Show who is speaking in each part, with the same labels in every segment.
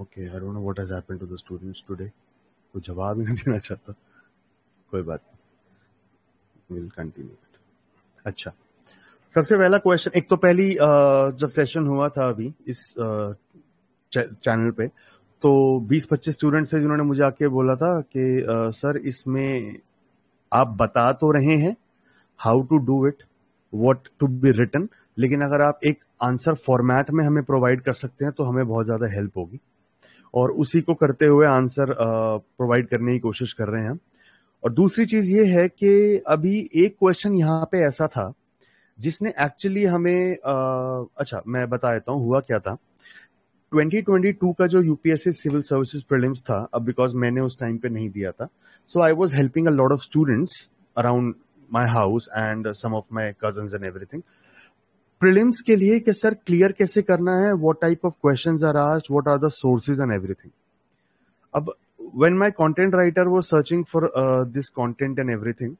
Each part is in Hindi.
Speaker 1: Okay I don't know what has happened to the students today कोई जवाब ही नहीं देना चाहता कोई बात नहीं विल कंटिन्यू अच्छा सबसे पहला क्वेश्चन एक तो पहली जब सेशन हुआ था अभी इस चैनल पे तो 20-25 स्टूडेंट्स हैं जिन्होंने मुझे आके बोला था कि सर इसमें आप बता तो रहे हैं how to do it what to be written लेकिन अगर आप एक आंसर फॉर्मेट में हमें प्रोवाइड कर सकते हैं तो हमें बहुत ज़्यादा हेल्प होगी और उसी को करते हुए आंसर प्रोवाइड करने की कोशिश कर रहे हैं और दूसरी चीज ये है कि अभी एक क्वेश्चन यहाँ पे ऐसा था जिसने एक्चुअली हमें आ, अच्छा मैं बता देता हूँ हुआ क्या था 2022 का जो यूपीएससी सिविल सर्विसेज प्रीलिम्स था अब बिकॉज मैंने उस टाइम पे नहीं दिया था so I was helping a lot of students around my house and some of my cousin and everything prelims के लिए कि सर क्लियर कैसे करना है what type of questions are asked what are the sources and everything अब when my content writer was searching for this content and everything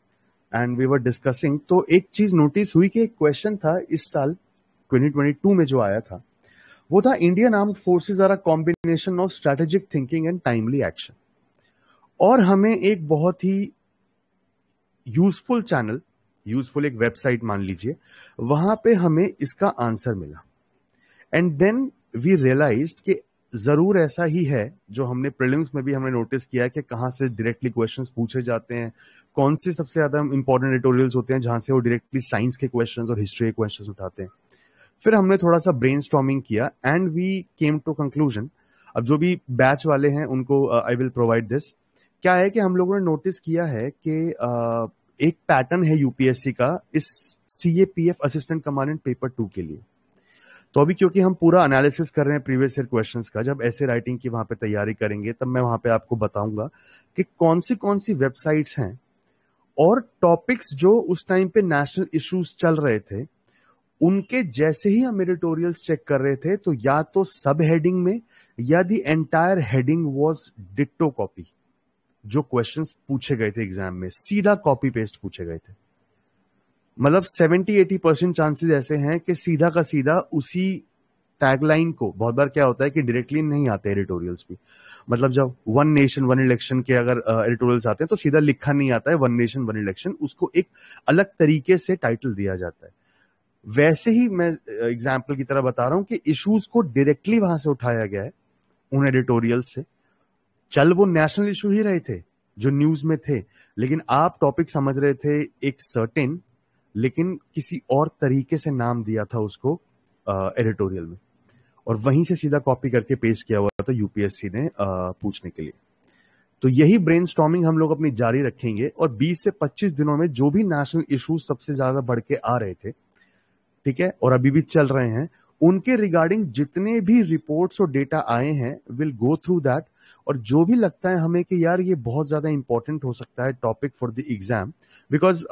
Speaker 1: and we were discussing तो एक चीज नोटिस हुई कि एक क्वेश्चन था इस साल 2022 में जो आया था वो था Indian armed forces are a combination of strategic thinking and timely action और हमें एक बहुत ही यूजफुल चैनल यूजफुल एक वेबसाइट मान लीजिए वहां पे हमें इसका आंसर मिला एंड देन वी रियलाइज कि जरूर ऐसा ही है जो हमने प्रिलिम्स में भी हमने नोटिस किया है कि कहाँ से डायरेक्टली क्वेश्चन पूछे जाते हैं कौन से सबसे ज्यादा इंपॉर्टेंट एडिटोरियल्स होते हैं जहां से वो डायरेक्टली साइंस के क्वेश्चन और हिस्ट्री के क्वेश्चन उठाते हैं फिर हमने थोड़ा सा ब्रेन किया and we came to conclusion अब जो भी बैच वाले हैं उनको आई विल प्रोवाइड दिस क्या है कि हम लोगों ने नोटिस किया है कि uh, एक पैटर्न है यूपीएससी का इस C A P F assistant commandant paper two के लिए तो अभी क्योंकि हम पूरा एनालिसिस कर रहे हैं प्रीवियस ईयर क्वेश्चन का जब ऐसे राइटिंग की वहां पे तैयारी करेंगे तब मैं वहां पे आपको बताऊंगा कि कौन सी कौन सी वेबसाइट्स हैं और टॉपिक्स जो उस टाइम पे नेशनल इश्यूज चल रहे थे उनके जैसे ही हम एडिटोरियल्स चेक कर रहे थे तो या तो सब हेडिंग में या the entire heading was ditto copy जो क्वेश्चन पूछे गए थे एग्जाम में सीधा कॉपी पेस्ट पूछे गए थे मतलब सेवेंटी एटी परसेंट चांसेस ऐसे हैं कि सीधा का सीधा उसी टैगलाइन को बहुत बार क्या होता है कि डायरेक्टली नहीं आते एडिटोरियल्स भी मतलब जब वन नेशन वन इलेक्शन के अगर एडिटोरियल्स आते हैं तो सीधा लिखा नहीं आता है वन नेशन वन इलेक्शन उसको एक अलग तरीके से टाइटल दिया जाता है वैसे ही मैं एग्जाम्पल की तरह बता रहा हूं कि इश्यूज को डायरेक्टली वहां से उठाया गया है उन एडिटोरियल से चल वो नेशनल इशू ही रहे थे जो न्यूज में थे लेकिन आप टॉपिक समझ रहे थे एक सर्टेन लेकिन किसी और तरीके से नाम दिया था उसको एडिटोरियल में और वहीं से सीधा कॉपी करके पेश किया हुआ था यूपीएससी ने आ, पूछने के लिए तो यही ब्रेन हम लोग अपनी जारी रखेंगे और 20 से 25 दिनों में जो भी नेशनल इशू सबसे ज्यादा बढ़ के आ रहे थे ठीक है और अभी भी चल रहे हैं उनके रिगार्डिंग जितने भी रिपोर्ट्स और डेटा आए हैं विल गो थ्रू दैट और जो भी लगता है हमें कि यार ये बहुत ज्यादा इंपॉर्टेंट हो सकता है topic for the exam because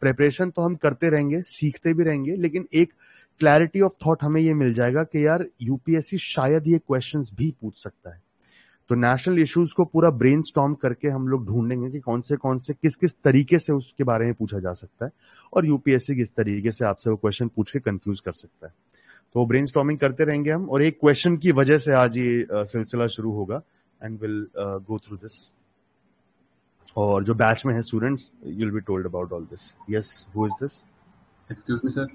Speaker 1: preparation तो हम करते रहेंगे सीखते भी रहेंगे लेकिन एक क्लैरिटी ऑफ थॉट हमें ये मिल जाएगा कि यार यूपीएससी शायद ये क्वेश्चन भी पूछ सकता है तो नेशनल इश्यूज को पूरा ब्रेन करके हम लोग ढूंढेंगे कि कौन से कौन से किस किस तरीके से उसके बारे में पूछा जा सकता है और यूपीएससी किस तरीके से आपसे वो क्वेश्चन पूछ के कंफ्यूज कर सकता है तो ब्रेन करते रहेंगे हम और एक क्वेश्चन की वजह से आज ये uh, सिलसिला शुरू होगा and will go through this और जो बैच में है students you will be told about all this yes who is this excuse me sir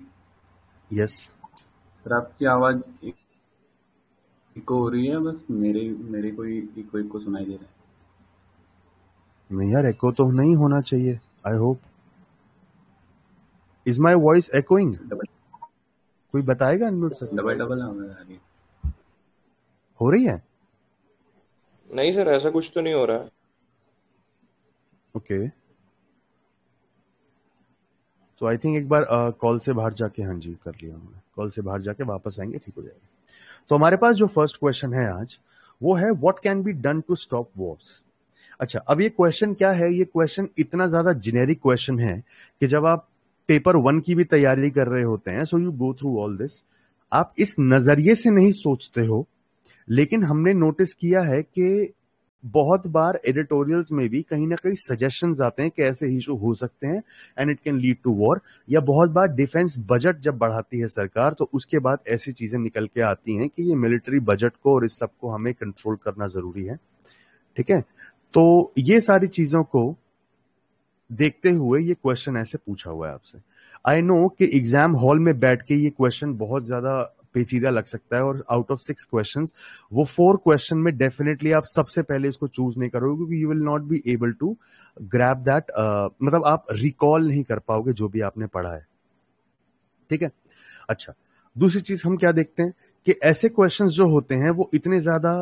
Speaker 1: yes sir आपकी आवाज इको हो रही है बस मेरे मेरे कोई इको इको सुनाई दे रहा है नहीं यार इको तो नहीं होना चाहिए I hope is my voice echoing कोई बताएगा अनम्यूट सर डबल डबल आ रही है हो रही है नहीं सर ऐसा कुछ तो नहीं हो रहा है ओके तो आई थिंक एक बार कॉल uh, से बाहर जाके हाँ जी कर लिया हमने कॉल से बाहर जाके वापस आएंगे ठीक हो जाएगा तो हमारे पास जो फर्स्ट क्वेश्चन है आज वो है what can be done to stop wars अच्छा अब ये क्वेश्चन क्या है ये क्वेश्चन इतना ज्यादा जेनेरिक क्वेश्चन है कि जब आप पेपर वन की भी तैयारी कर रहे होते हैं so you go through all this आप इस नजरिए से नहीं सोचते हो लेकिन हमने नोटिस किया है कि बहुत बार एडिटोरियल्स में भी कहीं ना कहीं सजेशंस आते हैं कि ऐसे इशू हो सकते हैं and it can lead to war या बहुत बार डिफेंस बजट जब बढ़ाती है सरकार तो उसके बाद ऐसी चीजें निकल के आती हैं कि ये मिलिट्री बजट को और इस सब को हमें कंट्रोल करना जरूरी है ठीक है तो ये सारी चीजों को देखते हुए ये क्वेश्चन ऐसे पूछा हुआ है आपसे आई नो कि एग्जाम हॉल में बैठ के ये क्वेश्चन बहुत ज्यादा पेचीदा लग सकता है और आउट ऑफ सिक्स क्वेश्चन वो फोर क्वेश्चन में डेफिनेटली आप सबसे पहले इसको चूज नहीं करोगे क्योंकि you will not be able to grasp that मतलब आप रिकॉल नहीं कर पाओगे जो भी आपने पढ़ा है ठीक है अच्छा दूसरी चीज हम क्या देखते हैं कि ऐसे क्वेश्चन जो होते हैं वो इतने ज्यादा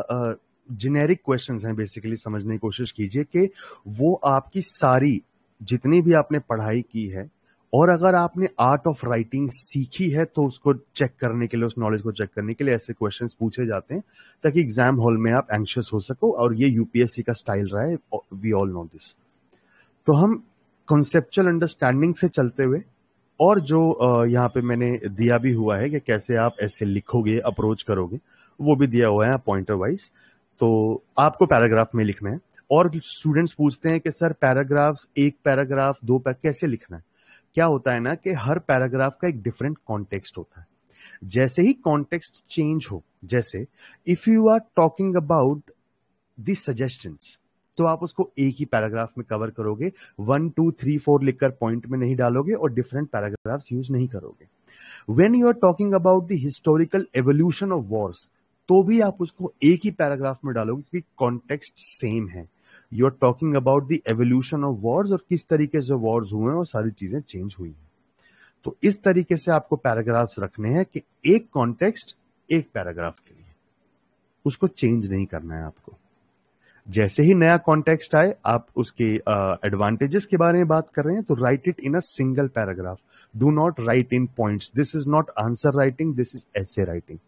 Speaker 1: जेनेरिक क्वेश्चन हैं बेसिकली समझने की कोशिश कीजिए कि वो आपकी सारी जितनी भी आपने पढ़ाई की है और अगर आपने आर्ट ऑफ राइटिंग सीखी है तो उसको चेक करने के लिए उस नॉलेज को चेक करने के लिए ऐसे क्वेश्चन पूछे जाते हैं ताकि एग्जाम हॉल में आप एंशियस हो सको और ये यूपीएससी का स्टाइल रहा है वी ऑल नो दिस तो हम कॉन्सेप्चुअल अंडरस्टैंडिंग से चलते हुए और जो यहाँ पे मैंने दिया भी हुआ है कि कैसे आप ऐसे लिखोगे अप्रोच करोगे वो भी दिया हुआ है पॉइंटर वाइज तो आपको पैराग्राफ में लिखना है और स्टूडेंट्स पूछते हैं कि सर पैराग्राफ एक पैराग्राफ दो पैर कैसे लिखना है क्या होता है ना कि हर पैराग्राफ का एक डिफरेंट कॉन्टेक्स्ट होता है जैसे ही कॉन्टेक्स्ट चेंज हो जैसे if you are talking about suggestions तो आप उसको एक ही पैराग्राफ में कवर करोगे वन टू थ्री फोर लिखकर पॉइंट में नहीं डालोगे और डिफरेंट पैराग्राफ यूज नहीं करोगे when you are talking about the historical evolution of wars तो भी आप उसको एक ही पैराग्राफ में डालोगे क्योंकि कॉन्टेक्स्ट सेम है you are talking about the evolution of wars और किस तरीके से वॉर्स हुए और सारी चीजें चेंज हुई हैं तो इस तरीके से आपको पैराग्राफ्स रखने हैं कि एक कॉन्टेक्स्ट एक पैराग्राफ के लिए उसको चेंज नहीं करना है आपको जैसे ही नया कॉन्टेक्स्ट आए आप उसके एडवांटेजेस uh, के बारे में बात कर रहे हैं तो write it in a single paragraph do not write in points this is not answer writing this is essay writing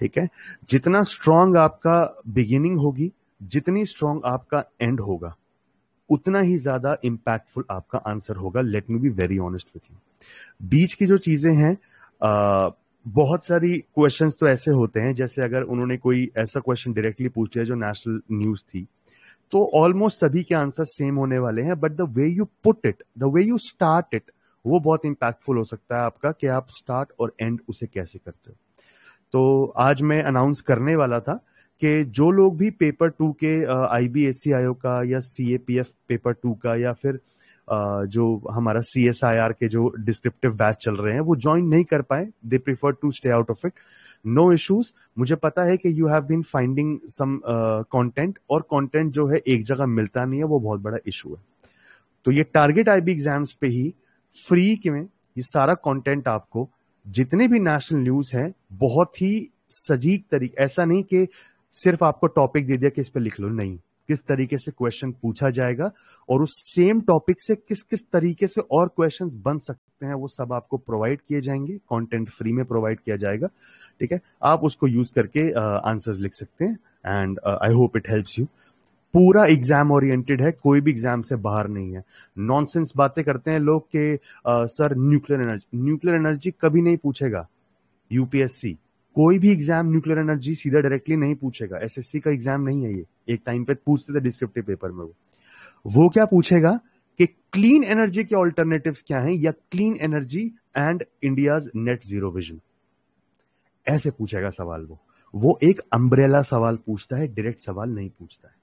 Speaker 1: ठीक है जितना स्ट्रांग आपका बिगिनिंग होगी जितनी स्ट्रांग आपका एंड होगा उतना ही ज्यादा इम्पैक्टफुल आपका आंसर होगा let me be very honest with you बीच की जो चीजें हैं बहुत सारी क्वेश्चंस तो ऐसे होते हैं जैसे अगर उन्होंने कोई ऐसा क्वेश्चन डायरेक्टली पूछ लिया जो नेशनल न्यूज थी तो ऑलमोस्ट सभी के आंसर सेम होने वाले हैं but the way you put it the way you start it वो बहुत इंपैक्टफुल हो सकता है आपका कि आप स्टार्ट और एंड उसे कैसे करते हो तो आज मैं अनाउंस करने वाला था कि जो लोग भी पेपर टू के आई बी एस सी ओ का या C A P F paper two का या फिर जो हमारा सी एस आई आर के जो डिस्क्रिप्टिव बैच चल रहे हैं वो ज्वाइन नहीं कर पाए they prefer to stay out of it no issues मुझे पता है कि you have been finding some content और कंटेंट जो है एक जगह मिलता नहीं है वो बहुत बड़ा इशू है तो ये टारगेट आई बी एग्जाम्स पे ही फ्री के में ये सारा कंटेंट आपको जितने भी नेशनल न्यूज है बहुत ही सजीक तरीके ऐसा नहीं कि सिर्फ आपको टॉपिक दे दिया कि इस पर लिख लो नहीं किस तरीके से क्वेश्चन पूछा जाएगा और उस सेम टॉपिक से किस किस तरीके से और क्वेश्चन बन सकते हैं वो सब आपको प्रोवाइड किए जाएंगे कॉन्टेंट फ्री में प्रोवाइड किया जाएगा ठीक है आप उसको यूज करके आंसर्स uh, लिख सकते हैं and I hope it helps you पूरा एग्जाम ओरिएंटेड है कोई भी एग्जाम से बाहर नहीं है नॉनसेंस बातें करते हैं लोग के sir nuclear energy nuclear energy कभी नहीं पूछेगा यूपीएससी कोई भी एग्जाम न्यूक्लियर एनर्जी सीधा डायरेक्टली नहीं पूछेगा एसएससी का एग्जाम नहीं है ये एक टाइम पे पूछते थे डिस्क्रिप्टिव पेपर में वो वो क्या पूछेगा कि क्लीन एनर्जी के ऑल्टरनेटिव क्या हैं या clean energy and India net zero vision ऐसे पूछेगा सवाल वो वो एक अम्ब्रेला सवाल पूछता है डायरेक्ट सवाल नहीं पूछता है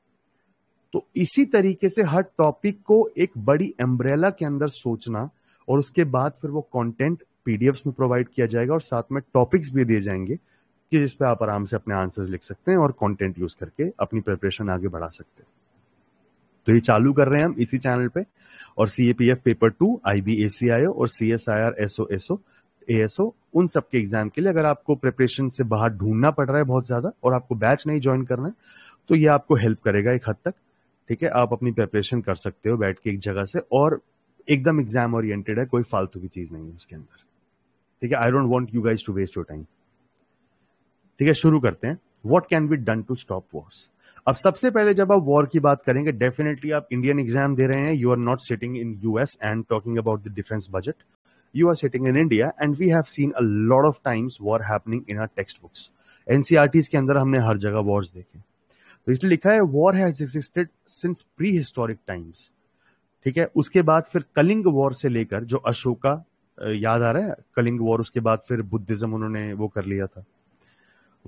Speaker 1: तो इसी तरीके से हर टॉपिक को एक बड़ी अम्ब्रेला के अंदर सोचना और उसके बाद फिर वो कंटेंट पीडीएफ्स में प्रोवाइड किया जाएगा और साथ में टॉपिक्स भी दिए जाएंगे कि जिस पे आप आराम से अपने आंसर्स लिख सकते हैं और कंटेंट यूज करके अपनी प्रिपरेशन आगे बढ़ा सकते हैं तो ये चालू कर रहे हैं हम इसी चैनल पे और C A P F paper two I B A C I O और C S I R S O SO A S O उन सबके एग्जाम के लिए अगर आपको प्रिपरेशन से बाहर ढूंढना पड़ रहा है बहुत ज्यादा और आपको बैच नहीं ज्वाइन करना है तो ये आपको हेल्प करेगा एक हद तक ठीक है आप अपनी प्रिपरेशन कर सकते हो बैठ के एक जगह से और एकदम एग्जाम ओरिएंटेड है कोई फालतू की चीज नहीं है उसके अंदर ठीक है I don't want you guys to waste your time ठीक है शुरू करते हैं what can be done to stop wars अब सबसे पहले जब आप वॉर की बात करेंगे डेफिनेटली आप इंडियन एग्जाम दे रहे हैं you are not sitting in US and talking about the defence budget you are sitting in India and we have seen a lot of times war happening in our text books NCERTs के अंदर हमने हर जगह वॉर्स देखे तो इसलिए लिखा है war has existed since prehistoric times ठीक है उसके बाद फिर कलिंग वॉर से लेकर जो अशोका याद आ रहा है कलिंग वॉर उसके बाद फिर बुद्धिज्म उन्होंने वो कर लिया था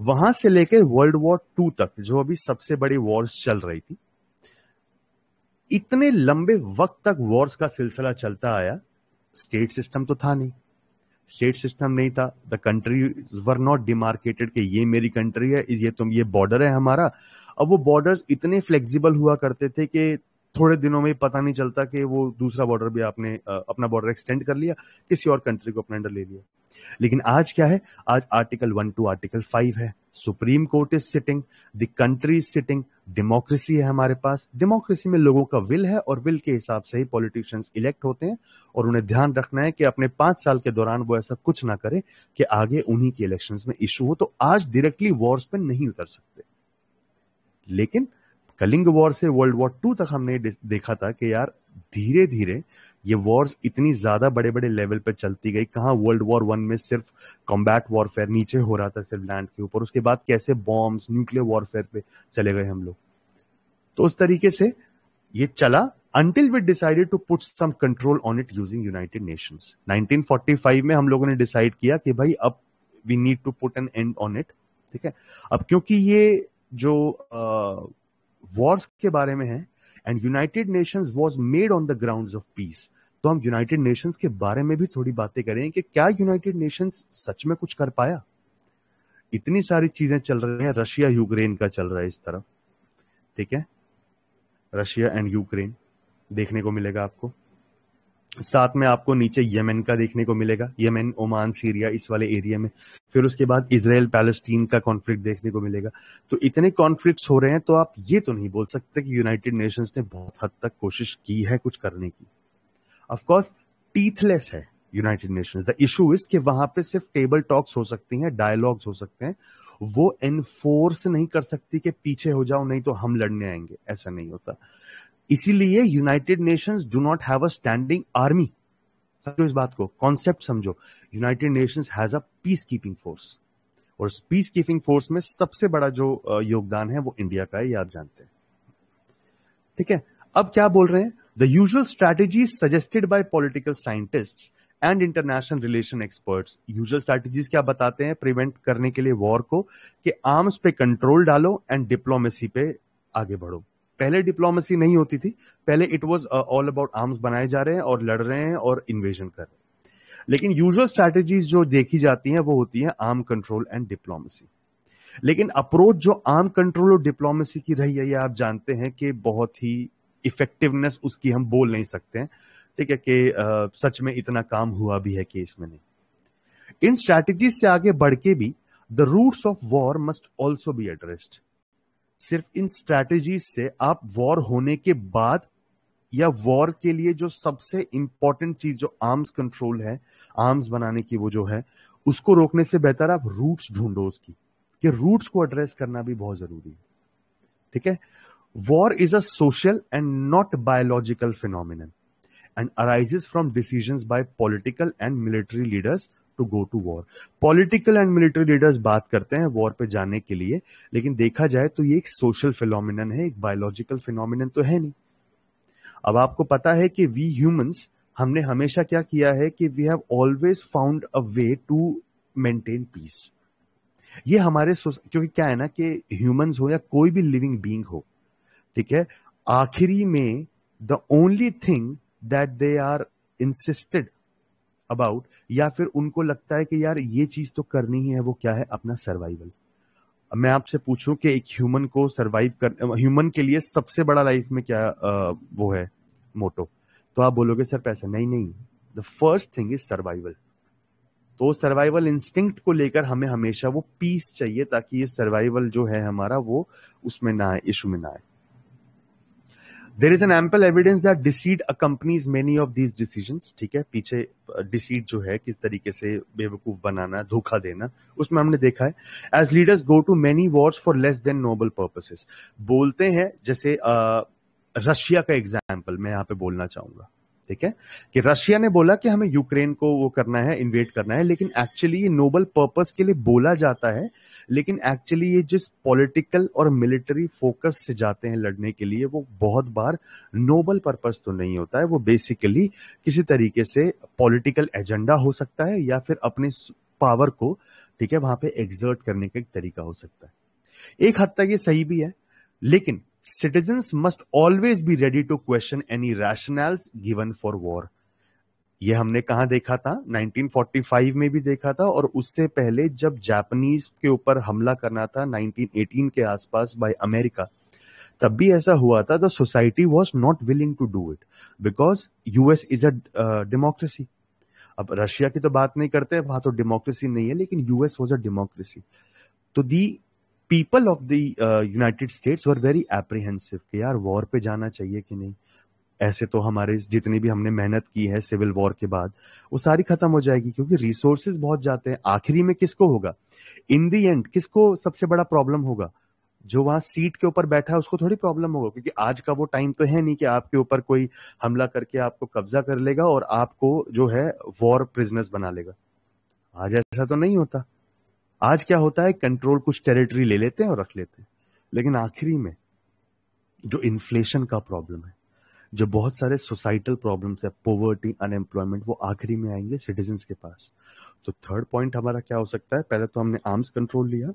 Speaker 1: वहां से लेकर वर्ल्ड वॉर टू तक जो अभी सबसे बड़ी वॉर्स चल रही थी इतने लंबे वक्त तक वॉर्स का सिलसिला चलता आया स्टेट सिस्टम तो था नहीं स्टेट सिस्टम नहीं था the country were not demarcated कि ये मेरी कंट्री है ये तुम ये बॉर्डर है हमारा अब वो बॉर्डर्स इतने फ्लेक्सिबल हुआ करते थे कि थोड़े दिनों में पता नहीं चलता कि वो दूसरा बॉर्डर भी आपने अपना बॉर्डर एक्सटेंड कर लिया किसी और कंट्री को अपने अंडर ले लिया लेकिन आज क्या है आज article one two article five है supreme court is sitting the country is sitting democracy है हमारे पास डेमोक्रेसी में लोगों का विल है और विल के हिसाब से ही पॉलिटिशियंस इलेक्ट होते हैं और उन्हें ध्यान रखना है कि अपने पांच साल के दौरान वो ऐसा कुछ ना करे कि आगे उन्हीं के इलेक्शन में इशू हो तो आज डायरेक्टली वॉर्स पर नहीं उतर सकते लेकिन कलिंग वॉर से वर्ल्ड वॉर टू तक हमने देखा था कि यार धीरे धीरे ये वॉर्स इतनी ज्यादा बड़े बड़े लेवल पर चलती गई कहाँ वर्ल्ड वॉर वन में सिर्फ कॉम्बैट वॉरफेयर नीचे हो रहा था सिर्फ लैंड के ऊपर उसके बाद कैसे बॉम्ब्स न्यूक्लियर वॉरफेयर पे चले गए हम लोग तो उस तरीके से ये चला until we decided to put some control on it using United Nations. 1945 में हम लोगों ने डिसाइड किया कि भाई अब we need to put an end on it ठीक है अब क्योंकि ये जो वॉर्स के बारे में है and United Nations was made on the grounds of peace तो हम यूनाइटेड नेशंस के बारे में भी थोड़ी बातें करें कि क्या यूनाइटेड नेशंस सच में कुछ कर पाया इतनी सारी चीजें चल रही हैं रशिया यूक्रेन का चल रहा है इस तरफ ठीक है रशिया एंड यूक्रेन देखने को मिलेगा आपको साथ में आपको नीचे यमन का देखने को मिलेगा यमन ओमान सीरिया इस वाले एरिया में फिर उसके बाद इसराइल पैलेस्टीन का कॉन्फ्लिक्ट देखने को मिलेगा तो इतने कॉन्फ्लिक्ट हो रहे हैं तो आप ये तो नहीं बोल सकते कि यूनाइटेड नेशंस ने बहुत हद तक कोशिश की है कुछ करने की ऑफकोर्स टीथलेस है United Nation the issue is कि वहां पे सिर्फ टेबल टॉक्स हो सकती हैं डायलॉग्स हो सकते हैं वो एनफोर्स नहीं कर सकती कि पीछे हो जाओ नहीं तो हम लड़ने आएंगे ऐसा नहीं होता इसीलिए United Nations do not have a standing army समझो इस बात को कॉन्सेप्ट समझो United Nations has a peacekeeping force और पीस कीपिंग फोर्स में सबसे बड़ा जो योगदान है वो इंडिया का है ये आप जानते हैं ठीक है अब क्या बोल रहे हैं the usual strategies suggested by political scientist and international relation experts usual strategies क्या बताते हैं प्रिवेंट करने के लिए वॉर को कि आर्म्स पे कंट्रोल डालो एंड डिप्लोमेसी पे आगे बढ़ो पहले डिप्लोमेसी नहीं होती थी पहले it was all about arms बनाए जा रहे हैं और लड़ रहे हैं और इन्वेजन कर रहे हैं लेकिन यूजुअल स्ट्रैटेजीज जो देखी जाती हैं वो होती हैं आर्म कंट्रोल एंड डिप्लोमेसी लेकिन अप्रोच जो आर्म कंट्रोल और डिप्लोमेसी की रही है ये आप जानते हैं कि बहुत ही इफेक्टिवनेस उसकी हम बोल नहीं सकते हैं ठीक है कि uh, सच में इतना काम हुआ भी है केस में नहीं इन स्ट्रैटेजीज से आगे बढ़ के भी the roots of war must also be addressed सिर्फ इन स्ट्रैटेजी से आप वॉर होने के बाद या वॉर के लिए जो सबसे इंपॉर्टेंट चीज जो आर्म्स कंट्रोल है आर्म्स बनाने की वो जो है उसको रोकने से बेहतर आप रूट्स ढूंढो उसकी कि रूट्स को एड्रेस करना भी बहुत जरूरी है ठीक है war is a social and not biological phenomenon and arises from decision by political and military leaders to go to war political and military leaders बात करते हैं वॉर पे जाने के लिए लेकिन देखा जाए तो ये एक सोशल फिनोमिन है एक बायोलॉजिकल फिनोमिनन तो है नहीं अब आपको पता है कि वी ह्यूमंस हमने हमेशा क्या किया है कि we have always found a way to maintain peace ये हमारे क्योंकि क्या है ना कि ह्यूमंस हो या कोई भी लिविंग बींग हो ठीक है आखिरी में the only thing that they are insisted about या फिर उनको लगता है कि यार ये चीज तो करनी ही है वो क्या है अपना सर्वाइवल मैं आपसे पूछूं कि एक ह्यूमन को सर्वाइव कर ह्यूमन के लिए सबसे बड़ा लाइफ में क्या आ, वो है मोटो तो आप बोलोगे सर पैसा नहीं नहीं the first thing is survival तो सर्वाइवल इंस्टिंक्ट को लेकर हमें हमेशा वो पीस चाहिए ताकि ये सर्वाइवल जो है हमारा वो उसमें ना आए इशू में ना आए there is an ample evidence that decide accompanies many of these decision ठीक है पीछे डिसीड जो है किस तरीके से बेवकूफ बनाना धोखा देना उसमें हमने देखा है as leaders go to many wars for less than noble purposes बोलते हैं जैसे रशिया का एग्जाम्पल मैं यहाँ पे बोलना चाहूंगा ठीक है कि रशिया ने बोला कि हमें यूक्रेन को वो करना है इन्वेट करना है लेकिन एक्चुअली ये नोबल पर्पस के लिए बोला जाता है लेकिन एक्चुअली ये जिस पॉलिटिकल और मिलिट्री फोकस से जाते हैं लड़ने के लिए वो बहुत बार नोबल पर्पस तो नहीं होता है वो बेसिकली किसी तरीके से पॉलिटिकल एजेंडा हो सकता है या फिर अपने पावर को ठीक है वहां पे एग्जर्ट करने का एक तरीका हो सकता है एक हद तक ये सही भी है लेकिन citizens must always be ready to question any rationales given for war. ये हमने कहा देखा था 1945 में भी देखा था और उससे पहले जब जापानीज के ऊपर हमला करना था 1918 के आसपास बाय अमेरिका तब भी ऐसा हुआ था the society was not willing to do it because US is a democracy अब रशिया की तो बात नहीं करते वहां तो डेमोक्रेसी नहीं है लेकिन यूएस वॉज अ डेमोक्रेसी तो the people of the United States were very apprehensive कि यार वॉर पे जाना चाहिए कि नहीं ऐसे तो हमारे जितनी भी हमने मेहनत की है सिविल वॉर के बाद वो सारी खत्म हो जाएगी क्योंकि रिसोर्सेज बहुत जाते हैं आखिरी में किसको होगा इन दी एंड किसको सबसे बड़ा प्रॉब्लम होगा जो वहां सीट के ऊपर बैठा है उसको थोड़ी प्रॉब्लम होगा क्योंकि आज का वो टाइम तो है नहीं कि आपके ऊपर कोई हमला करके आपको कब्जा कर लेगा और आपको जो है वॉर प्रिजनर्स बना लेगा आज ऐसा तो नहीं होता आज क्या होता है कंट्रोल कुछ टेरिटरी ले लेते हैं और रख लेते हैं लेकिन आखिरी में जो इन्फ्लेशन का प्रॉब्लम है जो बहुत सारे सोसाइटल प्रॉब्लम्स है पोवर्टी अनएम्प्लॉयमेंट वो आखिरी में आएंगे सिटीजन के पास तो थर्ड पॉइंट हमारा क्या हो सकता है पहले तो हमने आर्म्स कंट्रोल लिया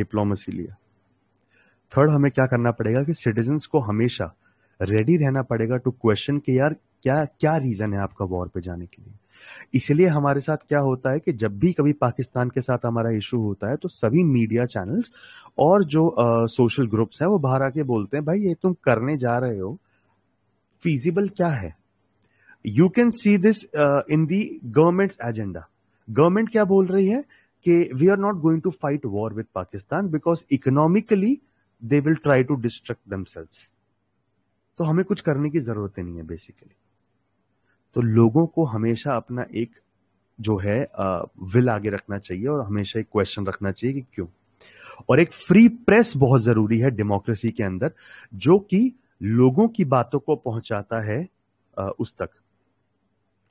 Speaker 1: डिप्लोमेसी लिया थर्ड हमें क्या करना पड़ेगा कि सिटीजन को हमेशा रेडी रहना पड़ेगा टू क्वेश्चन कि यार क्या क्या रीज़न है आपका वॉर पे जाने के लिए इसलिए हमारे साथ क्या होता है कि जब भी कभी पाकिस्तान के साथ हमारा इशू होता है तो सभी मीडिया चैनल्स और जो सोशल ग्रुप्स हैं वो बाहर आके बोलते हैं भाई ये तुम करने जा रहे हो फीजिबल क्या है you can see this in the government agenda government क्या बोल रही है कि we are not going to fight war with Pakistan because economically they will try to destruct themselves तो हमें कुछ करने की जरूरत नहीं है बेसिकली तो लोगों को हमेशा अपना एक जो है विल आगे रखना चाहिए और हमेशा एक क्वेश्चन रखना चाहिए कि क्यों और एक फ्री प्रेस बहुत जरूरी है डेमोक्रेसी के अंदर जो कि लोगों की बातों को पहुंचाता है उस तक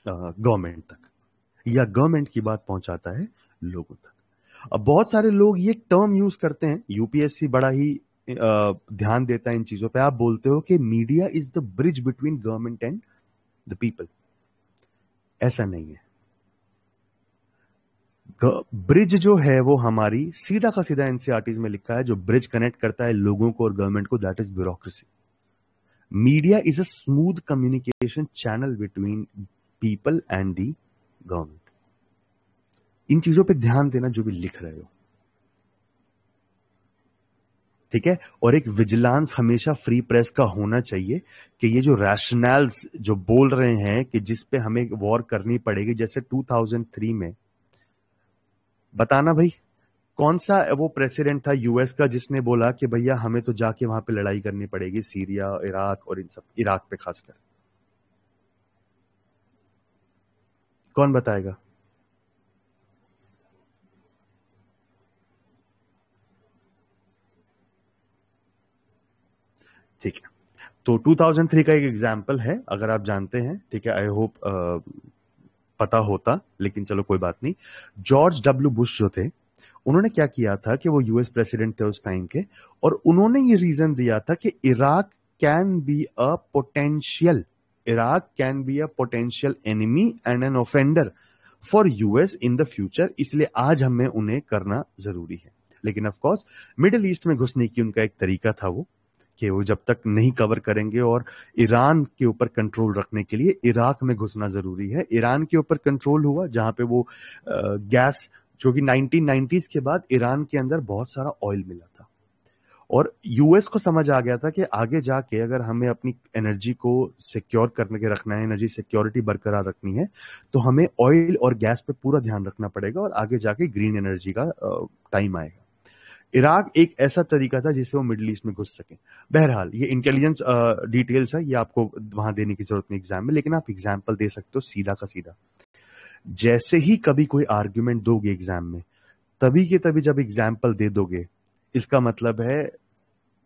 Speaker 1: गवर्नमेंट तक या गवर्नमेंट की बात पहुंचाता है लोगों तक अब बहुत सारे लोग ये टर्म यूज करते हैं यूपीएससी बड़ा ही ध्यान देता है इन चीजों पे आप बोलते हो कि media is the bridge between government and the people ऐसा नहीं है ब्रिज जो है वो हमारी सीधा का सीधा एनसीआरटीज में लिखा है जो ब्रिज कनेक्ट करता है लोगों को और गवर्नमेंट को that is bureaucracy media is a smooth communication channel between people and the government इन चीजों पे ध्यान देना जो भी लिख रहे हो ठीक है और एक विजिलांस हमेशा फ्री प्रेस का होना चाहिए कि ये जो रैशनल्स जो बोल रहे हैं कि जिस पे हमें वॉर करनी पड़ेगी जैसे 2003 में बताना भाई कौन सा वो प्रेसिडेंट था यूएस का जिसने बोला कि भैया हमें तो जाके वहां पे लड़ाई करनी पड़ेगी सीरिया इराक और इन सब इराक पे खासकर कौन बताएगा ठीक है तो 2003 का एक एग्जाम्पल है अगर आप जानते हैं ठीक है आई होप पता होता लेकिन चलो कोई बात नहीं जॉर्ज डब्ल्यू बुश जो थे उन्होंने क्या किया था कि वो यूएस प्रेसिडेंट थे उस टाइम के और उन्होंने ये रीजन दिया था कि Iraq can be a potential Iraq can be a potential enemy and an offender for US in the future इसलिए आज हमें उन्हें करना जरूरी है लेकिन ऑफकोर्स मिडिल ईस्ट में घुसने की उनका एक तरीका था वो कि वो जब तक नहीं कवर करेंगे और ईरान के ऊपर कंट्रोल रखने के लिए इराक में घुसना जरूरी है ईरान के ऊपर कंट्रोल हुआ जहां पे वो गैस जो कि नाइनटीन के बाद ईरान के अंदर बहुत सारा ऑयल मिला था और यूएस को समझ आ गया था कि आगे जाके अगर हमें अपनी एनर्जी को सिक्योर करने के रखना है एनर्जी सिक्योरिटी बरकरार रखनी है तो हमें ऑयल और गैस पे पूरा ध्यान रखना पड़ेगा और आगे जाके ग्रीन एनर्जी का टाइम आएगा इराक एक ऐसा तरीका था जिससे वो मिडिल ईस्ट में घुस सके बहरहाल ये इंटेलिजेंस डिटेल्स है ये आपको वहां देने की जरूरत नहीं एग्जाम में लेकिन आप एग्जाम्पल दे सकते हो सीधा का सीधा जैसे ही कभी कोई आर्ग्यूमेंट दोगे एग्जाम में तभी के तभी जब एग्जाम्पल दे दोगे इसका मतलब है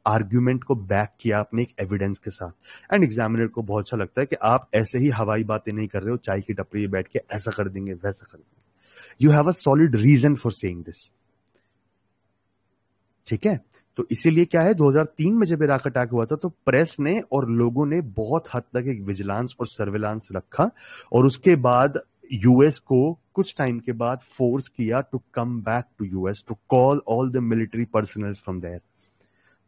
Speaker 1: आर्ग्यूमेंट को बैक किया आपने एक एविडेंस के साथ एंड एग्जामिनर को बहुत अच्छा लगता है कि आप ऐसे ही हवाई बातें नहीं कर रहे हो चाय की टपरी बैठ के ऐसा कर देंगे वैसा कर देंगे you have a solid reason for saying this ठीक है तो इसीलिए क्या है 2003 में जब इराक अटैक हुआ था तो प्रेस ने और लोगों ने बहुत हद तक एक विजिलेंस और सर्विलांस रखा और उसके बाद यूएस को कुछ टाइम के बाद फोर्स किया to come back to US to call all the military personnel from there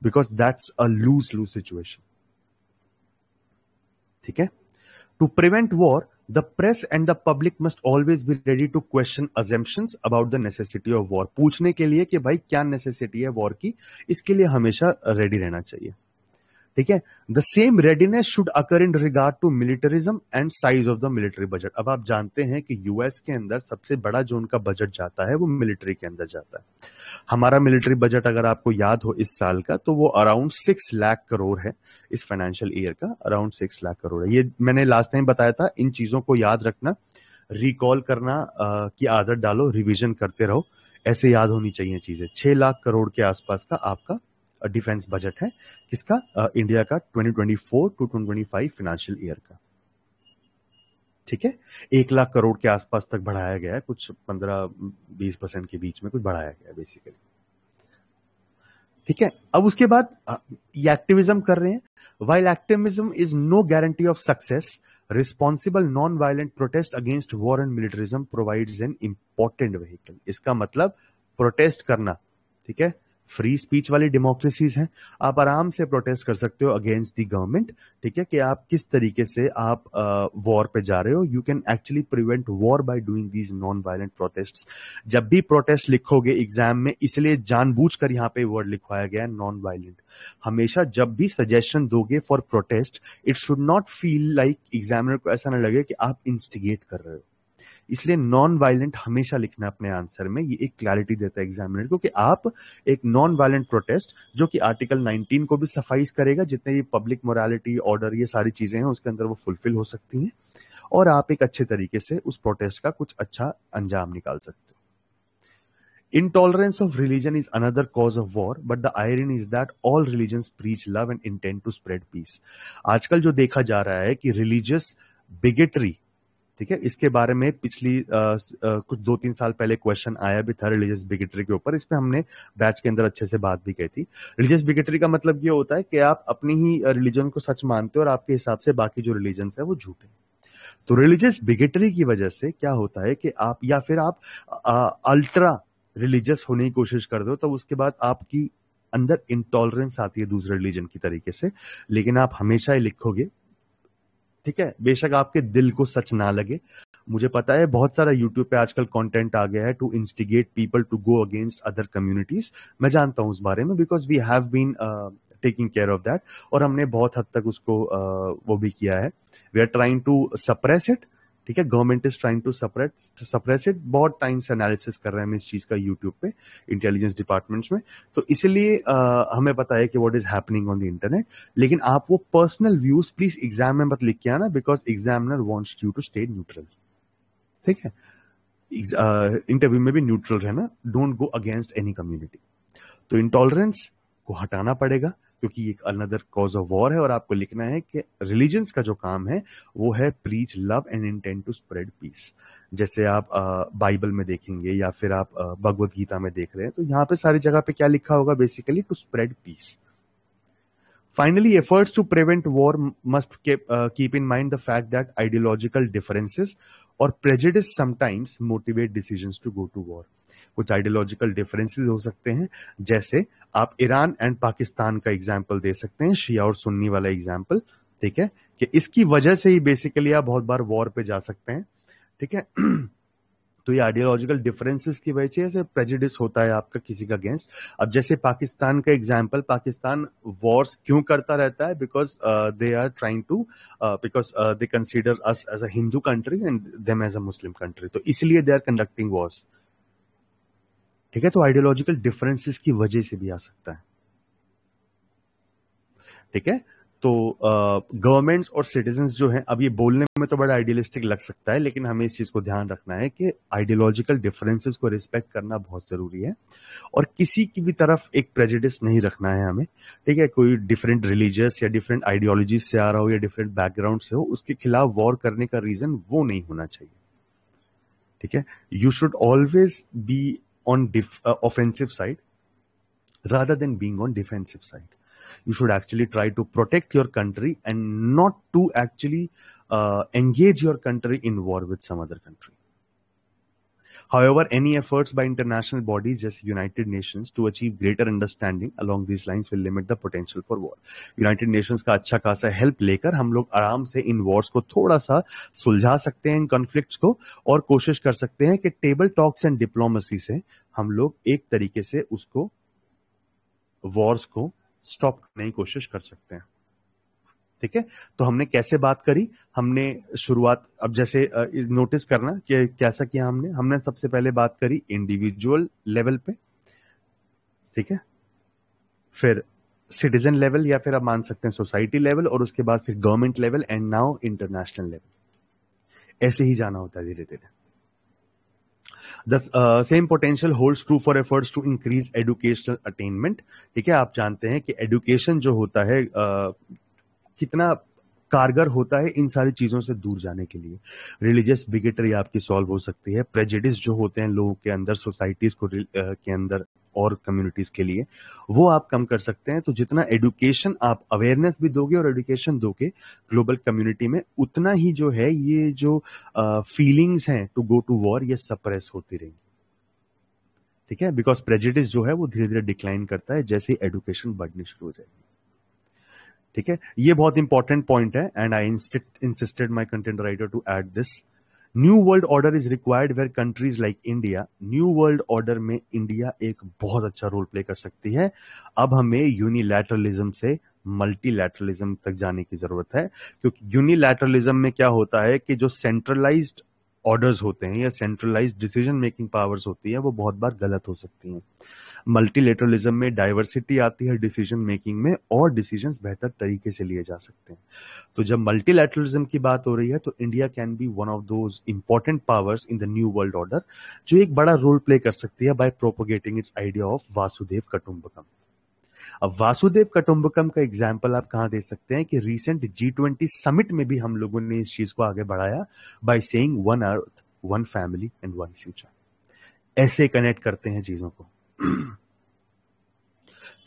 Speaker 1: because that's a lose lose situation ठीक है to prevent war The press and the public must always be ready to question assumptions about the necessity of war. पूछने के लिए कि भाई क्या necessity है war की इसके लिए हमेशा ready रहना चाहिए ठीक है the same readiness should occur in regard to militarism and size of the military budget अब आप जानते हैं कि यूएस के अंदर सबसे बड़ा जो उनका बजट जाता है वो मिलिट्री के अंदर जाता है हमारा मिलिट्री बजट अगर आपको याद हो इस साल का तो वो अराउंड सिक्स लाख करोड़ है इस फाइनेंशियल ईयर का अराउंड सिक्स लाख करोड़ है ये मैंने लास्ट टाइम बताया था इन चीजों को याद रखना रिकॉल करना आ, की आदत डालो रिविजन करते रहो ऐसे याद होनी चाहिए चीजें छह लाख करोड़ के आसपास का आपका डिफेंस बजट है किसका इंडिया का 2024 टू 2025 फाइनेंशियल ईयर का ठीक है एक लाख करोड़ के आसपास तक बढ़ाया गया है कुछ पंद्रह बीस परसेंट के बीच में कुछ बढ़ाया गया बेसिकली ठीक है अब उसके बाद ये एक्टिविज्म कर रहे हैं while activism is no guarantee of success responsible non violent protest against war and militarism provides an important vehicle इसका मतलब प्रोटेस्ट करना ठीक है फ्री स्पीच वाली डेमोक्रेसीज हैं आप आराम से प्रोटेस्ट कर सकते हो अगेंस्ट दी गवर्नमेंट ठीक है कि आप किस तरीके से आप वॉर पे जा रहे हो you can actually prevent war by doing these non violent protest जब भी प्रोटेस्ट लिखोगे एग्जाम में इसलिए जानबूझ कर यहाँ पे वर्ड लिखवाया गया है नॉन वायलेंट हमेशा जब भी सजेशन दोगे for protest it should not feel like examiner को ऐसा ना लगे कि आप इंस्टिगेट कर रहे हो इसलिए नॉन वायलेंट हमेशा लिखना अपने आंसर में ये एक क्लैरिटी देता है एग्जामिनर को कि आप एक नॉन वायलेंट प्रोटेस्ट जो कि आर्टिकल 19 को भी सफाइस करेगा जितने ये पब्लिक मोरालिटी ऑर्डर ये सारी चीजें हैं उसके अंदर वो फुलफिल हो सकती हैं और आप एक अच्छे तरीके से उस प्रोटेस्ट का कुछ अच्छा अंजाम निकाल सकते Intolerance of religion is another cause of war, but the irony is that all religions preach love and intend to spread peace. आजकल जो देखा जा रहा है कि religious bigotry ठीक है इसके बारे में पिछली आ, आ, कुछ दो तीन साल पहले क्वेश्चन आया भी था रिलीजियस बिगेटरी के ऊपर इस पर हमने बैच के अंदर अच्छे से बात भी कही थी रिलीजियस बिगेटरी का मतलब ये होता है कि आप अपनी ही रिलीजन को सच मानते हो और आपके हिसाब से बाकी जो रिलीजन है वो झूठे तो रिलीजियस बिगेटरी की वजह से क्या होता है कि आप या फिर आप अल्ट्रा रिलीजियस होने की कोशिश कर दो तो उसके बाद आपकी अंदर इंटॉलरेंस आती है दूसरे रिलीजन की तरीके से लेकिन आप हमेशा ही लिखोगे ठीक है बेशक आपके दिल को सच ना लगे मुझे पता है बहुत सारा यूट्यूब पे आजकल कंटेंट आ गया है to instigate people to go against other communities मैं जानता हूँ उस बारे में because we have been taking care of that और हमने बहुत हद तक उसको uh, वो भी किया है we are trying to suppress it ठीक है government is trying to suppress suppress it बहुत टाइम से एनालिसिस कर रहे हैं हम इस चीज का यूट्यूब पे इंटेलिजेंस डिपार्टमेंट्स में तो इसलिए हमें पता है कि what is happening on the internet लेकिन आप वो पर्सनल व्यूज प्लीज एग्जाम में मत लिख के आना because examiner wants you to stay neutral ठीक है इंटरव्यू में भी न्यूट्रल रहना don't go against any community तो इंटॉलरेंस को हटाना पड़ेगा क्योंकि एक अनदर कॉज ऑफ वॉर है और आपको लिखना है कि रिलीजन्स का जो काम है वो है preach love and intent to spread peace जैसे आप बाइबल में देखेंगे या फिर आप भगवत गीता में देख रहे हैं तो यहाँ पे सारी जगह पे क्या लिखा होगा basically to spread peace finally efforts to prevent war must keep in mind the fact that ideological differences और prejudice sometimes motivate decision to go to war कुछ आइडियोलॉजिकल डिफरेंसेस हो सकते हैं जैसे आप ईरान एंड पाकिस्तान का एग्जाम्पल दे सकते हैं शिया और सुन्नी वाला एग्जाम्पल ठीक है कि इसकी वजह से ही बेसिकली आप बहुत बार वॉर पे जा सकते हैं ठीक है तो ये आइडियोलॉजिकल डिफरेंसेस की वजह से प्रेजिडिस होता है आपका किसी का अगेंस्ट अब जैसे पाकिस्तान का एग्जाम्पल पाकिस्तान वॉर्स क्यों करता रहता है because they are trying to because they consider us as a Hindu country and them as a Muslim country तो इसलिए दे आर कंडक्टिंग वॉर्स ठीक है तो आइडियोलॉजिकल डिफरेंसेस की वजह से भी आ सकता है ठीक है तो गवर्नमेंट्स और सिटीजन जो हैं अब ये बोलने में तो बड़ा आइडियलिस्टिक लग सकता है लेकिन हमें इस चीज़ को ध्यान रखना है कि आइडियोलॉजिकल डिफरेंसेस को रिस्पेक्ट करना बहुत ज़रूरी है और किसी की भी तरफ एक प्रेजिडिस नहीं रखना है हमें ठीक है कोई डिफरेंट रिलीजियस या डिफरेंट आइडियोलॉजी से आ रहा हो या डिफरेंट बैकग्राउंड से हो उसके खिलाफ वॉर करने का रीज़न वो नहीं होना चाहिए ठीक है you should always be on offensive side rather than being on defensive side you should actually try to protect your country and not to actually uh, engage your country in war with some other country However, any efforts by international bodies, just United Nations, to achieve greater understanding along these lines will limit the potential for war. United Nations का अच्छा खासा हेल्प लेकर हम लोग आराम से इन वॉर्स को थोड़ा सा सुलझा सकते हैं इन कॉन्फ्लिक्ट्स को और कोशिश कर सकते हैं कि टेबल टॉक्स एंड डिप्लोमेसी से हम लोग एक तरीके से उसको वॉर्स को स्टॉप करने की कोशिश कर सकते हैं ठीक है तो हमने कैसे बात करी हमने शुरुआत अब जैसे नोटिस करना कि कैसा किया हमने हमने सबसे पहले बात करी इंडिविजुअल लेवल पे ठीक है फिर सिटीजन लेवल या फिर आप मान सकते हैं सोसाइटी लेवल और उसके बाद फिर government level and now international level ऐसे ही जाना होता है धीरे धीरे the same potential holds true for efforts to increase educational attainment ठीक है आप जानते हैं कि एडुकेशन जो होता है uh, कितना कारगर होता है इन सारी चीज़ों से दूर जाने के लिए रिलीजियस बिगेटरी आपकी सॉल्व हो सकती है प्रेजिडिस जो होते हैं लोगों के अंदर सोसाइटीज़ को uh, के अंदर और कम्युनिटीज के लिए वो आप कम कर सकते हैं तो जितना एडुकेशन आप अवेयरनेस भी दोगे और एडुकेशन दोगे ग्लोबल कम्युनिटी में उतना ही जो है ये जो फीलिंग्स हैं टू गो टू वॉर ये सप्रेस होती रहेंगी ठीक है बिकॉज प्रेजिडिस जो है वो धीरे धीरे डिक्लाइन करता है जैसे एडुकेशन बढ़नी शुरू हो जाएगी ठीक है ये बहुत इंपॉर्टेंट पॉइंट है and I insisted my content writer to add this new world order is required where countries like India new world order में इंडिया एक बहुत अच्छा रोल प्ले कर सकती है अब हमें यूनिलैटरलिज्म से मल्टीलैटरलिज्म तक जाने की जरूरत है क्योंकि यूनिलैटरलिज्म में क्या होता है कि जो सेंट्रलाइज्ड ऑर्डर्स होते हैं या सेंट्रलाइज डिसीजन मेकिंग पावर्स होती है वो बहुत बार गलत हो सकती हैं मल्टीलेटरलिज्म में डाइवर्सिटी आती है डिसीजन मेकिंग में और डिसीजंस बेहतर तरीके से लिए जा सकते हैं तो जब मल्टीलेटरलिज्म की बात हो रही है तो India can be one of those important powers in the new world order जो एक बड़ा रोल प्ले कर सकती है by propagating its idea of Vasudhaiva Kutumbakam अब वासुदेव कटुंबकम का एग्जाम्पल आप कहाँ दे सकते हैं कि रिसेंट जी ट्वेंटी समिट में भी हम लोगों ने इस चीज को आगे बढ़ाया by saying one earth one family and one future ऐसे कनेक्ट करते हैं चीजों को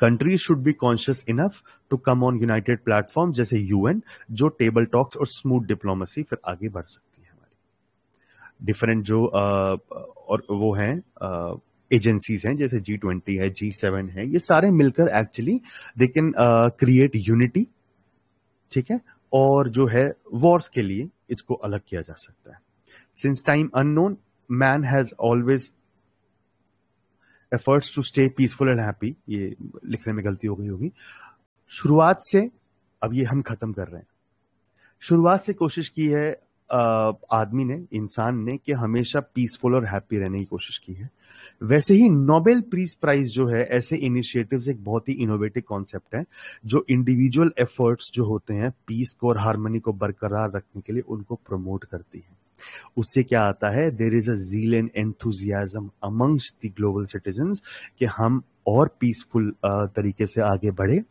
Speaker 1: countries should be conscious enough to come on united platform जैसे यूएन जो टेबल टॉक्स और स्मूथ डिप्लोमेसी फिर आगे बढ़ सकती है हमारी डिफरेंट जो आ, और वो हैं एजेंसीज हैं जैसे जी ट्वेंटी है जी सेवन है ये सारे मिलकर actually they can create unity ठीक है और जो है वॉर्स के लिए इसको अलग किया जा सकता है since time unknown man has always efforts to stay peaceful and happy ये लिखने में गलती हो गई होगी शुरुआत से अब ये हम खत्म कर रहे हैं शुरुआत से कोशिश की है आदमी ने इंसान ने कि हमेशा पीसफुल और हैप्पी रहने की कोशिश की है वैसे ही नोबेल पीस प्राइज जो है ऐसे इनिशिएटिव्स एक बहुत ही इनोवेटिव कॉन्सेप्ट है जो इंडिविजुअल एफर्ट्स जो होते हैं पीस को और हारमोनी को बरकरार रखने के लिए उनको प्रमोट करती है उससे क्या आता है there is all and enthusiasm amongst the global citizen कि हम और पीसफुल तरीके से आगे बढ़े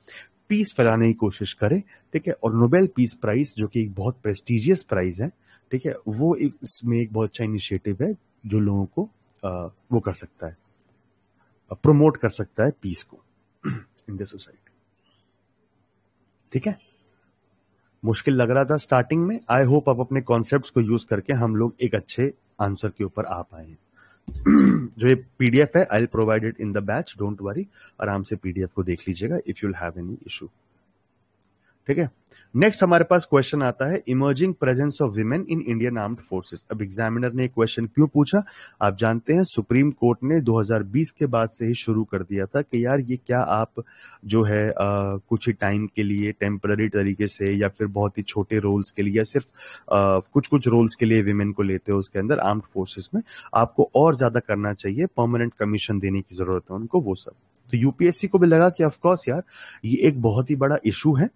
Speaker 1: पीस फैलाने की कोशिश करें ठीक है और नोबेल पीस प्राइज जो कि एक बहुत प्रेस्टिजियस प्राइज है ठीक है वो एक इसमें एक बहुत अच्छा इनिशिएटिव है जो लोगों को आ, वो कर सकता है प्रमोट कर सकता है पीस को इन द सोसाइटी ठीक है मुश्किल लग रहा था स्टार्टिंग में आई होप आप अपने कॉन्सेप्ट को यूज करके हम लोग एक अच्छे आंसर के ऊपर आ पाए हैं जो ये पीडीएफ है I provided in the batch don't worry आराम से पीडीएफ को देख लीजिएगा if you'll have any issue ठीक है नेक्स्ट हमारे पास क्वेश्चन आता है emerging presence of women in Indian armed forces अब एग्जामिनर ने क्वेश्चन क्यों पूछा आप जानते हैं सुप्रीम कोर्ट ने 2020 के बाद से ही शुरू कर दिया था कि यार ये क्या आप जो है आ, कुछ ही टाइम के लिए टेम्पररी तरीके से या फिर बहुत ही छोटे रोल्स के लिए या सिर्फ आ, कुछ कुछ रोल्स के लिए विमेन को लेते हो उसके अंदर आर्म्ड फोर्सेस में आपको और ज्यादा करना चाहिए परमानेंट कमीशन देने की जरूरत है उनको वो सब तो यूपीएससी को भी लगा कि ऑफकोर्स यार ये एक बहुत ही बड़ा इशू है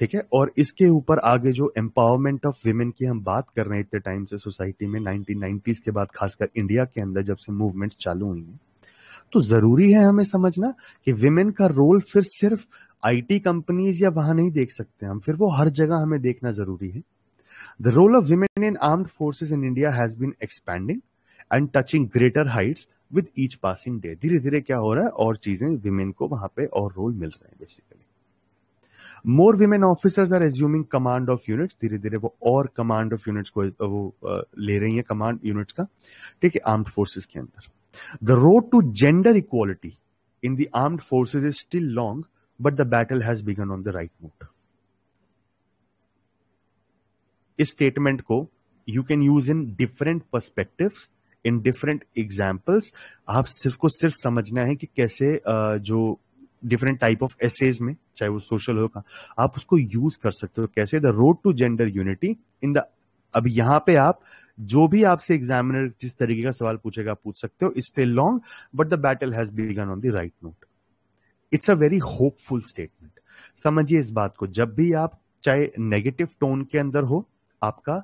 Speaker 1: ठीक है और इसके ऊपर आगे जो एम्पावरमेंट ऑफ वीमेन की हम बात कर रहे हैं इतने टाइम से सोसाइटी में नाइनटीन के बाद खासकर इंडिया के अंदर जब से मूवमेंट चालू हुई हैं तो जरूरी है हमें समझना कि विमेन का रोल फिर सिर्फ आईटी कंपनीज या वहां नहीं देख सकते हम फिर वो हर जगह हमें देखना जरूरी है the role of women in armed forces in India has been expanding and touching greater heights with each passing day धीरे धीरे क्या हो रहा है और चीजें विमेन को वहां पे और रोल मिल रहे हैं basically more women officers are assuming command of units धीरे धीरे वो और कमांड ऑफ यूनिट्स को वो ले रही है कमांड यूनिट्स का ठीक है आर्म्ड फोर्सेज के अंदर the road to gender equality in the armed forces is still long but the battle has begun on the right note इस स्टेटमेंट को you can use in different perspective in different examples आप सिर्फ को सिर्फ समझना है कि कैसे जो डिफरेंट टाइप ऑफ एसेज में चाहे वो सोशल हो आप उसको यूज कर सकते हो कैसे the road to gender unity in the अब यहाँ पे आप जो भी आपसे एग्जामिनर जिस तरीके का सवाल पूछेगा पूछ सकते हो it's still long but the battle has begun on the right note it's a very hopeful statement समझिए इस बात को जब भी आप चाहे नेगेटिव टोन के अंदर हो आपका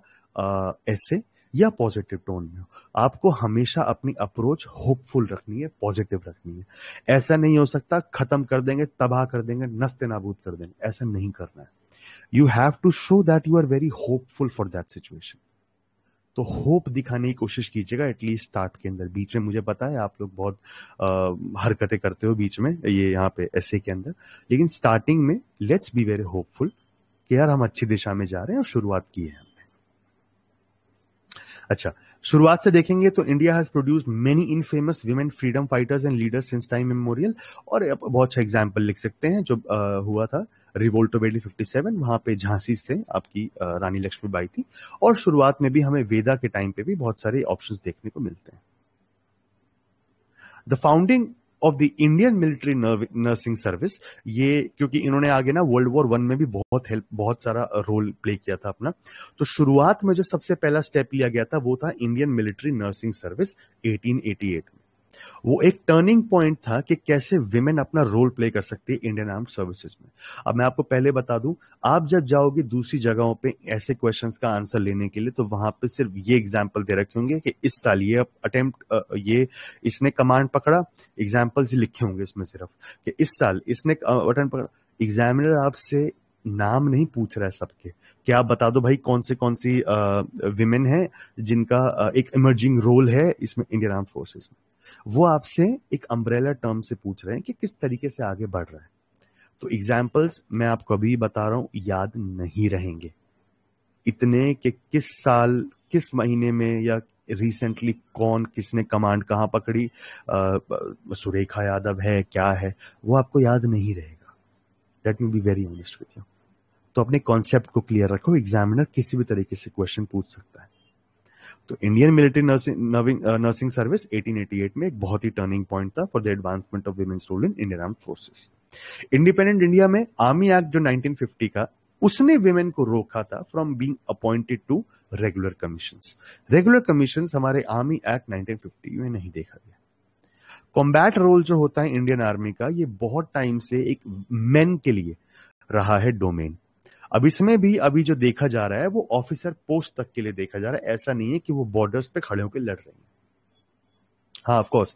Speaker 1: ऐसे uh, या पॉजिटिव टोन में हो आपको हमेशा अपनी अप्रोच होपफुल रखनी है पॉजिटिव रखनी है ऐसा नहीं हो सकता खत्म कर देंगे तबाह कर देंगे नस्ते नाबूद कर देंगे ऐसा नहीं करना है you have to show that you are very hopeful for that situation तो होप दिखाने की कोशिश कीजिएगा एटलीस्ट स्टार्ट के अंदर बीच में मुझे पता है आप लोग बहुत हरकतें करते हो बीच में ये यहाँ पे ऐसे के अंदर लेकिन स्टार्टिंग में लेट्स बी वेरी होपफुल कि यार हम अच्छी दिशा में जा रहे हैं और शुरुआत की है अच्छा शुरुआत से देखेंगे तो India has produced many in famous women freedom fighters and leaders since time memorial और बहुत अच्छा एग्जाम्पल लिख सकते हैं जो आ, हुआ था रिवोल्टो बेडी फिफ्टी सेवन वहां पे झांसी से आपकी आ, रानी बाई थी और शुरुआत में भी हमें वेदा के टाइम पे भी बहुत सारे ऑप्शन देखने को मिलते हैं the founding of the Indian military nursing service ये क्योंकि इन्होंने आगे ना वर्ल्ड वॉर वन में भी बहुत हेल्प बहुत सारा रोल प्ले किया था अपना तो शुरुआत में जो सबसे पहला स्टेप लिया गया था वो था इंडियन मिलिट्री नर्सिंग सर्विस 1888 वो एक टर्निंग पॉइंट था कि कैसे विमेन अपना रोल प्ले कर सकती है इंडियन आर्म सर्विसेज में अब मैं आपको पहले बता दूं आप जब जाओगे दूसरी जगहों पे ऐसे क्वेश्चन का आंसर लेने के लिए तो वहां पे सिर्फ ये एग्जाम्पल दे रखे होंगे कि इस साल ये अटेम्प्ट ये इसने कमांड पकड़ा एग्जाम्पल्स लिखे होंगे इसमें सिर्फ कि इस साल इसने अटेम्प्ट पकड़ा एग्जामिनर आपसे नाम नहीं पूछ रहा है सबके क्या आप बता दो भाई कौन से कौन सी विमेन है जिनका एक इमर्जिंग रोल है इसमें इंडियन आर्म फोर्सेस में वो आपसे एक अम्ब्रेला टर्म से पूछ रहे हैं कि किस तरीके से आगे बढ़ रहा है तो एग्जाम्पल्स मैं आपको अभी बता रहा हूं याद नहीं रहेंगे इतने कि किस साल किस महीने में या रिसेंटली कौन किसने कमांड कहाँ पकड़ी आ, सुरेखा यादव है क्या है वो आपको याद नहीं रहेगा let me be very honest with you तो अपने कॉन्सेप्ट को क्लियर रखो एग्जामिनर किसी भी तरीके से क्वेश्चन पूछ सकता है तो Indian military nursing nursing service 1888 में एक बहुत ही टर्निंग पॉइंट था for the advancement of women's role in Indian arm forces independent India में आर्मी एक्ट जो 1950 का उसने विमेन को रोका था from being appointed to regular commission regular commission हमारे आर्मी एक्ट 1950 में नहीं देखा गया कॉम्बैट रोल जो होता है इंडियन आर्मी का ये बहुत टाइम से एक मेन के लिए रहा है डोमेन अब इसमें भी अभी जो देखा जा रहा है वो ऑफिसर पोस्ट तक के लिए देखा जा रहा है ऐसा नहीं है कि वो बॉर्डर्स पे खड़े होकर लड़ रहे हैं हाँ ऑफकोर्स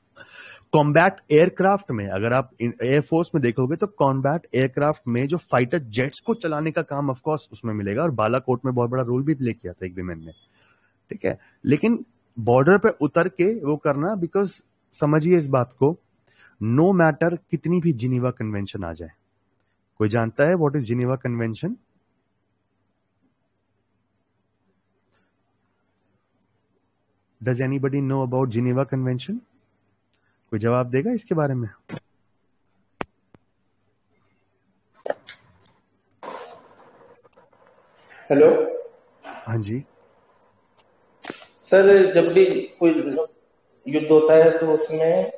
Speaker 1: कॉम्बैट एयरक्राफ्ट में अगर आप एयरफोर्स में देखोगे तो कॉम्बैट एयरक्राफ्ट में जो फाइटर जेट्स को चलाने का काम ऑफकोर्स उसमें मिलेगा और बालाकोट में बहुत बड़ा रोल भी प्ले किया था एक विमेन ने ठीक है लेकिन बॉर्डर पे उतर के वो करना बिकॉज समझिए इस बात को नो no मैटर कितनी भी जिनीवा कन्वेंशन आ जाए कोई जानता है what is Geneva convention does anybody know about Geneva convention कोई जवाब देगा इसके बारे में हेलो हाँ जी सर जब भी कोई युद्ध होता है तो उसमें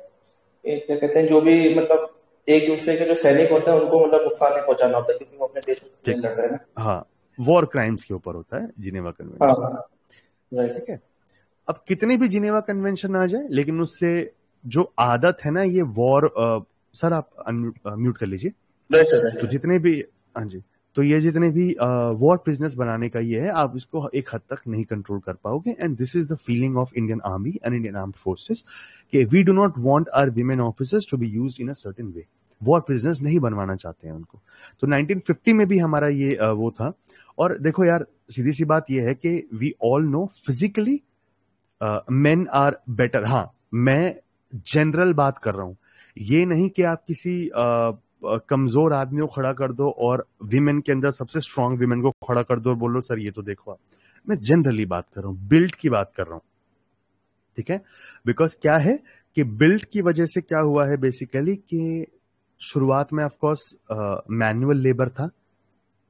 Speaker 1: क्या कहते हैं जो भी मतलब एक दूसरे के जो सैनिक होते हैं उनको मतलब नुकसान नहीं पहुंचाना होता है क्योंकि वो अपने देश में लड़ रहे हैं हाँ वॉर क्राइम्स के ऊपर होता है जिनेवा हाँ, कन्वेंशन हाँ, हाँ, ठीक है अब कितने भी जिनेवा कन्वेंशन आ जाए लेकिन उससे जो आदत है ना ये वॉर सर आप म्यूट कर लीजिए तो जितने भी हाँ जी तो ये जितने भी वॉर बिजनेस बनाने का ये है आप इसको एक हद तक नहीं कंट्रोल कर पाओगे and this is the feeling of Indian army and Indian arm forces कि we do not want our women officers to be use in a certain way war business नहीं बनवाना चाहते हैं उनको तो 1950 में भी हमारा ये वो था और देखो यार सीधी सी बात ये है कि we all know physically men are better हाँ मैं जनरल बात कर रहा हूं ये नहीं कि आप किसी uh, कमजोर आदमी को खड़ा कर दो और विमेन के अंदर सबसे स्ट्रांग विमेन को खड़ा कर दो और बोलो सर ये तो देखो आप मैं जनरली बात कर रहा हूं बिल्ड की बात कर रहा हूं ठीक है बिकॉज क्या है कि बिल्ड की वजह से क्या हुआ है बेसिकली कि शुरुआत में ऑफकोर्स मैनुअल लेबर था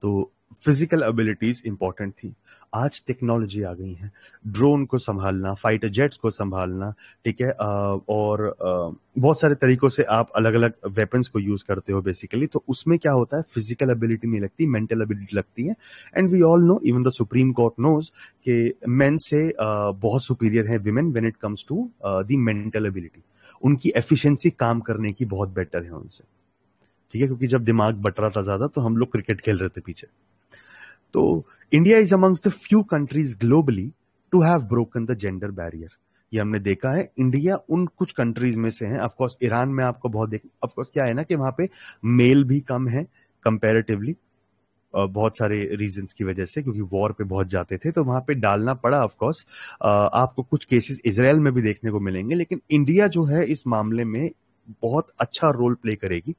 Speaker 1: तो फिजिकल एबिलिटीज इंपॉर्टेंट थी आज टेक्नोलॉजी आ गई है ड्रोन को संभालना फाइटर जेट्स को संभालना ठीक है और बहुत सारे तरीकों से आप अलग अलग वेपन्स को यूज करते हो बेसिकली तो उसमें क्या होता है फिजिकल एबिलिटी नहीं लगती मेंटल एबिलिटी लगती है and we all know even the supreme Court knows के मेन से बहुत सुपीरियर है women when it comes to the mental ability उनकी एफिशिएंसी काम करने की बहुत बेटर है उनसे ठीक है क्योंकि जब दिमाग बट रहा था ज्यादा तो हम लोग क्रिकेट खेल रहे थे पीछे तो India is amongst the few countries globally to have broken the gender barrier ये हमने देखा है इंडिया उन कुछ कंट्रीज में से है ऑफकोर्स ईरान में आपको बहुत देख ऑफकोर्स क्या है ना कि वहां पे मेल भी कम है कंपेरेटिवली बहुत सारे रीजन की वजह से क्योंकि वॉर पे बहुत जाते थे तो वहां पे डालना पड़ा ऑफकोर्स आपको कुछ केसेस इसराइल में भी देखने को मिलेंगे लेकिन इंडिया जो है इस मामले में बहुत अच्छा रोल प्ले करेगी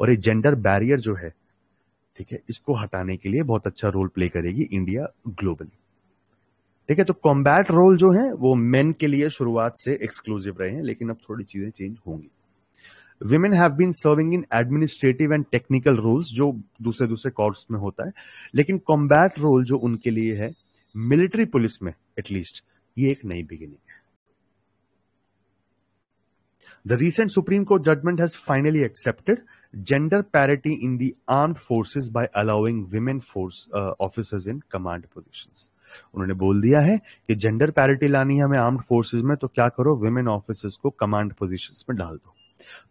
Speaker 1: और ये जेंडर बैरियर जो है ठीक है इसको हटाने के लिए बहुत अच्छा रोल प्ले करेगी इंडिया ग्लोबली ठीक है तो कॉम्बैट रोल जो है वो मेन के लिए शुरुआत से एक्सक्लूसिव रहे हैं लेकिन अब थोड़ी चीजें चेंज होंगी women have been serving in administrative and technical roles जो दूसरे दूसरे कॉर्प्स में होता है लेकिन कॉम्बैट रोल जो उनके लिए है मिलिट्री पुलिस में एटलीस्ट ये एक नई बिगिनिंग है the recent supreme court judgment has finally accepted gender parity in the armed forces by allowing women force officers in command position उन्होंने बोल दिया है कि जेंडर पैरिटी लानी है हमें आर्म्ड फोर्सेस में तो क्या करो विमेन ऑफिसर्स को कमांड पोजिशन में डाल दो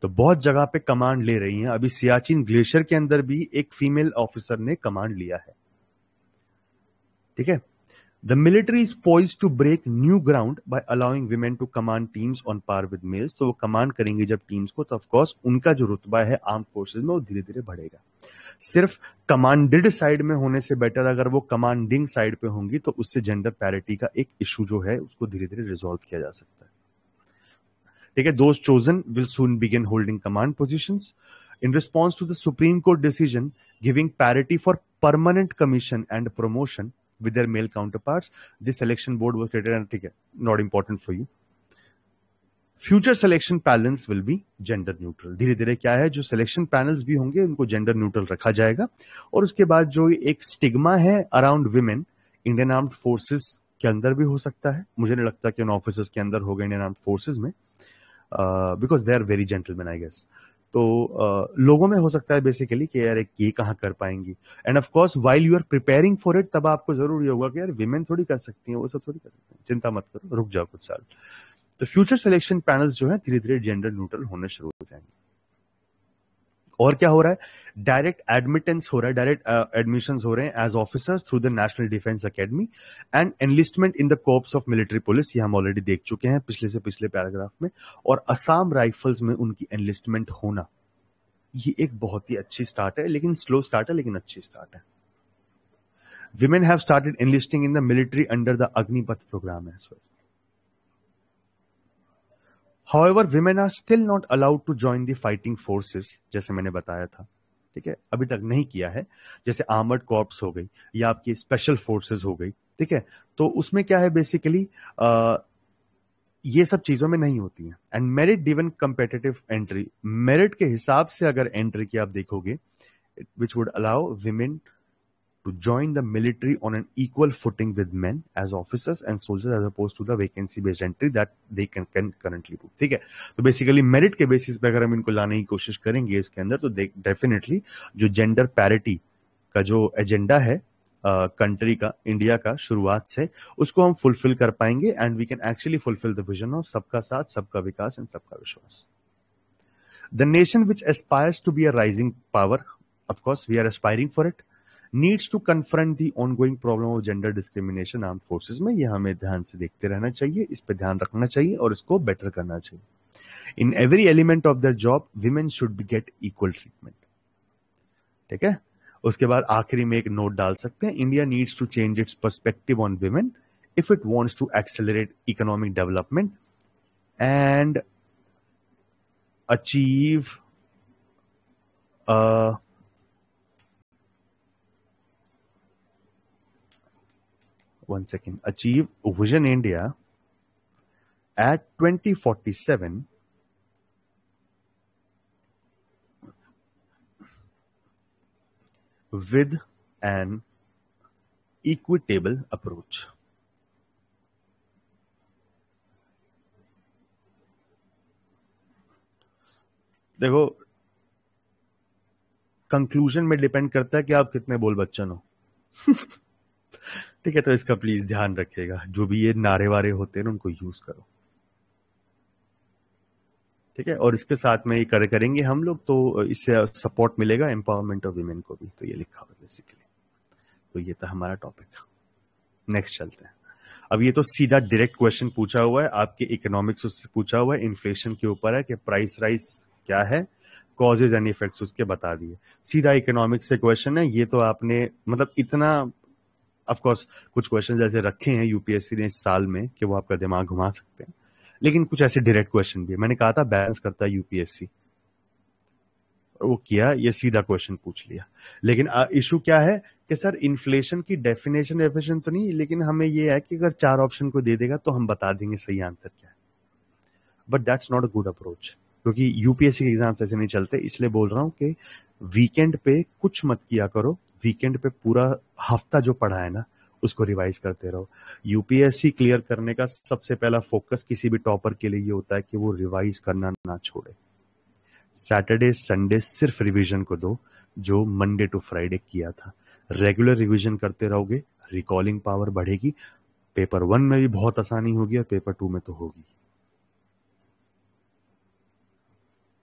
Speaker 1: तो बहुत जगह पे कमांड ले रही हैं अभी सियाचिन ग्लेशियर के अंदर भी एक फीमेल ऑफिसर ने कमांड लिया है ठीक है The military is poised to break new ground by allowing women to command teams on par with males. तो वो कमांड करेंगे जब टीम्स को तो ऑफकोर्स उनका जो रुतबा है आर्म फोर्सेज में वो धीरे धीरे बढ़ेगा सिर्फ कमांडेड साइड में होने से बेटर अगर वो कमांडिंग साइड पे होंगी तो उससे जेंडर पैरिटी का एक इशू जो है उसको धीरे धीरे रिजोल्व किया जा सकता है ठीक है those chosen will soon begin holding command position in response to the supreme court decision giving parity for permanent commission and promotion with their male counterparts. This selection board was created and okay, not important for you. Future selection panels will be gender neutral धीरे धीरे क्या है जो सिलेक्शन पैनल्स भी होंगे उनको जेंडर न्यूट्रल रखा जाएगा और उसके बाद जो एक स्टिग्मा है around women Indian armed forces के अंदर भी हो सकता है मुझे नहीं लगता कि उन ऑफिसर्स के अंदर होगा इंडियन आर्म्ड फोर्सेज में because they are very gentleman I guess तो लोगों में हो सकता है बेसिकली कि यार ये कहाँ कर पाएंगी and of course while you are preparing for it तब आपको जरूर ये होगा कि यार विमेन थोड़ी कर सकती हैं वो सब थोड़ी कर सकती हैं चिंता मत करो रुक जाओ कुछ साल तो फ्यूचर सिलेक्शन पैनल्स जो है धीरे धीरे जेंडर न्यूट्रल होने शुरू हो जाएंगे और क्या हो रहा है डायरेक्ट एडमिटेंस हो रहा है डायरेक्ट एडमिशन uh, हो रहे हैं as officers through the national defence academy and enlistment in the corps of military police ये हम ऑलरेडी देख चुके हैं पिछले से पिछले पैराग्राफ में और असम राइफल्स में उनकी एनलिस्टमेंट होना ये एक बहुत ही अच्छी स्टार्ट है लेकिन स्लो स्टार्ट है लेकिन अच्छी स्टार्ट है women have started enlisting in the military under the Agnipath programme as however women are still not allowed to join the fighting forces जैसे मैंने बताया था ठीक है अभी तक नहीं किया है जैसे आर्मर्ड कॉर्प्स हो गई या आपकी स्पेशल फोर्सेस हो गई ठीक है तो उसमें क्या है बेसिकली ये सब चीजों में नहीं होती है and merit driven competitive entry merit के हिसाब से अगर एंट्री की आप देखोगे which would allow women to join the military on an equal footing with men as officers and soldiers as opposed to the vacancy based entry that they can, can currently do ठीक है तो बेसिकली मेरिट के बेसिस पे अगर हम इनको लाने की कोशिश करेंगे इसके अंदर तो डेफिनेटली जो जेंडर पैरिटी का जो एजेंडा है कंट्री uh, का इंडिया का शुरुआत से उसको हम फुलफिल कर पाएंगे and we can actually fulfil the vision of सबका साथ सबका विकास एंड सबका विश्वास the nation which aspires to be a rising power of course we are aspiring for it needs to confront the ongoing problem of gender discrimination arm forces में यह हमें ध्यान से देखते रहना चाहिए इस पर ध्यान रखना चाहिए और इसको बेटर करना चाहिए in every element of their job women should be get equal treatment ठीक है उसके बाद आखिरी में एक नोट डाल सकते हैं India needs to change its perspective on women if it wants to accelerate economic development and achieve uh, one second, achieve Vision India at 2047 with an equitable approach. देखो कंक्लूजन में डिपेंड करता है कि आप कितने बोल बच्चन हो ठीक है तो इसका प्लीज ध्यान रखिएगा जो भी ये नारे वारे होते हैं उनको यूज करो ठीक है और इसके साथ में ये कर करेंगे हम लोग तो इससे सपोर्ट मिलेगा एम्पावरमेंट ऑफ वीमेन को भी तो ये लिखा हुआ बेसिकली तो ये था हमारा टॉपिक नेक्स्ट चलते हैं अब ये तो सीधा डायरेक्ट क्वेश्चन पूछा हुआ है आपके इकोनॉमिक्स उससे पूछा हुआ है इन्फ्लेशन के ऊपर है कि प्राइस राइस क्या है कॉजेज एंड इफेक्ट्स उसके बता दिए सीधा इकोनॉमिक्स से क्वेश्चन है ये तो आपने मतलब इतना ऑफ कुछ क्वेश्चन ऐसे रखे हैं यूपीएससी ने इस साल में कि वो आपका दिमाग घुमा सकते हैं लेकिन कुछ ऐसे डायरेक्ट क्वेश्चन भी है मैंने कहा था बैलेंस करता है यूपीएससी वो किया ये सीधा क्वेश्चन पूछ लिया लेकिन इशू क्या है कि सर इन्फ्लेशन की डेफिनेशन डेफिनेशन तो नहीं लेकिन हमें ये है कि अगर चार ऑप्शन को दे देगा तो हम बता देंगे सही आंसर क्या है but that's not a good approach क्योंकि यूपीएससी के एग्जाम्स ऐसे नहीं चलते इसलिए बोल रहा हूँ कि वीकेंड पे कुछ मत किया करो वीकेंड पे पूरा हफ्ता जो पढ़ा है ना उसको रिवाइज करते रहो यूपीएससी क्लियर करने का सबसे पहला फोकस किसी भी टॉपर के लिए ये होता है कि वो रिवाइज करना ना छोड़े सैटरडे संडे सिर्फ रिवीजन को दो जो मंडे टू फ्राइडे किया था रेगुलर रिवीजन करते रहोगे रिकॉलिंग पावर बढ़ेगी पेपर वन में भी बहुत आसानी होगी और पेपर टू में तो होगी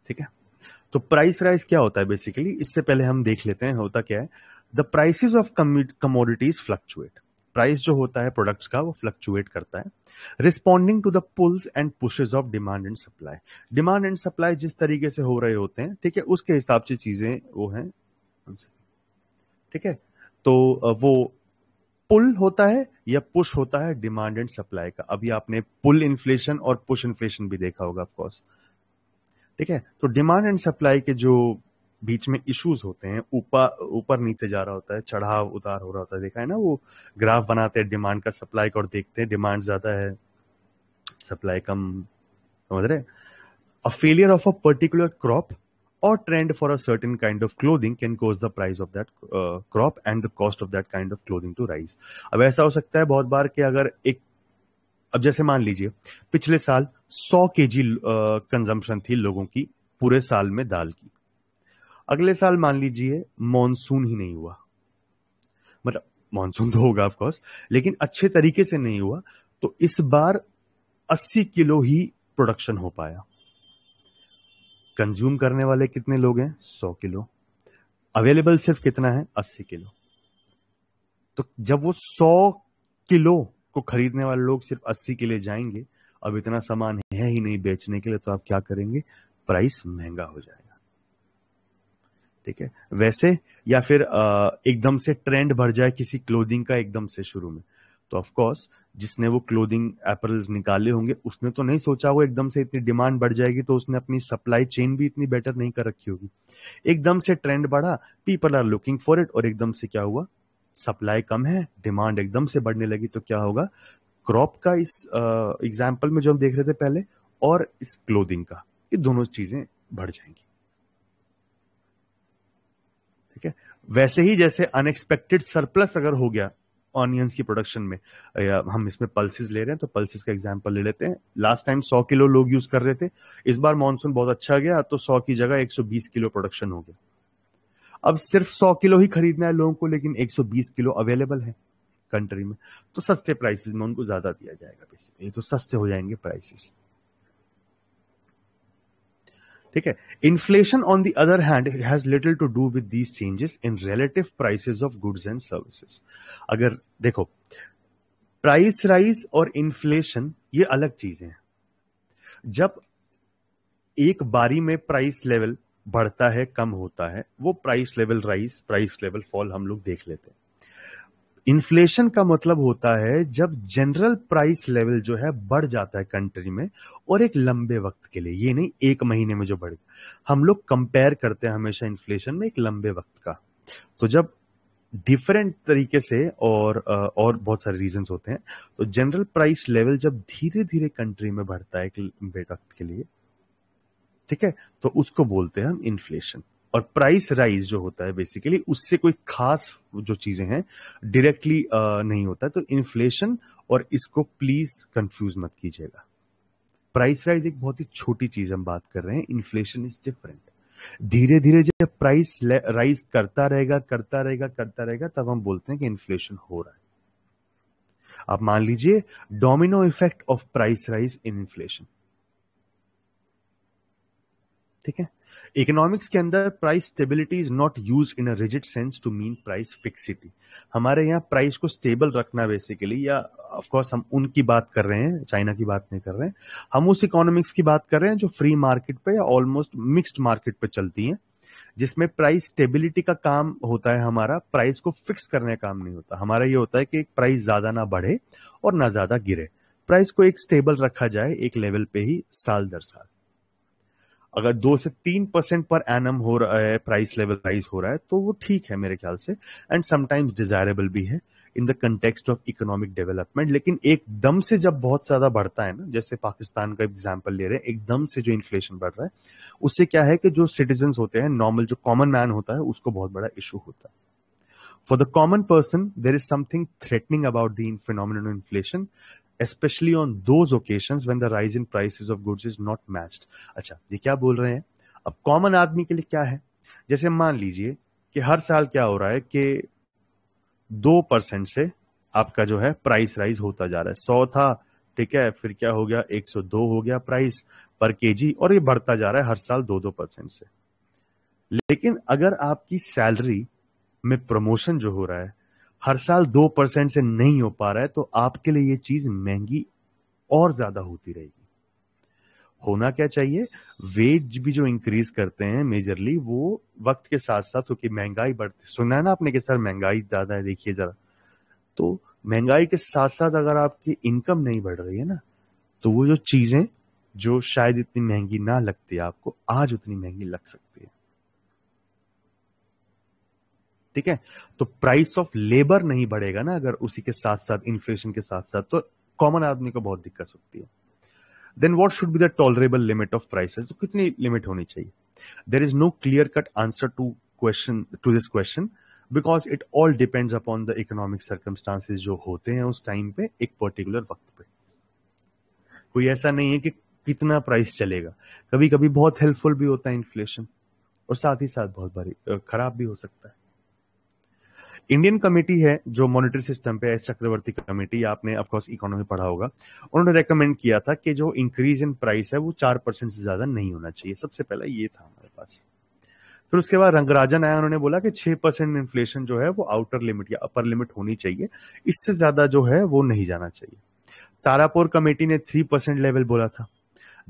Speaker 1: ठीक है तो प्राइस राइज क्या होता है बेसिकली इससे पहले हम देख लेते हैं होता क्या है the prices of commodities fluctuate price जो होता है प्रोडक्ट्स का वो फ्लक्चुएट करता है responding to the pulls and pushes of demand and supply demand and supply जिस तरीके से हो रहे होते हैं ठीक है उसके हिसाब से चीजें वो हैं ठीक है तो वो पुल होता है या पुश होता है डिमांड एंड सप्लाई का अभी आपने पुल इन्फ्लेशन और पुश इन्फ्लेशन भी देखा होगा ऑफकोर्स ठीक है तो डिमांड एंड सप्लाई के जो बीच में इश्यूज होते हैं ऊपर ऊपर नीचे जा रहा होता है चढ़ाव उतार हो रहा होता है देखा है ना वो ग्राफ बनाते हैं डिमांड का सप्लाई का और देखते हैं डिमांड ज्यादा है सप्लाई कम समझ रहे a failure of a particular crop और trend for a certain kind of clothing can cause the price of that crop and the cost of that kind of clothing to to अब ऐसा हो सकता है बहुत बार कि अगर एक अब जैसे मान लीजिए पिछले साल 100 के जी कंजम्पशन थी लोगों की पूरे साल में दाल की अगले साल मान लीजिए मानसून ही नहीं हुआ मतलब मानसून तो होगा ऑफकोर्स लेकिन अच्छे तरीके से नहीं हुआ तो इस बार 80 किलो ही प्रोडक्शन हो पाया कंज्यूम करने वाले कितने लोग हैं 100 किलो अवेलेबल सिर्फ कितना है 80 किलो तो जब वो 100 किलो को खरीदने वाले लोग सिर्फ 80 के लिए जाएंगे अब इतना सामान है ही नहीं बेचने के लिए तो आप क्या करेंगे प्राइस महंगा हो जाएगा ठीक है वैसे या फिर एकदम से ट्रेंड भर जाए किसी क्लोदिंग का एकदम से शुरू में तो ऑफकोर्स जिसने वो क्लोदिंग एपरल्स निकाले होंगे उसने तो नहीं सोचा होगा एकदम से इतनी डिमांड बढ़ जाएगी तो उसने अपनी सप्लाई चेन भी इतनी बेटर नहीं कर रखी होगी एकदम से ट्रेंड बढ़ा people are looking for it और एकदम से क्या हुआ सप्लाई कम है डिमांड एकदम से बढ़ने लगी तो क्या होगा क्रॉप का इस एग्जाम्पल में जो हम देख रहे थे पहले और इस क्लोदिंग का ये दोनों चीजें बढ़ जाएंगी ठीक है वैसे ही जैसे अनएक्सपेक्टेड सरप्लस अगर हो गया ऑनियंस की प्रोडक्शन में या हम इसमें पल्सिस ले रहे हैं तो पल्सिस का एग्जाम्पल ले लेते हैं लास्ट टाइम सौ किलो लोग यूज कर रहे थे इस बार मानसून बहुत अच्छा गया तो सौ की जगह बीस किलो प्रोडक्शन हो गया अब सिर्फ सौ किलो ही खरीदना है लोगों को लेकिन बीस किलो अवेलेबल है कंट्री में तो सस्ते प्राइसेस में उनको ज्यादा दिया जाएगा बेसिकली तो सस्ते हो जाएंगे प्राइसेस ठीक है inflation on the other hand has little to do with these changes in relative prices of goods and services अगर देखो प्राइस राइज और इन्फ्लेशन ये अलग चीजें हैं जब एक बारी में प्राइस लेवल बढ़ता है कम होता है वो price level rise price level fall हम लोग देख लेते हैं इन्फ्लेशन का मतलब होता है जब जनरल प्राइस लेवल जो है बढ़ जाता है कंट्री में और एक लंबे वक्त के लिए ये नहीं एक महीने में जो बढ़ गया हम लोग कंपेयर करते हैं हमेशा इन्फ्लेशन में एक लंबे वक्त का तो जब डिफरेंट तरीके से और और बहुत सारे रीजंस होते हैं तो जनरल प्राइस लेवल जब धीरे धीरे कंट्री में बढ़ता है एक लंबे वक्त के लिए ठीक है तो उसको बोलते हैं हम इन्फ्लेशन और प्राइस राइज जो होता है बेसिकली उससे कोई खास जो चीजें हैं डायरेक्टली नहीं होता तो इन्फ्लेशन और इसको प्लीज कंफ्यूज मत कीजिएगा प्राइस राइज एक बहुत ही छोटी चीज हम बात कर रहे हैं इन्फ्लेशन इज डिफरेंट धीरे धीरे जब प्राइस राइज करता रहेगा करता रहेगा करता रहेगा तब हम बोलते हैं कि इन्फ्लेशन हो रहा है आप मान लीजिए domino effect of price rise in inflation ठीक है इकोनॉमिक्स के अंदर price stability is not use in a rigid sense to mean price fixity हमारे यहाँ प्राइस को स्टेबल रखना बेसिकली या ऑफ कोर्स हम उनकी बात कर रहे हैं चाइना की बात नहीं कर रहे हैं हम उस इकोनॉमिक्स की बात कर रहे हैं जो फ्री मार्केट पे या ऑलमोस्ट मिक्स्ड मार्केट पे चलती है जिसमें प्राइस स्टेबिलिटी का काम होता है हमारा प्राइस को फिक्स करने का काम नहीं होता हमारा ये होता है कि प्राइस ज्यादा ना बढ़े और ना ज्यादा गिरे प्राइस को एक स्टेबल रखा जाए एक लेवल पे ही साल दर साल अगर दो से तीन परसेंट पर एनम हो रहा है प्राइस लेवल राइज हो रहा है तो वो ठीक है मेरे ख्याल से एंड समटाइम्स डिजायरेबल भी है in the context of economic development लेकिन एकदम से जब बहुत ज्यादा बढ़ता है ना जैसे पाकिस्तान का एग्जाम्पल ले रहे हैं एकदम से जो इन्फ्लेशन बढ़ रहा है उससे क्या है कि जो सिटीजन होते हैं नॉर्मल जो कॉमन मैन होता है उसको बहुत बड़ा इशू होता है for the common person there is something threatening about the phenomenon of especially on those occasions when the rise in prices of goods is not matched. अच्छा ये क्या बोल रहे हैं अब कॉमन आदमी के लिए क्या है जैसे मान लीजिए कि हर साल क्या हो रहा है कि दो परसेंट से आपका जो है प्राइस राइज होता जा रहा है सौ था ठीक है फिर क्या हो गया एक सौ दो हो गया प्राइस पर के जी और ये बढ़ता जा रहा है हर साल दो दो परसेंट से लेकिन अगर आपकी सैलरी में प्रमोशन जो हो रहा है हर साल दो परसेंट से नहीं हो पा रहा है तो आपके लिए ये चीज महंगी और ज्यादा होती रहेगी होना क्या चाहिए वेज भी जो इंक्रीज करते हैं मेजरली वो वक्त के साथ साथ क्योंकि महंगाई बढ़ती सुना है ना आपने कि सर महंगाई ज्यादा है देखिए जरा तो महंगाई के साथ साथ अगर आपकी इनकम नहीं बढ़ रही है ना तो वो जो चीजें जो शायद इतनी महंगी ना लगती आपको आज उतनी महंगी लग सकती है ठीक है तो प्राइस ऑफ लेबर नहीं बढ़ेगा ना अगर उसी के साथ साथ इन्फ्लेशन के साथ साथ तो कॉमन आदमी को बहुत दिक्कत सकती है then what should be the tolerable limit of prices तो कितनी लिमिट होनी चाहिए there is no clear cut answer to question to this question because it all depends upon the economic circumstances जो होते हैं उस टाइम पे एक पर्टिकुलर वक्त पे कोई ऐसा नहीं है कि कितना प्राइस चलेगा कभी कभी बहुत हेल्पफुल भी होता है इन्फ्लेशन और साथ ही साथ बहुत भारी खराब भी हो सकता है इंडियन कमेटी है जो मॉनिटरी सिस्टम पे एस चक्रवर्ती कमेटी आपने ऑफकोर्स इकोनॉमी पढ़ा होगा उन्होंने रेकमेंड किया था कि जो इंक्रीज इन प्राइस है वो चार परसेंट से ज्यादा नहीं होना चाहिए सबसे पहला ये था हमारे पास फिर उसके बाद रंगराजन आया उन्होंने बोला कि छह परसेंट इन्फ्लेशन जो है वो आउटर लिमिट या अपर लिमिट होनी चाहिए इससे ज्यादा जो है वो नहीं जाना चाहिए तारापोर कमेटी ने थ्री परसेंट लेवल बोला था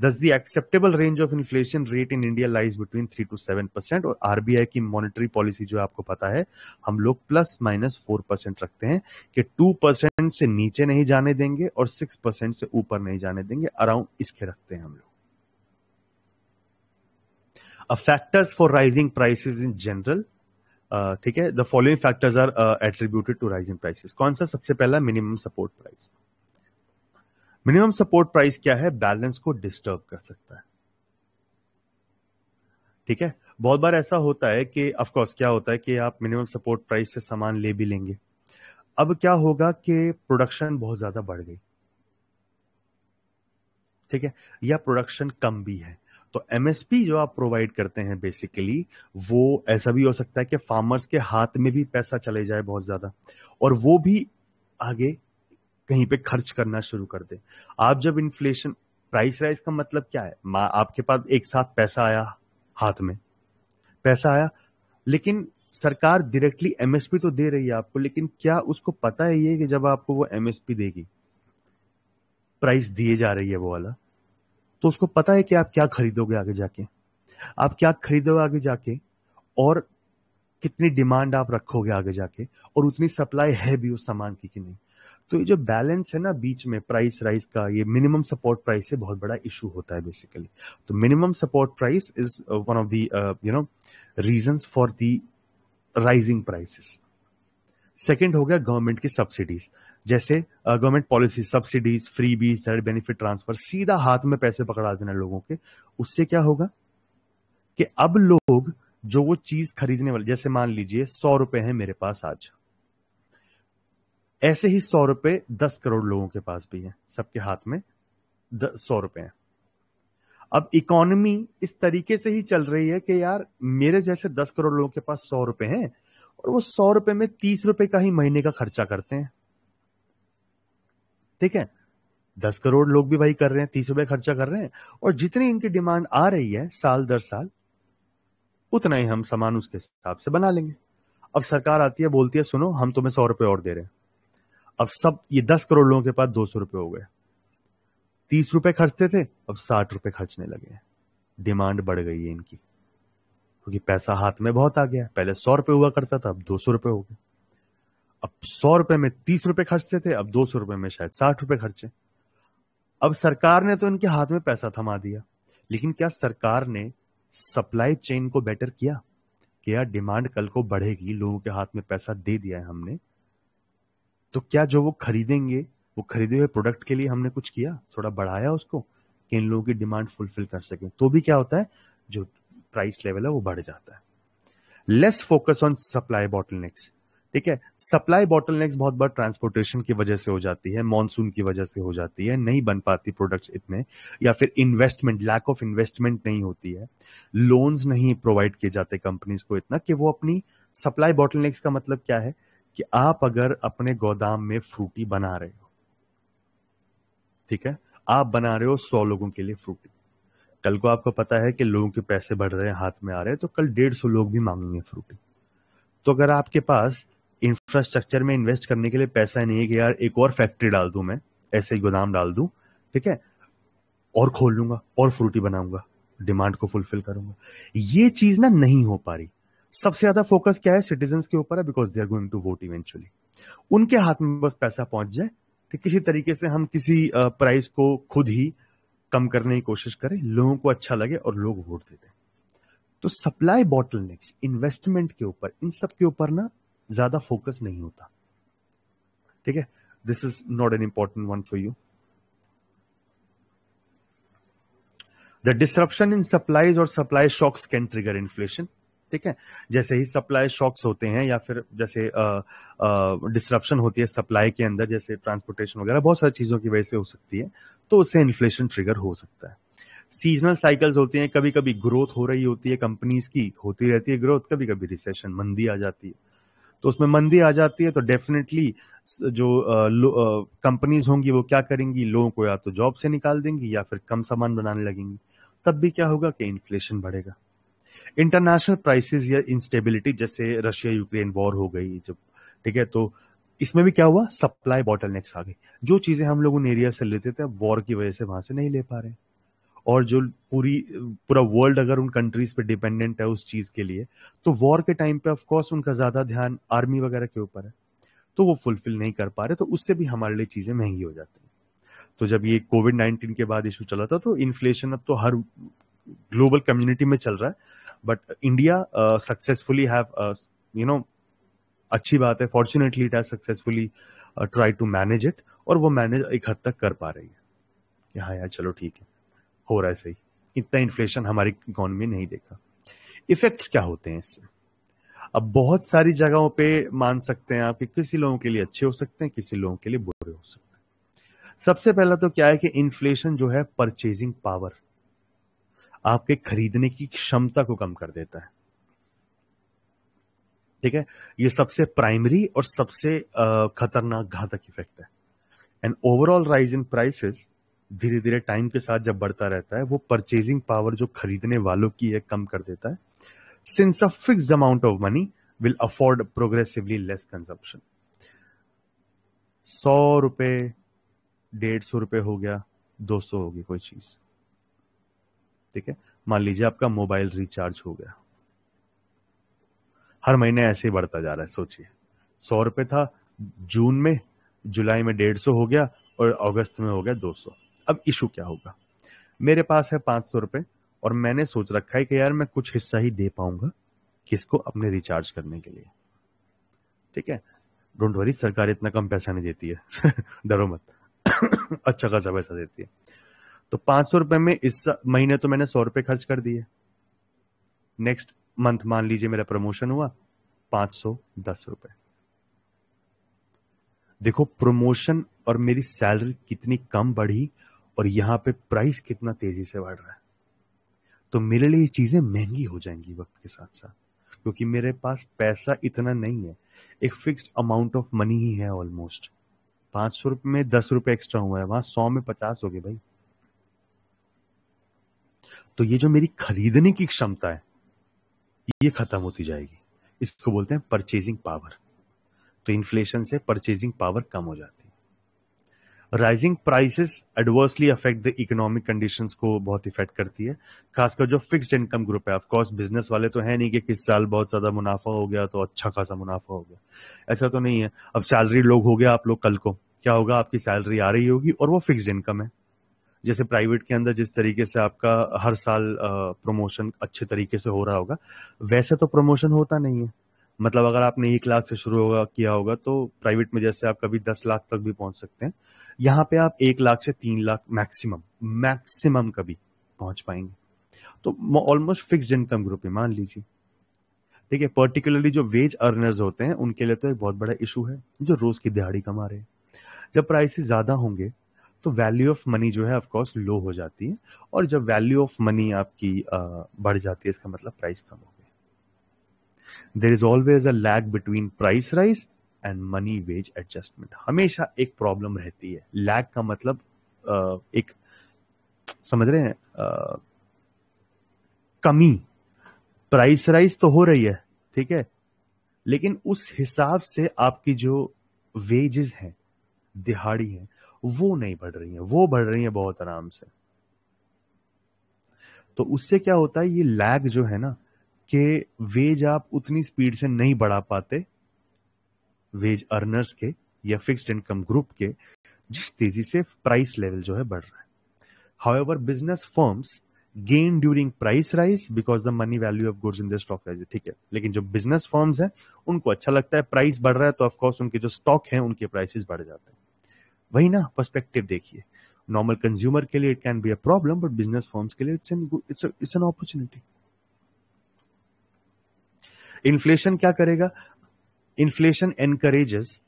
Speaker 1: thus the acceptable range of inflation rate in India lies between three to seven percent और आरबीआई की मॉनिटरी पॉलिसी जो आपको पता है हम लोग प्लस माइनस फोर परसेंट रखते हैं कि टू परसेंट से नीचे नहीं जाने देंगे और सिक्स परसेंट से ऊपर नहीं जाने देंगे अराउंड इसके रखते हैं हम लोग factors for rising prices in general ठीक है the following factors are attributed to rising prices कौन सा सबसे पहला minimum support price minimum support price क्या है बैलेंस को डिस्टर्ब कर सकता है ठीक है बहुत बार ऐसा होता है कि ऑफकोर्स क्या होता है कि आप मिनिमम सपोर्ट प्राइस से सामान ले भी लेंगे अब क्या होगा कि प्रोडक्शन बहुत ज्यादा बढ़ गई ठीक है या प्रोडक्शन कम भी है तो एमएसपी जो आप प्रोवाइड करते हैं बेसिकली वो ऐसा भी हो सकता है कि फार्मर्स के हाथ में भी पैसा चले जाए बहुत ज्यादा और वो भी आगे कहीं पे खर्च करना शुरू कर दे आप जब इन्फ्लेशन प्राइस राइज का मतलब क्या है आपके पास एक साथ पैसा आया हाथ में पैसा आया लेकिन सरकार डायरेक्टली एमएसपी तो दे रही है आपको लेकिन क्या उसको पता है ये कि जब आपको वो एमएसपी देगी प्राइस दिए जा रही है वो वाला तो उसको पता है कि आप क्या खरीदोगे आगे जाके आप क्या खरीदोगे आगे जाके और कितनी डिमांड आप रखोगे आगे जाके और उतनी सप्लाई है भी उस सामान की कि नहीं तो ये जो बैलेंस है ना बीच में प्राइस राइज का ये मिनिमम सपोर्ट प्राइस से बहुत बड़ा इशू होता है बेसिकली तो minimum support price is one of you know reason for the rising prices second हो गया गवर्नमेंट की सब्सिडीज जैसे गवर्नमेंट पॉलिसी सब्सिडीज फ्री बीज बेनिफिट ट्रांसफर सीधा हाथ में पैसे पकड़ा देना लोगों के उससे क्या होगा कि अब लोग जो वो चीज खरीदने वाले जैसे मान लीजिए सौ रुपए है मेरे पास आज ऐसे ही सौ रुपए दस करोड़ लोगों के पास भी है सबके हाथ में सौ रुपए हैं अब इकोनॉमी इस तरीके से ही चल रही है कि यार मेरे जैसे दस करोड़ लोगों के पास सौ रुपए हैं और वो सौ रुपए में तीस रुपए का ही महीने का खर्चा करते हैं ठीक है दस करोड़ लोग भी भाई कर रहे हैं तीस रुपए खर्चा कर रहे हैं और जितनी इनकी डिमांड आ रही है साल दर साल उतना ही हम सामान उसके हिसाब से बना लेंगे अब सरकार आती है बोलती है सुनो हम तुम्हें सौ रुपए और दे रहे हैं अब सब ये दस करोड़ लोगों के पास दो सौ रुपए हो गए तीस रुपये खर्चते थे अब साठ रुपए खर्चने लगे डिमांड बढ़ गई है इनकी क्योंकि पैसा हाथ में बहुत आ गया पहले सौ रुपए हुआ करता था अब दो सौ रुपए हो गए अब सौ रुपए में तीस रुपए खर्चते थे अब दो सौ रुपए में शायद साठ रुपए खर्चे अब सरकार ने तो इनके हाथ में पैसा थमा दिया लेकिन क्या सरकार ने सप्लाई चेन को बेटर किया क्या डिमांड कल को बढ़ेगी लोगों के हाथ में पैसा दे दिया है हमने तो क्या जो वो खरीदेंगे वो खरीदे हुए प्रोडक्ट के लिए हमने कुछ किया थोड़ा बढ़ाया उसको कि इन लोगों की डिमांड फुलफिल कर सके तो भी क्या होता है जो प्राइस लेवल है वो बढ़ जाता है less focus on supply bottle ठीक है सप्लाई बॉटल बहुत बार ट्रांसपोर्टेशन की वजह से हो जाती है मानसून की वजह से हो जाती है नहीं बन पाती प्रोडक्ट्स इतने या फिर इन्वेस्टमेंट लैक ऑफ इन्वेस्टमेंट नहीं होती है लोन्स नहीं प्रोवाइड किए जाते कंपनीज को इतना कि वो अपनी सप्लाई बॉटल का मतलब क्या है कि आप अगर अपने गोदाम में फ्रूटी बना रहे हो ठीक है आप बना रहे हो सौ लोगों के लिए फ्रूटी कल को आपको पता है कि लोगों के पैसे बढ़ रहे हैं हाथ में आ रहे हैं तो कल डेढ़ सौ लोग भी मांगेंगे फ्रूटी तो अगर आपके पास इंफ्रास्ट्रक्चर में इन्वेस्ट करने के लिए पैसा नहीं है कि यार एक और फैक्ट्री डाल दूं मैं ऐसे ही गोदाम डाल दूं ठीक है और खोल लूंगा और फ्रूटी बनाऊंगा डिमांड को फुलफिल करूंगा ये चीज ना नहीं हो पा रही सबसे ज्यादा फोकस क्या है सिटीजन के ऊपर है because they are going to vote eventually उनके हाथ में बस पैसा पहुंच जाए तो किसी तरीके से हम किसी प्राइस को खुद ही कम करने की कोशिश करें लोगों को अच्छा लगे और लोग वोट देते तो सप्लाई बॉटल इन्वेस्टमेंट के ऊपर इन सब के ऊपर ना ज्यादा फोकस नहीं होता ठीक है this is not an important one for you the disruption in supplies और supply shocks can trigger inflation ठीक है जैसे ही सप्लाई शॉक्स होते हैं या फिर जैसे डिस्ट्रप्शन होती है सप्लाई के अंदर जैसे ट्रांसपोर्टेशन वगैरह बहुत सारी चीज़ों की वजह से हो सकती है तो उससे इन्फ्लेशन ट्रिगर हो सकता है सीजनल साइकिल्स होती हैं कभी कभी ग्रोथ हो रही होती है कंपनीज की होती रहती है ग्रोथ कभी कभी रिसेशन मंदी आ जाती है तो उसमें मंदी आ जाती है तो डेफिनेटली जो कंपनीज होंगी वो क्या करेंगी लोगों को या तो जॉब से निकाल देंगी या फिर कम सामान बनाने लगेंगी तब भी क्या होगा कि इन्फ्लेशन बढ़ेगा इंटरनेशनल प्राइसेस या इंस्टेबिलिटी जैसे रशिया यूक्रेन वॉर हो गई जब ठीक है तो इसमें भी क्या हुआ सप्लाई बॉटल नेक्स आ गई जो चीज़ें हम लोग उन एरिया से लेते थे वॉर की वजह से वहां से नहीं ले पा रहे और जो पूरी पूरा वर्ल्ड अगर उन कंट्रीज पे डिपेंडेंट है उस चीज़ के लिए तो वॉर के टाइम पे ऑफ कोर्स उनका ज़्यादा ध्यान आर्मी वगैरह के ऊपर है तो वो फुलफिल नहीं कर पा रहे तो उससे भी हमारे लिए चीज़ें महंगी हो जाती हैं तो जब ये कोविड नाइन्टीन के बाद इशू चला था तो इन्फ्लेशन अब तो हर ग्लोबल कम्युनिटी में चल रहा है but India successfully have you know अच्छी बात है fortunately it has successfully try to manage it और वो मैनेज एक हद तक कर पा रही है यहाँ यार चलो ठीक है हो रहा है सही इतना इन्फ्लेशन हमारी इकोनॉमी नहीं देखा इफेक्ट्स क्या होते हैं इससे अब बहुत सारी जगहों पे मान सकते हैं आप कि किसी लोगों के लिए अच्छे हो सकते हैं किसी लोगों के लिए बुरे हो सकते हैं सबसे पहला तो क्या है कि इन्फ्लेशन जो है परचेजिंग पावर आपके खरीदने की क्षमता को कम कर देता है ठीक है ये सबसे प्राइमरी और सबसे खतरनाक घातक इफेक्ट है and overall rise in prices धीरे धीरे टाइम के साथ जब बढ़ता रहता है वो परचेजिंग पावर जो खरीदने वालों की है कम कर देता है since a fix amount of money will afford progressively less consumption सौ रुपये डेढ़ सौ रुपये हो गया दो सौ होगी कोई चीज़ ठीक है मान लीजिए आपका मोबाइल रिचार्ज हो गया हर महीने ऐसे ही बढ़ता जा रहा है सोचिए सौ रुपए था जून में जुलाई में डेढ़ सौ हो गया और अगस्त में हो गया दो सौ अब इशू क्या होगा मेरे पास है पांच सौ रुपए और मैंने सोच रखा है कि यार मैं कुछ हिस्सा ही दे पाऊंगा किसको अपने रिचार्ज करने के लिए ठीक है डोंट वरी सरकार इतना कम पैसा नहीं देती है डरो मत अच्छा खासा पैसा देती है तो पांच सौ रुपए में इस महीने तो मैंने सौ रुपए खर्च कर दिए नेक्स्ट मंथ मान लीजिए मेरा प्रमोशन हुआ पांच सौ दस रुपए देखो प्रमोशन और मेरी सैलरी कितनी कम बढ़ी और यहां पे प्राइस कितना तेजी से बढ़ रहा है तो मेरे लिए चीजें महंगी हो जाएंगी वक्त के साथ साथ क्योंकि मेरे पास पैसा इतना नहीं है एक फिक्स्ड अमाउंट ऑफ मनी ही है ऑलमोस्ट पांच सौ रुपये में दस रुपए एक्स्ट्रा हुआ है वहां सौ में पचास हो गए भाई तो ये जो मेरी खरीदने की क्षमता है ये खत्म होती जाएगी इसको बोलते हैं परचेजिंग पावर तो इन्फ्लेशन से परचेजिंग पावर कम हो जाती है rising prices adversely affect the economic conditions को बहुत इफेक्ट करती है खासकर जो फिक्स्ड इनकम ग्रुप है ऑफकोर्स बिजनेस वाले तो है नहीं कि किस साल बहुत ज्यादा मुनाफा हो गया तो अच्छा खासा मुनाफा हो गया ऐसा तो नहीं है अब सैलरी लोग हो गया आप लोग कल को क्या होगा आपकी सैलरी आ रही होगी और वो फिक्स्ड इनकम है जैसे प्राइवेट के अंदर जिस तरीके से आपका हर साल प्रमोशन अच्छे तरीके से हो रहा होगा वैसे तो प्रमोशन होता नहीं है मतलब अगर आपने एक लाख से शुरू होगा किया होगा तो प्राइवेट में जैसे आप कभी दस लाख तक भी पहुंच सकते हैं यहाँ पे आप एक लाख से तीन लाख मैक्सिमम मैक्सिमम कभी पहुंच पाएंगे तो ऑलमोस्ट फिक्स इनकम ग्रुप है मान लीजिए ठीक है पर्टिकुलरली जो वेज अर्नर्स होते हैं उनके लिए तो एक बहुत बड़ा इशू है जो रोज की दिहाड़ी कमा रहे हैं जब प्राइसेस ज्यादा होंगे तो वैल्यू ऑफ मनी जो है ऑफकोर्स लो हो जाती है और जब वैल्यू ऑफ मनी आपकी बढ़ जाती है इसका मतलब प्राइस कम हो गया there is always a lag between price rise and money wage adjustment हमेशा एक प्रॉब्लम रहती है लैग का मतलब एक समझ रहे हैं कमी प्राइस राइज तो हो रही है ठीक है लेकिन उस हिसाब से आपकी जो वेजेस हैं दिहाड़ी है वो नहीं बढ़ रही है वो बढ़ रही है बहुत आराम से तो उससे क्या होता है ये लैग जो है ना कि वेज आप उतनी स्पीड से नहीं बढ़ा पाते वेज अर्नर्स के या फिक्स्ड इनकम ग्रुप के जिस तेजी से प्राइस लेवल जो है बढ़ रहा है however business firms gain during price rise because the money value of goods in the stock rise ठीक है लेकिन जो बिजनेस फर्म्स हैं उनको अच्छा लगता है प्राइस बढ़ रहा है तो ऑफकोर्स उनके जो स्टॉक हैं उनके प्राइसेस बढ़ जाते हैं वही ना पर्सपेक्टिव देखिए नॉर्मल कंज्यूमर के लिए it can be a problem but business forms के लिए it's it's it's an opportunity inflation क्या करेगा inflation encourages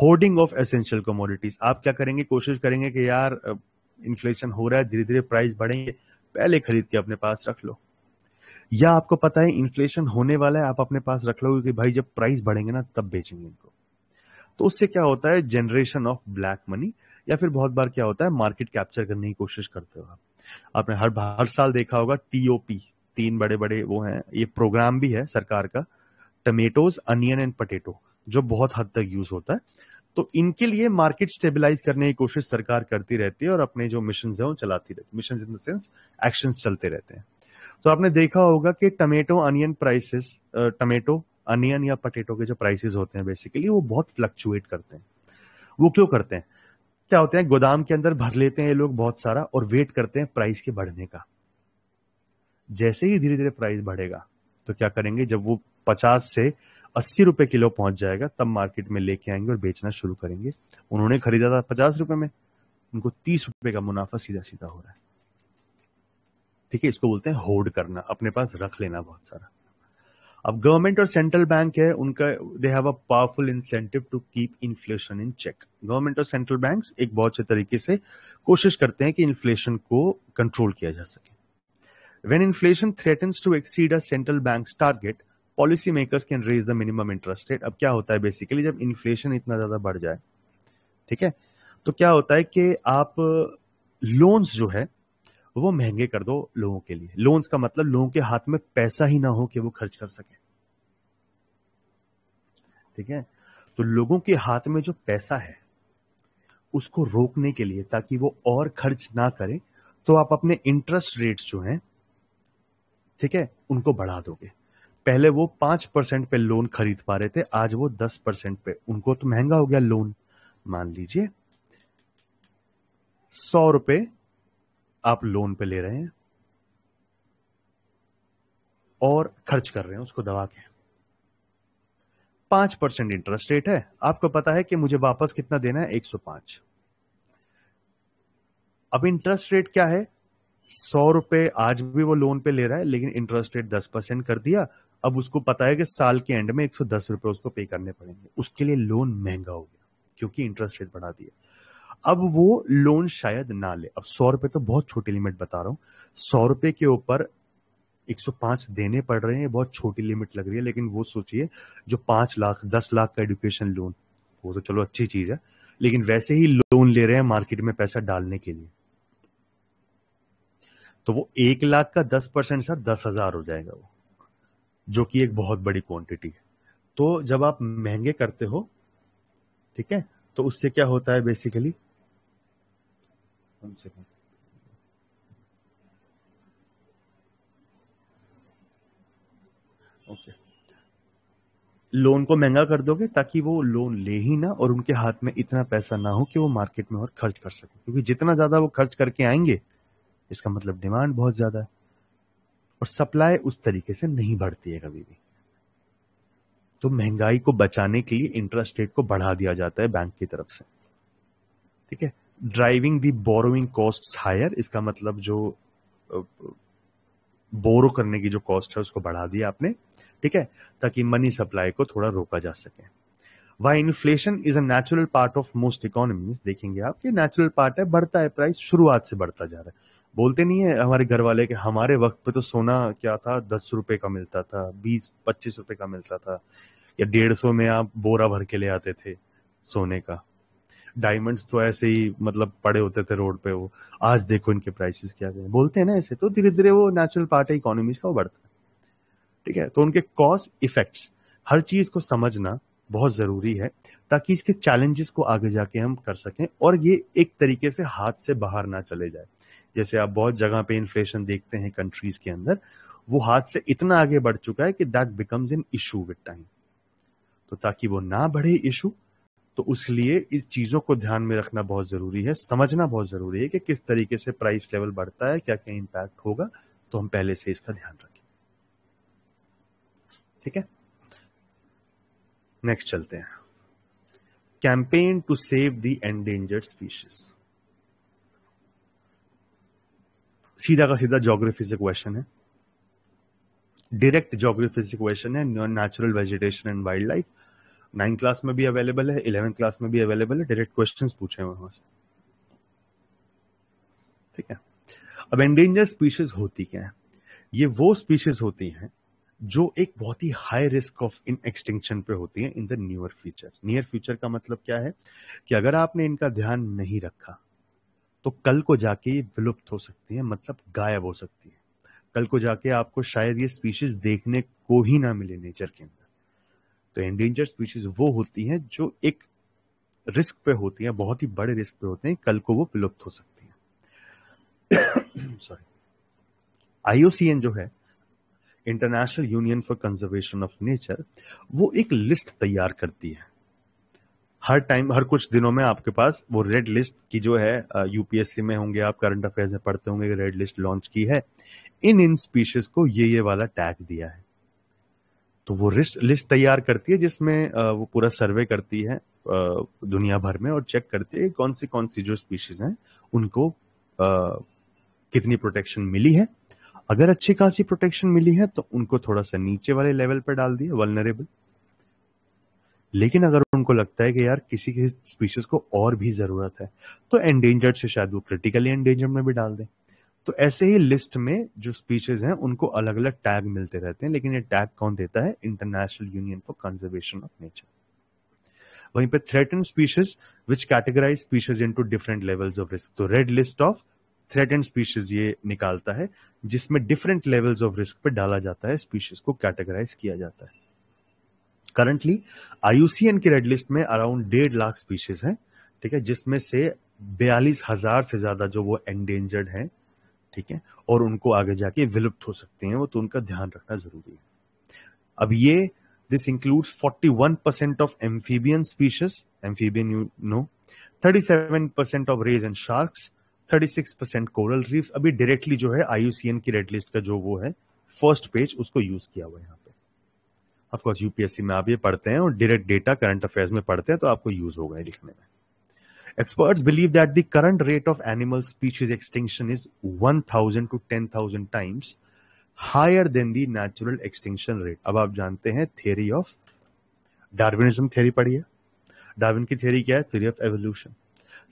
Speaker 1: hoarding of essential commodities आप क्या करेंगे कोशिश करेंगे कि यार इन्फ्लेशन हो रहा है धीरे धीरे प्राइस बढ़ेंगे पहले खरीद के अपने पास रख लो या आपको पता है इन्फ्लेशन होने वाला है आप अपने पास रख लो कि भाई जब प्राइस बढ़ेंगे ना तब बेचेंगे इनको तो उससे क्या होता है जनरेशन ऑफ ब्लैक मनी या फिर बहुत बार क्या होता है मार्केट कैप्चर करने की कोशिश करते हो आपने हर हर साल देखा होगा टीओपी तीन बड़े बड़े वो हैं ये प्रोग्राम भी है सरकार का टमेटोज अनियन एंड पटेटो जो बहुत हद तक यूज होता है तो इनके लिए मार्केट स्टेबलाइज करने की कोशिश सरकार करती रहती है और अपने जो मिशन है वो चलाती रहती है mission in the sense action चलते रहते हैं तो आपने देखा होगा कि tomato onion prices tomato onion या पटेटो के जो प्राइसेस होते हैं बेसिकली वो बहुत फ्लक्चुएट करते हैं वो क्यों करते हैं क्या होते हैं गोदाम के अंदर भर लेते हैं ये लोग बहुत सारा और वेट करते हैं प्राइस के बढ़ने का जैसे ही धीरे धीरे प्राइस बढ़ेगा तो क्या करेंगे जब वो पचास से अस्सी रुपए किलो पहुंच जाएगा तब मार्केट में लेके आएंगे और बेचना शुरू करेंगे उन्होंने खरीदा था पचास रुपए में उनको तीस रुपए का मुनाफा सीधा सीधा हो रहा है ठीक है इसको बोलते हैं होल्ड करना अपने पास रख लेना बहुत सारा अब गवर्नमेंट और सेंट्रल बैंक है उनका they have a powerful incentive to keep inflation in check government और सेंट्रल बैंक एक बहुत अच्छे तरीके से कोशिश करते हैं कि इन्फ्लेशन को कंट्रोल किया जा सके when inflation threatens to exceed a central bank target policy makers can raise the minimum interest rate अब क्या होता है बेसिकली जब इन्फ्लेशन इतना ज्यादा बढ़ जाए ठीक है तो क्या होता है कि आप लोन्स जो है तो वो महंगे कर दो लोगों के लिए लोन्स का मतलब लोगों के हाथ में पैसा ही ना हो कि वो खर्च कर सके ठीक है तो लोगों के हाथ में जो पैसा है उसको रोकने के लिए ताकि वो और खर्च ना करें तो आप अपने इंटरेस्ट रेट जो हैं ठीक है उनको बढ़ा दोगे पहले वो पांच परसेंट पे लोन खरीद पा रहे थे आज वो दस परसेंट पे उनको तो महंगा हो गया लोन मान लीजिए सौ रुपए आप लोन पे ले रहे हैं और खर्च कर रहे हैं उसको दबा के पांच परसेंट इंटरेस्ट रेट है आपको पता है कि मुझे वापस कितना देना है एक सौ पांच अब इंटरेस्ट रेट क्या है सौ रुपए आज भी वो लोन पे ले रहा है लेकिन इंटरेस्ट रेट दस परसेंट कर दिया अब उसको पता है कि साल के एंड में एक सौ दस रुपए उसको पे करने पड़ेंगे उसके लिए लोन महंगा हो गया क्योंकि इंटरेस्ट रेट बढ़ा दिया अब वो लोन शायद ना ले अब सौ रुपये तो बहुत छोटी लिमिट बता रहा हूँ सौ रुपये के ऊपर 105 देने पड़ रहे हैं बहुत छोटी लिमिट लग रही है लेकिन वो सोचिए जो पांच लाख दस लाख का एडुकेशन लोन वो तो चलो अच्छी चीज़ है लेकिन वैसे ही लोन ले रहे हैं मार्केट में पैसा डालने के लिए तो वो एक लाख का दस परसेंट सर दस हज़ार हो जाएगा वो जो कि एक बहुत बड़ी क्वांटिटी है तो जब आप महंगे करते हो ठीक है तो उससे क्या होता है basically one second. Okay loan को महंगा कर दोगे ताकि वो लोन ले ही ना और उनके हाथ में इतना पैसा ना हो कि वो मार्केट में और खर्च कर सके क्योंकि जितना ज्यादा वो खर्च करके आएंगे इसका मतलब डिमांड बहुत ज्यादा है और सप्लाई उस तरीके से नहीं बढ़ती है कभी भी तो महंगाई को बचाने के लिए इंटरेस्ट रेट को बढ़ा दिया जाता है बैंक की तरफ से ठीक है driving the borrowing cost higher इसका मतलब जो बोरो करने की जो कॉस्ट है उसको बढ़ा दिया आपने ठीक है ताकि मनी सप्लाई को थोड़ा रोका जा सके why inflation is a natural part of most economies देखेंगे आप कि नेचुरल पार्ट है बढ़ता है प्राइस शुरुआत से बढ़ता जा रहा है बोलते नहीं है हमारे घर वाले के हमारे वक्त पे तो सोना क्या था दस रुपए का मिलता था बीस पच्चीस रुपए का मिलता था या डेढ़ सौ में आप बोरा भर के ले आते थे सोने का डायमंड्स तो ऐसे ही मतलब पड़े होते थे रोड पे वो आज देखो इनके प्राइसेस क्या गए बोलते हैं ना ऐसे तो धीरे धीरे वो नेचुरल पार्ट है इकोनॉमीज का वो बढ़ता है ठीक है तो उनके कॉज इफेक्ट्स हर चीज को समझना बहुत ज़रूरी है ताकि इसके चैलेंजेस को आगे जाके हम कर सकें और ये एक तरीके से हाथ से बाहर ना चले जाए जैसे आप बहुत जगह पे इन्फ्लेशन देखते हैं कंट्रीज के अंदर वो हाथ से इतना आगे बढ़ चुका है कि that becomes an issue with time तो ताकि वो ना बढ़े इशू तो उसलिए इस चीजों को ध्यान में रखना बहुत जरूरी है समझना बहुत जरूरी है कि किस तरीके से प्राइस लेवल बढ़ता है क्या क्या इंपैक्ट होगा तो हम पहले से इसका ध्यान रखें ठीक है नेक्स्ट चलते हैं campaign to save the endangered species सीधा का सीधा ज्योग्राफी से क्वेश्चन है डायरेक्ट ज्योग्राफी से क्वेश्चन है natural vegetation and wildlife nine class में भी अवेलेबल है इलेवन क्लास में भी अवेलेबल है डायरेक्ट क्वेश्चन पूछे हैं वहां से ठीक है अब एंडेंजर स्पीशीज होती क्या है ये वो स्पीशीज होती हैं जो एक बहुत ही high risk of in extinction पे होती है in the near future near future का मतलब क्या है कि अगर आपने इनका ध्यान नहीं रखा तो कल को जाके ये विलुप्त हो सकती है मतलब गायब हो सकती है कल को जाके आपको शायद ये स्पीशीज देखने को ही ना मिले नेचर के अंदर तो एंडेंजर स्पीशीज वो होती हैं जो एक रिस्क पे होती हैं बहुत ही बड़े रिस्क पे होते हैं कल को वो विलुप्त हो सकती हैं सॉरी आईओसीएन जो है international union for conservation of nature वो एक लिस्ट तैयार करती है हर टाइम हर कुछ दिनों में आपके पास वो रेड लिस्ट की जो है यूपीएससी में होंगे आप करंट अफेयर्स में पढ़ते होंगे रेड लिस्ट लॉन्च की है इन इन स्पीशीज को ये ये वाला टैग दिया है तो वो रिस्ट लिस्ट तैयार करती है जिसमें वो पूरा सर्वे करती है दुनिया भर में और चेक करती है कौन सी कौन सी जो स्पीशीज हैं उनको कितनी प्रोटेक्शन मिली है अगर अच्छी खासी प्रोटेक्शन मिली है तो उनको थोड़ा सा नीचे वाले लेवल पर डाल दिए वलनरेबल लेकिन अगर उनको लगता है कि यार किसी किसी स्पीशीज को और भी जरूरत है तो एंडेंजर्ड से शायद वो क्रिटिकली एंडेंजर्ड में भी डाल दें तो ऐसे ही लिस्ट में जो स्पीचेज हैं उनको अलग अलग टैग मिलते रहते हैं लेकिन ये टैग कौन देता है international union for conservation of Nature वहीं पे threatened species which categorize species to different levels of risk तो red list of threatened species ये निकालता है जिसमें डिफरेंट लेवल्स ऑफ रिस्क पे डाला जाता है स्पीशीज को कैटेगराइज किया जाता है करंटली आईयूसीएन की रेड लिस्ट में अराउंड डेढ़ लाख स्पीशीज हैं ठीक है जिसमें से बयालीस हजार से ज्यादा जो वो एंडेंजर्ड हैं ठीक है और उनको आगे जाके विलुप्त हो सकते हैं वो तो उनका ध्यान रखना जरूरी है अब ये this includes 41 percent of amphibian species amphibian you know 37 percent of rays and sharks 36 percent coral reefs अभी डायरेक्टली जो है आईयूसीएन की रेड लिस्ट का जो वो है फर्स्ट पेज उसको यूज किया हुआ है यहाँ पे ऑफकोर्स यूपीएससी में आप ये पढ़ते हैं और डायरेक्ट डेटा करंट अफेयर्स में पढ़ते हैं तो आपको यूज होगा लिखने में Experts believe that the current rate of animal species extinction is 1000 to 10,000 times higher than the natural extinction rate. अब आप जानते हैं theory of डार्विनिज्म थ्योरी पढ़िए है डार्विन की थ्योरी क्या है थ्योरी ऑफ एवोल्यूशन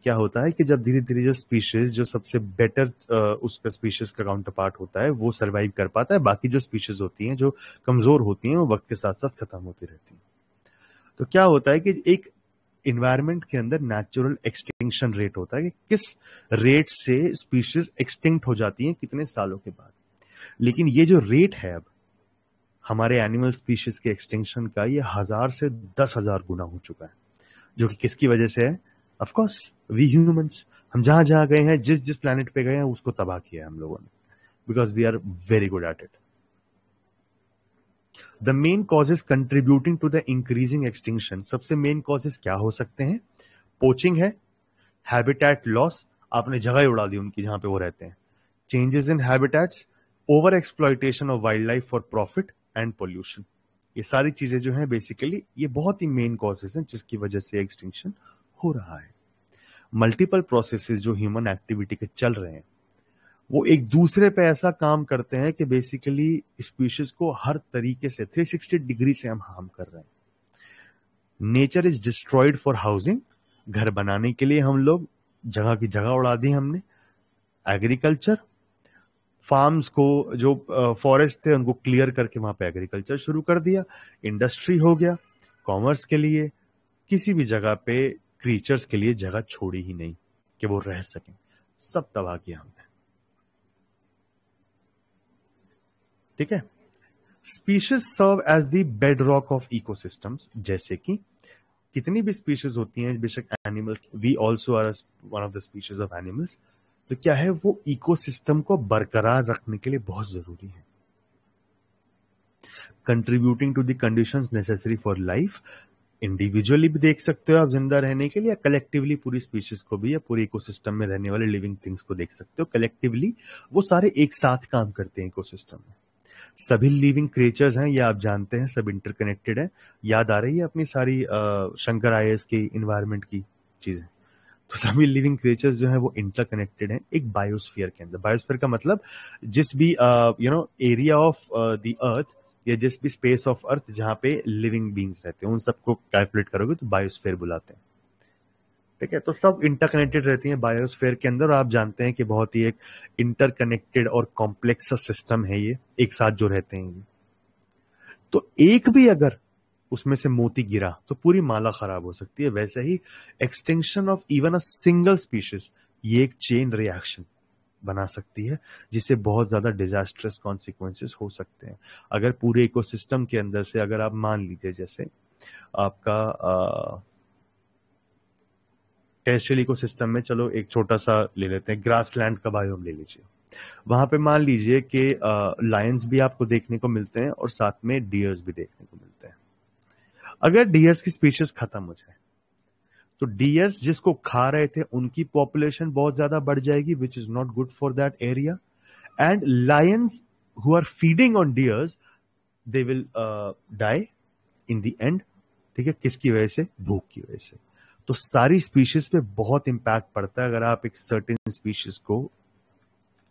Speaker 1: क्या होता है कि जब धीरे धीरे जो स्पीशीज जो सबसे बेटर उसका स्पीशीज का काउंटर पार्ट होता है वो सरवाइव कर पाता है बाकी जो स्पीशीज होती हैं जो कमजोर होती हैं वो वक्त के साथ साथ खत्म होती रहती हैं तो क्या होता है कि एक इन्वायरमेंट के अंदर नेचुरल एक्सटिंक्शन रेट होता है कि किस रेट से स्पीशीज एक्सटिंक्ट हो जाती हैं कितने सालों के बाद लेकिन ये जो रेट है अब हमारे एनिमल स्पीशीज के एक्सटिंक्शन का ये हजार से दस हजार गुना हो चुका है जो कि किसकी वजह से है ऑफकोर्स वी ह्यूमंस हम जहां जहां गए हैं जिस जिस प्लानट पे गए हैं उसको तबाह किया है हम लोगों ने because we are very good at it the main causes contributing to the increasing extinction सबसे मेन कॉजेज क्या हो सकते हैं पोचिंग है हैबिटेट लॉस आपने जगह ही उड़ा दी उनकी जहां पे वो रहते हैं changes in habitats over exploitation of wildlife for profit and pollution ये सारी चीजें जो है बेसिकली ये बहुत ही मेन कॉजेज हैं जिसकी वजह से एक्सटिंक्शन हो रहा है मल्टीपल प्रोसेसेस जो ह्यूमन एक्टिविटी के चल रहे हैं वो एक दूसरे पे ऐसा काम करते हैं कि बेसिकली स्पीशीज को हर तरीके से 360 डिग्री से हम हार्म कर रहे हैं nature is destroyed for housing घर बनाने के लिए हम लोग जगह की जगह उड़ा दी हमने एग्रीकल्चर फार्म्स को जो फॉरेस्ट थे उनको क्लियर करके वहां पे एग्रीकल्चर शुरू कर दिया इंडस्ट्री हो गया कॉमर्स के लिए किसी भी जगह पे क्रीचर्स के लिए जगह छोड़ी ही नहीं कि वो रह सकें सब तबाह किया हमने ठीक है species serve as the bedrock of eco जैसे कि कितनी भी स्पीशीज होती हैं बेशक animals we also are one of the species of animals तो क्या है वो इकोसिस्टम को बरकरार रखने के लिए बहुत जरूरी है contributing to the conditions necessary for life individually भी देख सकते हो आप जिंदा रहने के लिए या कलेक्टिवली पूरी स्पीशीज को भी या पूरे इकोसिस्टम में रहने वाले लिविंग थिंग्स को देख सकते हो कलेक्टिवली वो सारे एक साथ काम करते हैं इकोसिस्टम में सभी लिविंग क्रिएचर्स हैं ये आप जानते हैं सब इंटरकनेक्टेड है याद आ रही है अपनी सारी शंकर आई की इन्वायरमेंट की चीज़ें तो सभी लिविंग क्रिएचर्स जो है वो इंटरकनेक्टेड हैं एक बायोस्फीयर के अंदर बायोस्फीयर का मतलब जिस भी you know area of the earth या जिस भी स्पेस ऑफ अर्थ जहां पे लिविंग बींग्स रहते हैं उन सबको कैलकुलेट करोगे तो बायोस्फीयर बुलाते हैं ठीक है तो सब इंटरकनेक्टेड रहती है बायोस्फेयर के अंदर आप जानते हैं कि बहुत ही एक इंटरकनेक्टेड और कॉम्प्लेक्स सिस्टम है ये एक साथ जो रहते हैं ये तो एक भी अगर उसमें से मोती गिरा तो पूरी माला खराब हो सकती है वैसे ही extinction of even a single species ये एक चेन रिएक्शन बना सकती है जिससे बहुत ज्यादा डिजास्ट्रस कॉन्सिक्वेंसेस हो सकते हैं अगर पूरे इकोसिस्टम के अंदर से अगर आप मान लीजिए जैसे आपका आ, टेरेस्ट्रियल सिस्टम में चलो एक छोटा सा ले लेते हैं ग्रास लैंड का बायोम ले लीजिए वहां पे मान लीजिए कि लायंस भी आपको देखने को मिलते हैं और साथ में डियर्स भी देखने को मिलते हैं अगर डियर्स की स्पीशीज खत्म हो जाए तो डियर्स जिसको खा रहे थे उनकी पॉपुलेशन बहुत ज्यादा बढ़ जाएगी which is not good for that area and lions who are feeding on deers they will die in the end ठीक है किसकी वजह से भूख की वजह से तो सारी स्पीशीज पे बहुत इम्पैक्ट पड़ता है अगर आप एक सर्टेन स्पीशीज को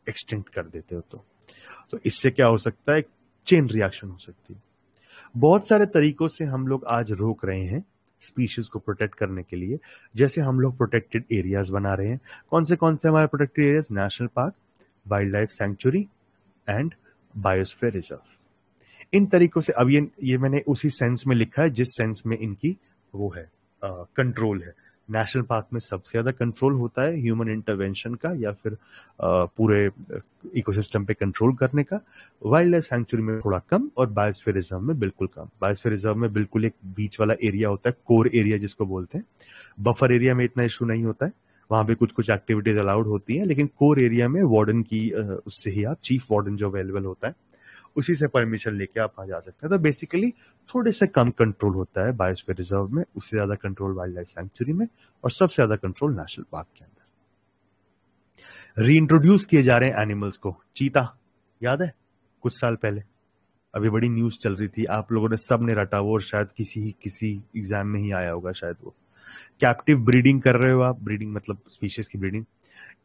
Speaker 1: एक्सटेंड कर देते हो तो तो इससे क्या हो सकता है एक चेन रिएक्शन हो सकती है बहुत सारे तरीकों से हम लोग आज रोक रहे हैं स्पीशीज को प्रोटेक्ट करने के लिए जैसे हम लोग प्रोटेक्टेड एरियाज बना रहे हैं कौन से कौन से हमारे protected areas national park wildlife sanctuary and biosphere reserve इन तरीकों से अब ये ये मैंने उसी सेंस में लिखा है जिस सेंस में इनकी वो है कंट्रोल है नेशनल पार्क में सबसे ज़्यादा कंट्रोल होता है ह्यूमन इंटरवेंशन का या फिर आ, पूरे इकोसिस्टम पे कंट्रोल करने का वाइल्ड लाइफ सेंचुरी में थोड़ा कम और बायोस्फीयर रिजर्व में बिल्कुल कम बायोस्फीयर रिजर्व में बिल्कुल एक बीच वाला एरिया होता है कोर एरिया जिसको बोलते हैं बफर एरिया में इतना इशू नहीं होता है वहाँ पे कुछ कुछ एक्टिविटीज अलाउड होती है लेकिन कोर एरिया में वार्डन की उससे ही आप चीफ वार्डन जो अवेलेबल होता है उसी से परमिशन लेके आप आ जा सकते हैं तो बेसिकली थोड़े से कम कंट्रोल होता है बायोस्फीयर रिजर्व में उससे ज्यादा कंट्रोल वाइल्ड लाइफ सेंचुरी में और सबसे ज्यादा कंट्रोल नेशनल पार्क के अंदर रीइंट्रोड्यूस किए जा रहे हैं एनिमल्स को चीता याद है कुछ साल पहले अभी बड़ी न्यूज चल रही थी आप लोगों ने सब ने रटा वो और शायद किसी ही किसी एग्जाम में ही आया होगा शायद वो कैप्टिव ब्रीडिंग कर रहे हो आप ब्रीडिंग मतलब स्पीशीज की ब्रीडिंग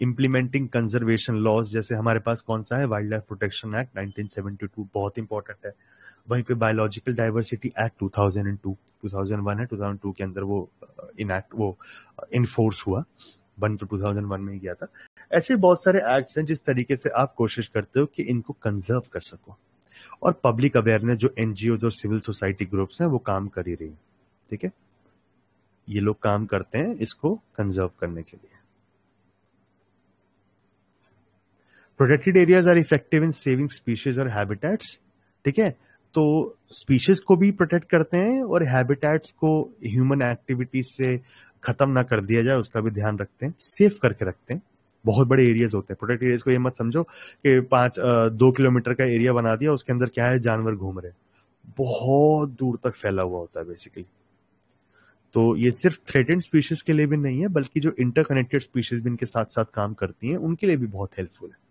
Speaker 1: इम्प्लीमेंटिंग कंजर्वेशन लॉज जैसे हमारे पास कौन सा है वाइल्ड लाइफ प्रोटेक्शन एक्ट 1972 बहुत इंपॉर्टेंट है वहीं पे बायोलॉजिकल डाइवर्सिटी एक्ट 2002 2001 है 2002 के अंदर वो इनएक्ट uh, वो इनफोर्स uh, हुआ बन तो 2001 में ही गया था ऐसे बहुत सारे एक्ट्स हैं जिस तरीके से आप कोशिश करते हो कि इनको कंजर्व कर सको और पब्लिक अवेयरनेस जो एन और सिविल सोसाइटी ग्रुप्स हैं वो काम कर ही रही है ठीक है ये लोग काम करते हैं इसको कंजर्व करने के लिए protected areas are effective in saving species और हैबिटेट्स ठीक है तो स्पीशीज को भी प्रोटेक्ट करते हैं और हैबिटेट्स को ह्यूमन एक्टिविटीज से खत्म ना कर दिया जाए उसका भी ध्यान रखते हैं सेफ करके रखते हैं बहुत बड़े एरियाज होते हैं प्रोटेक्ट एरियाज को ये मत समझो कि पाँच दो किलोमीटर का एरिया बना दिया उसके अंदर क्या है जानवर घूम रहे बहुत दूर तक फैला हुआ होता है बेसिकली तो ये सिर्फ थ्रेटेड स्पीशीज के लिए भी नहीं है बल्कि जो इंटरकनेक्टेड स्पीशीज भी इनके साथ साथ काम करती हैं उनके लिए भी बहुत हेल्पफुल है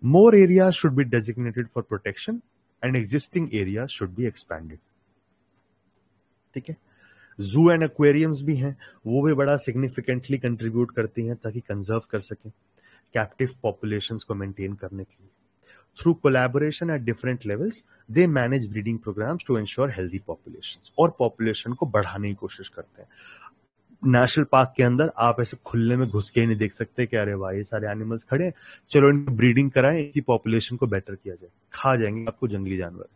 Speaker 1: More areas should be designated for protection and existing areas should be expanded. ठीक है जू एंड एक्वेरियम्स भी हैं वो भी बड़ा सिग्निफिकेंटली कंट्रीब्यूट करती हैं ताकि कंजर्व कर सकें कैप्टिव पॉपुलेशंस को मेंटेन करने के लिए through collaboration at different levels they manage breeding programs to ensure healthy populations और population को बढ़ाने की कोशिश करते हैं नेशनल पार्क के अंदर आप ऐसे खुले में घुस के नहीं देख सकते कि अरे भाई ये सारे एनिमल्स खड़े हैं चलो इनकी ब्रीडिंग कराएं इनकी पॉपुलेशन को बेटर किया जाए खा जाएंगे आपको जंगली जानवर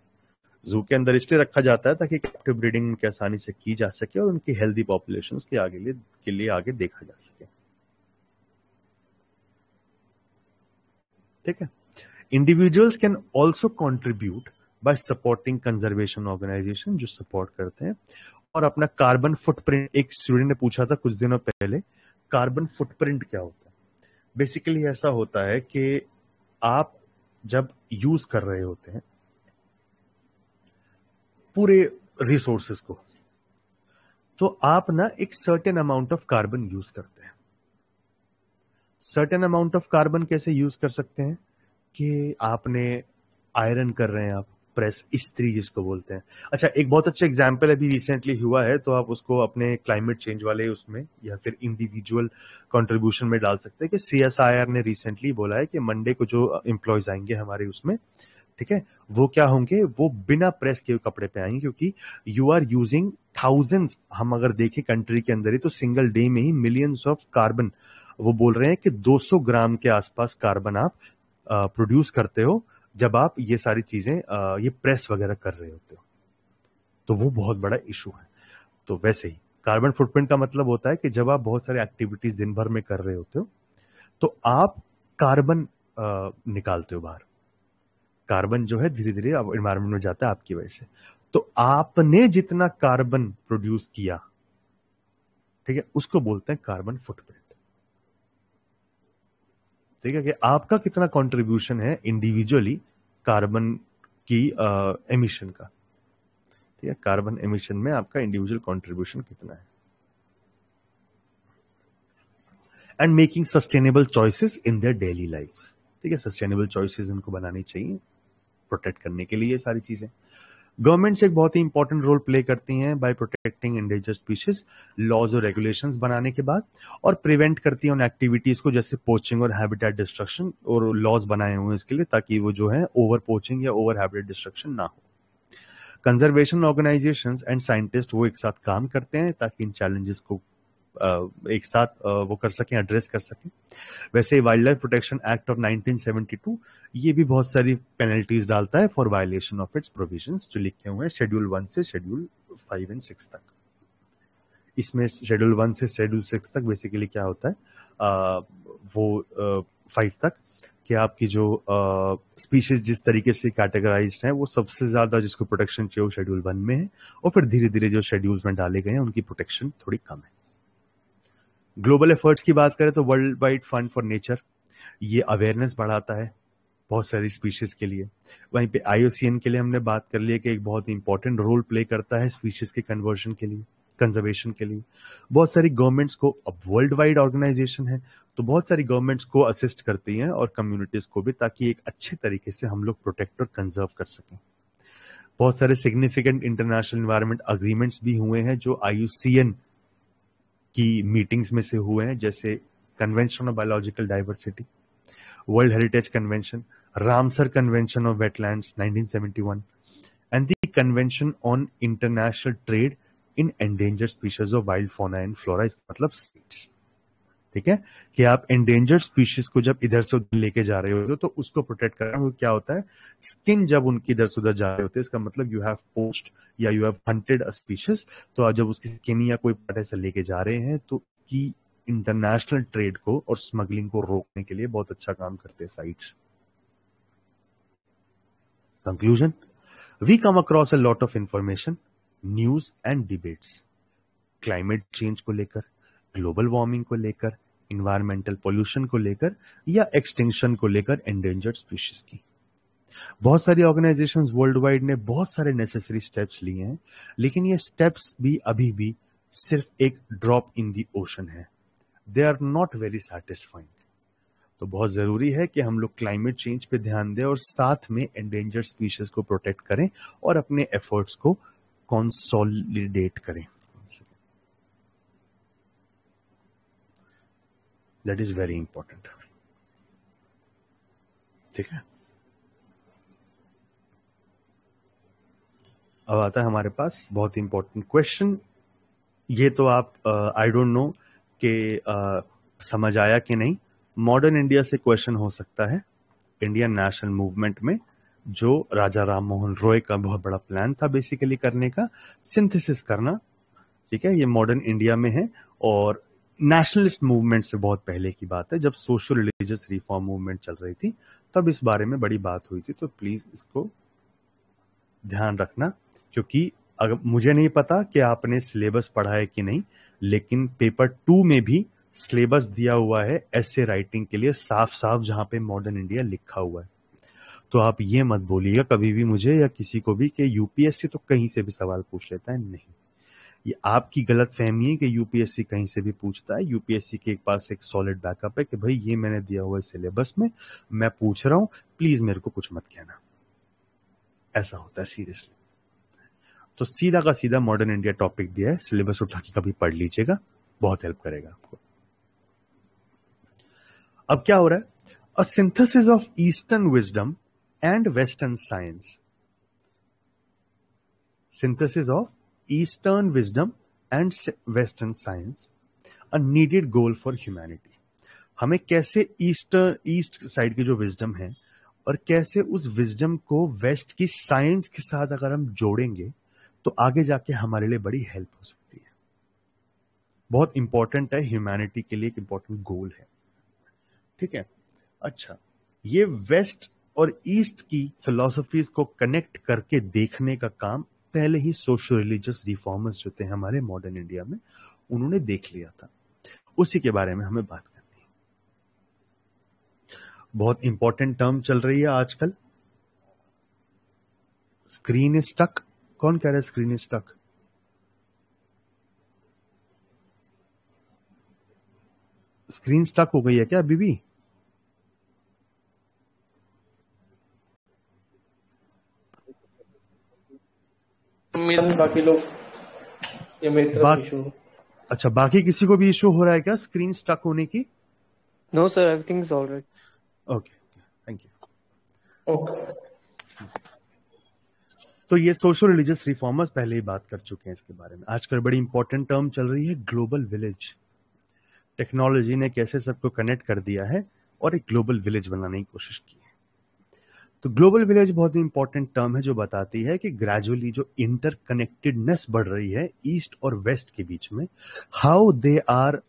Speaker 1: जू के अंदर इसलिए रखा जाता है ताकि कैप्टिव ब्रीडिंग उनकी आसानी से की जा सके और उनकी हेल्दी पॉपुलेशन के आगे लिए के लिए आगे देखा जा सके ठीक है individuals can also contribute by supporting conservation organization जो सपोर्ट करते हैं और अपना कार्बन फुटप्रिंट एक स्टूडेंट ने पूछा था कुछ दिनों पहले कार्बन फुटप्रिंट क्या होता है बेसिकली ऐसा होता है कि आप जब यूज कर रहे होते हैं पूरे रिसोर्सेस को तो आप ना एक certain amount of carbon use करते हैं सर्टेन अमाउंट ऑफ कार्बन कैसे यूज कर सकते हैं कि आपने आयरन कर रहे हैं आप प्रेस स्त्री जिसको बोलते हैं अच्छा एक बहुत अच्छा एग्जाम्पल अभी रिसेंटली हुआ है तो आप उसको अपने क्लाइमेट चेंज वाले उसमें या फिर इंडिविजुअल कंट्रीब्यूशन में डाल सकते हैं कि सी एस आई आर ने रिसेंटली बोला है कि मंडे को जो एम्प्लॉयज आएंगे हमारे उसमें ठीक है वो क्या होंगे वो बिना प्रेस के कपड़े पे आएंगे क्योंकि यू आर यूजिंग थाउजेंड्स हम अगर देखें कंट्री के अंदर ही तो सिंगल डे में ही मिलियंस ऑफ कार्बन वो बोल रहे हैं कि 200 ग्राम के आसपास कार्बन आप प्रोड्यूस करते हो जब आप ये सारी चीज़ें ये प्रेस वगैरह कर रहे होते हो तो वो बहुत बड़ा इशू है तो वैसे ही कार्बन फुटप्रिंट का मतलब होता है कि जब आप बहुत सारी एक्टिविटीज दिन भर में कर रहे होते हो तो आप कार्बन निकालते हो बाहर कार्बन जो है धीरे धीरे अब इन्वायरमेंट में जाता है आपकी वजह से तो आपने जितना कार्बन प्रोड्यूस किया ठीक है उसको बोलते हैं कार्बन फुटप्रिंट ठीक है कि आपका कितना कंट्रीब्यूशन है इंडिविजुअली कार्बन की एमिशन का ठीक है कार्बन एमिशन में आपका इंडिविजुअल कंट्रीब्यूशन कितना है and making sustainable choices in their daily life ठीक है सस्टेनेबल चॉइसेस इनको बनानी चाहिए प्रोटेक्ट करने के लिए सारी चीजें गवर्नमेंट्स एक बहुत ही इंपॉर्टेंट रोल प्ले करती हैं by protecting endangered species laws और रेगुलेशंस बनाने के बाद और प्रिवेंट करती हैं उन एक्टिविटीज को जैसे पोचिंग और हैबिटेट डिस्ट्रक्शन और लॉज बनाए हुए हैं इसके लिए ताकि वो जो है ओवर पोचिंग या ओवर हैबिटेट डिस्ट्रक्शन ना हो कंजर्वेशन ऑर्गेनाइजेशन एंड साइंटिस्ट वो एक साथ काम करते हैं ताकि इन चैलेंजेस को एक साथ वो कर सकें एड्रेस कर सकें वैसे Wildlife Protection Act of 1972 ये भी बहुत सारी पेनल्टीज डालता है for violation of its provisions जो लिखे हुए हैं शेड्यूल वन से शेड्यूल फाइव एंड सिक्स तक इसमें शेड्यूल वन से शेड्यूल सिक्स तक बेसिकली क्या होता है आ, वो फाइव तक कि आपकी जो स्पीशीज जिस तरीके से कैटेगराइज है वो सबसे ज़्यादा जिसको प्रोटेक्शन चाहिए वो शेड्यूल वन में है और फिर धीरे धीरे जो शेड्यूल्स में डाले गए हैं उनकी प्रोटेक्शन थोड़ी कम है ग्लोबल एफर्ट्स की बात करें तो World Wide Fund for Nature ये अवेयरनेस बढ़ाता है बहुत सारी स्पीशीज के लिए वहीं पे आईओसीएन के लिए हमने बात कर ली कि एक बहुत ही इंपॉर्टेंट रोल प्ले करता है स्पीशीज के कन्वर्जन के लिए कंजर्वेशन के लिए बहुत सारी गवर्नमेंट्स को अब वर्ल्ड वाइड ऑर्गेनाइजेशन है तो बहुत सारी गवर्नमेंट्स को असिस्ट करती हैं और कम्युनिटीज को भी ताकि एक अच्छे तरीके से हम लोग प्रोटेक्ट और कंजर्व कर सकें बहुत सारे सिग्निफिकेंट इंटरनेशनल इन्वायरमेंट अग्रीमेंट्स भी हुए हैं जो आई की मीटिंग्स में से हुए हैं जैसे Convention of Biological Diversity World Heritage Convention Ramsar Convention of Wetlands 1971 and the Convention on International Trade in Endangered Species of Wild Fauna and Flora मतलब ठीक है कि आप एंडेंजर्ड स्पीशीज को जब इधर से उधर लेके जा रहे हो तो उसको प्रोटेक्ट कर रहे हो क्या होता है स्किन जब उनकी इधर से उधर जा रहे होते हैं इसका मतलब यू हैव पोस्ट या you have hunted a species तो आप जब उसकी स्किन या कोई पार्ट ऐसा लेके जा रहे हैं तो की इंटरनेशनल ट्रेड को और स्मगलिंग को रोकने के लिए बहुत अच्छा काम करते हैं CITES conclusion we come across a lot of information news and debates climate change को लेकर ग्लोबल वार्मिंग को लेकर इन्वायरमेंटल पोल्यूशन को लेकर या एक्सटिंक्शन को लेकर एंडेंजर्ड स्पीशीज की बहुत सारी ऑर्गेनाइजेशन वर्ल्ड वाइड ने बहुत सारे नेसेसरी स्टेप्स लिए हैं लेकिन ये स्टेप्स भी अभी भी सिर्फ एक ड्रॉप इन दी ओशन है they are not very satisfying तो बहुत जरूरी है कि हम लोग क्लाइमेट चेंज पे ध्यान दें और साथ में एंडेंजर्ड स्पीशीज को प्रोटेक्ट करें और अपने एफर्ट्स को कंसोलिडेट करें दैट इज वेरी इंपॉर्टेंट ठीक है अब आता है हमारे पास बहुत ही इंपॉर्टेंट क्वेश्चन ये तो आप आई डोंट नो कि समझ आया कि नहीं मॉडर्न इंडिया से क्वेश्चन हो सकता है इंडियन नेशनल मूवमेंट में जो राजा राम मोहन रॉय का बहुत बड़ा प्लान था बेसिकली करने का सिंथेसिस करना ठीक है ये मॉडर्न इंडिया में है और नेशनलिस्ट मूवमेंट से बहुत पहले की बात है जब सोशल रिलीजियस रिफॉर्म मूवमेंट चल रही थी तब इस बारे में बड़ी बात हुई थी तो प्लीज इसको ध्यान रखना क्योंकि अगर मुझे नहीं पता कि आपने सिलेबस पढ़ा है कि नहीं लेकिन पेपर टू में भी सिलेबस दिया हुआ है ऐसे राइटिंग के लिए साफ साफ जहां पे मॉडर्न इंडिया लिखा हुआ है तो आप ये मत बोलिएगा कभी भी मुझे या किसी को भी कि यूपीएससी तो कहीं से भी सवाल पूछ लेता है नहीं ये आपकी गलत फहमी है कि यूपीएससी कहीं से भी पूछता है यूपीएससी के पास एक सॉलिड बैकअप है कि भाई ये मैंने दिया हुआ है सिलेबस में मैं पूछ रहा हूं प्लीज मेरे को कुछ मत कहना ऐसा होता है सीरियसली तो सीधा का सीधा मॉडर्न इंडिया टॉपिक दिया है सिलेबस उठा के कभी पढ़ लीजिएगा बहुत हेल्प करेगा आपको अब क्या हो रहा है a synthesis of eastern wisdom and western science synthesis of Eastern wisdom and western science a needed goal for humanity हमें कैसे ईस्टर्न ईस्ट साइड की जो विजडम है और कैसे उस विजडम को वेस्ट की साइंस के साथ अगर हम जोड़ेंगे तो आगे जाके हमारे लिए बड़ी हेल्प हो सकती है बहुत इंपॉर्टेंट है ह्यूमैनिटी के लिए एक इंपॉर्टेंट गोल है ठीक है अच्छा ये वेस्ट और ईस्ट की फिलोसफीज को कनेक्ट करके देखने का काम पहले ही सोशल रिलीजियस रिफॉर्मर्स जो थे हमारे मॉडर्न इंडिया में उन्होंने देख लिया था उसी के बारे में हमें बात करनी है बहुत इंपॉर्टेंट टर्म चल रही है आजकल स्क्रीन इज टक कौन कह रहा है screen is stuck screen stuck हो गई है क्या अभी भी बाकी लोग ये मेरी तरफ इशू अच्छा बाकी किसी को भी इशू हो रहा है क्या स्क्रीन स्टक होने की no sir everything is alright okay thank you okay तो ये सोशल रिलीजियस रिफॉर्मर्स पहले ही बात कर चुके हैं इसके बारे में आजकल बड़ी इंपॉर्टेंट टर्म चल रही है ग्लोबल विलेज टेक्नोलॉजी ने कैसे सबको कनेक्ट कर दिया है और एक ग्लोबल विलेज बनाने की कोशिश की तो ग्लोबल विलेज बहुत ही इंपॉर्टेंट टर्म है जो बताती है कि ग्रेजुअली जो इंटरकनेक्टेडनेस बढ़ रही है ईस्ट और वेस्ट के बीच में how they are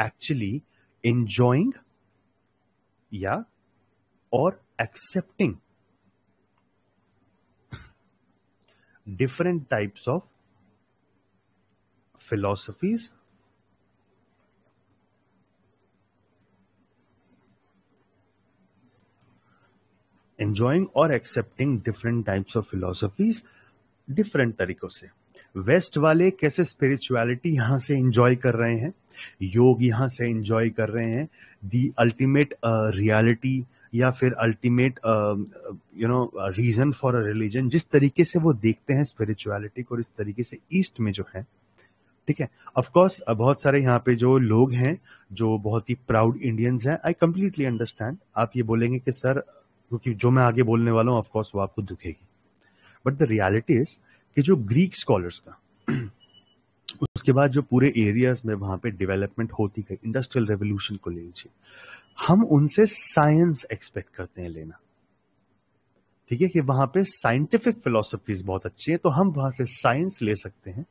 Speaker 1: actually enjoying या और accepting different types of philosophies enjoying और accepting different types of philosophies different तरीकों से वेस्ट वाले कैसे स्पिरिचुअलिटी यहाँ से इंजॉय कर रहे हैं योग यहाँ से इंजॉय कर रहे हैं दी अल्टीमेट रियलिटी या फिर ultimate you know reason for a religion जिस तरीके से वो देखते हैं स्पिरिचुअलिटी को और इस तरीके से ईस्ट में जो है ठीक है ऑफकोर्स uh, बहुत सारे यहाँ पे जो लोग हैं जो बहुत ही प्राउड इंडियंस हैं आई कम्प्लीटली अंडरस्टैंड आप ये बोलेंगे कि सर क्योंकि जो मैं आगे बोलने वाला हूँ ऑफकोर्स वो आपको दुखेगी बट द रियलिटी इज कि जो ग्रीक स्कॉलर्स का उसके बाद जो पूरे एरियाज में वहां पे डेवलपमेंट होती गई इंडस्ट्रियल रेवोल्यूशन को ले लीजिए हम उनसे साइंस एक्सपेक्ट करते हैं लेना ठीक है कि वहां पे साइंटिफिक फिलोसफीज बहुत अच्छी है तो हम वहां से साइंस ले सकते हैं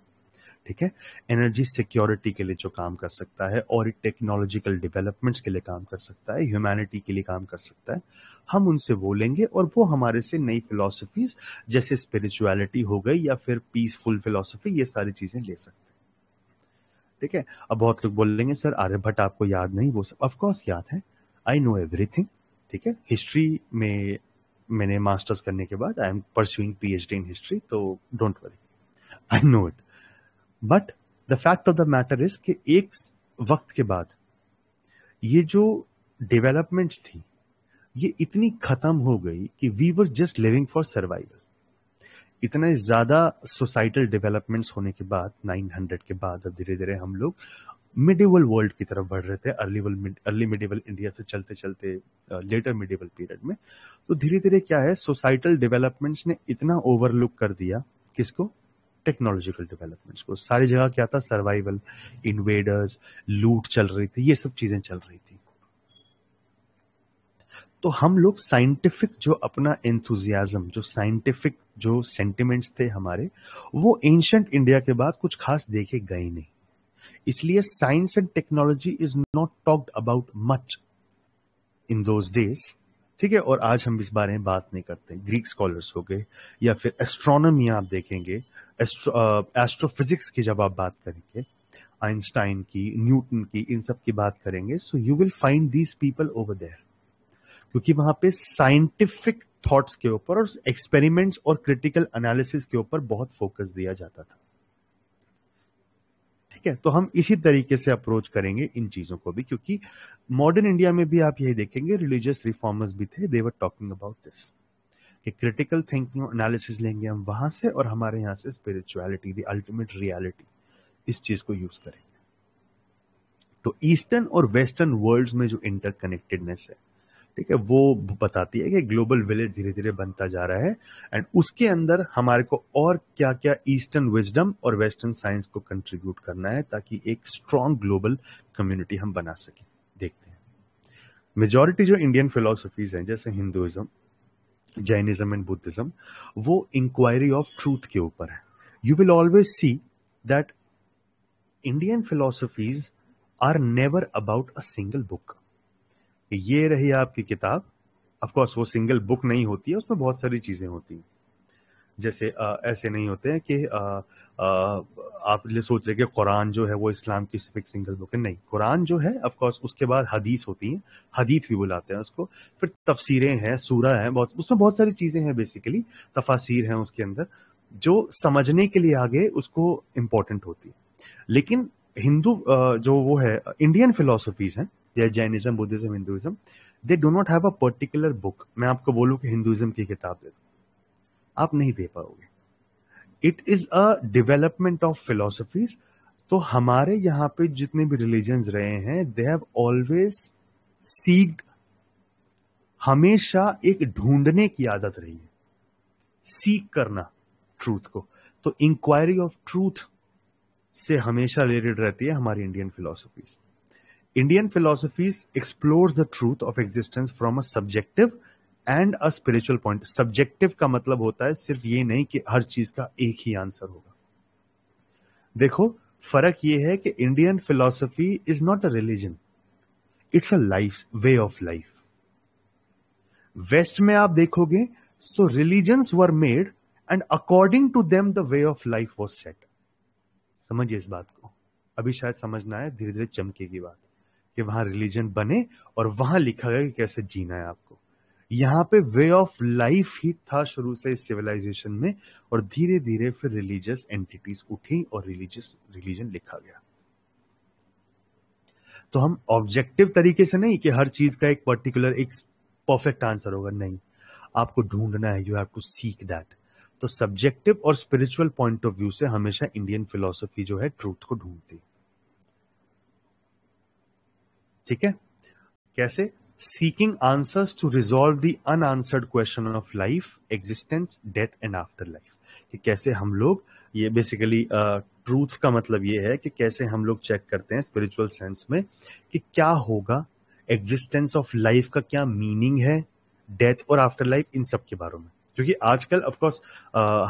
Speaker 1: ठीक है एनर्जी सिक्योरिटी के लिए जो काम कर सकता है और टेक्नोलॉजिकल डेवलपमेंट्स के लिए काम कर सकता है ह्यूमैनिटी के लिए काम कर सकता है हम उनसे वो लेंगे और वो हमारे से नई फिलोसफीज जैसे स्पिरिचुअलिटी हो गई या फिर पीसफुल फिलोसफी ये सारी चीजें ले सकते हैं ठीक है अब बहुत लोग बोल लेंगे सर आर्यभट्ट आपको याद नहीं वो सब ऑफकोर्स याद है आई नो एवरीथिंग ठीक है हिस्ट्री में मैंने मास्टर्स करने के बाद I am pursuing P in history तो don't worry I know it but the fact of the matter is कि एक वक्त के बाद ये जो डेवलपमेंट्स थी ये इतनी खत्म हो गई कि we were just living for survival इतने ज़्यादा सोसाइटल डेवलपमेंट्स होने के बाद 900 के बाद अब धीरे धीरे हम लोग मिडिवल वर्ल्ड की तरफ बढ़ रहे थे अर्ली अर्ली मिडिवल इंडिया से चलते चलते लेटर मिडिवल पीरियड में तो धीरे धीरे क्या है सोसाइटल डेवलपमेंट्स ने इतना ओवरलुक कर दिया किसको टेक्नोलॉजिकल डेवलपमेंट्स को सारी जगह क्या था सर्वाइवल इन्वेडर्स लूट चल रही थी ये सब चीजें चल रही थी तो हम लोग साइंटिफिक जो अपना एंथुजियाज्म जो साइंटिफिक जो सेंटिमेंट्स थे हमारे वो एंशंट इंडिया के बाद कुछ खास देखे गए नहीं इसलिए science and technology is not talked about much in those days ठीक है और आज हम इस बारे में बात नहीं करते ग्रीक स्कॉलर्स हो गए या फिर एस्ट्रोनॉमी आप देखेंगे एस्ट्रोफिजिक्स uh, की जब आप बात करेंगे आइंस्टाइन की न्यूटन की इन सब की बात करेंगे so you will find these people over there क्योंकि वहां पे साइंटिफिक थॉट्स के ऊपर और एक्सपेरिमेंट्स और क्रिटिकल एनालिसिस के ऊपर बहुत फोकस दिया जाता था ठीक है तो हम इसी तरीके से अप्रोच करेंगे इन चीजों को भी क्योंकि मॉडर्न इंडिया में भी आप यही देखेंगे रिलीजियस रिफॉर्मर्स भी थे देवर टॉकिंग अबाउट दिस कि क्रिटिकल थिंकिंग एनालिसिस लेंगे हम वहां से और हमारे यहाँ से स्पिरिचुअलिटी द अल्टीमेट रियलिटी इस चीज को यूज करेंगे तो ईस्टर्न और वेस्टर्न वर्ल्ड्स में जो इंटरकनेक्टेडनेस है ठीक है वो बताती है कि ग्लोबल विलेज धीरे धीरे बनता जा रहा है एंड उसके अंदर हमारे को और क्या क्या ईस्टर्न विजडम और वेस्टर्न साइंस को कंट्रीब्यूट करना है ताकि एक स्ट्रांग ग्लोबल कम्युनिटी हम बना सकें देखते हैं मेजोरिटी जो इंडियन फिलोसफीज हैं जैसे हिंदुज़म जैनिज्म एंड बुद्धिज्म वो इंक्वायरी ऑफ ट्रूथ के ऊपर है you will always see that Indian philosophies are never about a single book कि ये रही आपकी किताब ऑफकोर्स वो सिंगल बुक नहीं होती है उसमें बहुत सारी चीज़ें होती हैं जैसे आ, ऐसे नहीं होते हैं कि आ, आ, आप ये सोच रहे कि कुरान जो है वो इस्लाम की सिर्फ एक सिंगल बुक है नहीं कुरान जो है कोर्स उसके बाद हदीस होती हैं हदीत भी बुलाते हैं उसको फिर तफसीरें हैं सूरा है बहुत उसमें बहुत सारी चीज़ें हैं बेसिकली तफासिर हैं उसके अंदर जो समझने के लिए आगे उसको इम्पोर्टेंट होती है लेकिन हिंदू जो वो है इंडियन फिलोसफीज हैं या Jainism Buddhism Hinduism they do not have a particular book मैं आपको बोलूँ कि हिंदुइज्म की किताब दे दो आप नहीं दे पाओगे it is a development of philosophies तो हमारे यहाँ पे जितने भी रिलीजन रहे हैं दे हैव ऑलवेज सीक्ड हमेशा एक ढूंढने की आदत रही है सीख करना ट्रूथ को तो इंक्वायरी ऑफ ट्रूथ से हमेशा रिलेटेड रहती है हमारी Indian philosophies Indian philosophies explore the truth of existence from a subjective and a spiritual point subjective का मतलब होता है सिर्फ ये नहीं कि हर चीज का एक ही आंसर होगा देखो फर्क ये है कि Indian philosophy is not a religion it's a life way of life west में आप देखोगे so religions were made and according to them the way of life was set समझिए इस बात को अभी शायद समझना है धीरे धीरे चमकेगी बात कि वहां रिलीजन बने और वहां लिखा गया कि कैसे जीना है आपको यहाँ पे वे ऑफ लाइफ ही था शुरू से इस सिविलाइजेशन में और धीरे धीरे फिर रिलीजियस एंटिटीज उठी और रिलीजियस रिलीजन लिखा गया तो हम ऑब्जेक्टिव तरीके से नहीं कि हर चीज का एक पर्टिकुलर एक परफेक्ट आंसर होगा नहीं आपको ढूंढना है you have to seek that तो सब्जेक्टिव और स्पिरिचुअल पॉइंट ऑफ व्यू से हमेशा इंडियन फिलोसफी जो है ट्रूथ को ढूंढती है ठीक है कैसे seeking answers to resolve unanswered question of life existence death and afterlife कि कैसे हम लोग ये बेसिकली ट्रूथ uh, का मतलब ये है कि कैसे हम लोग चेक करते हैं स्पिरिचुअल सेंस में कि क्या होगा एग्जिस्टेंस ऑफ लाइफ का क्या मीनिंग है डेथ और आफ्टर लाइफ इन सब के बारे में क्योंकि आजकल ऑफ कोर्स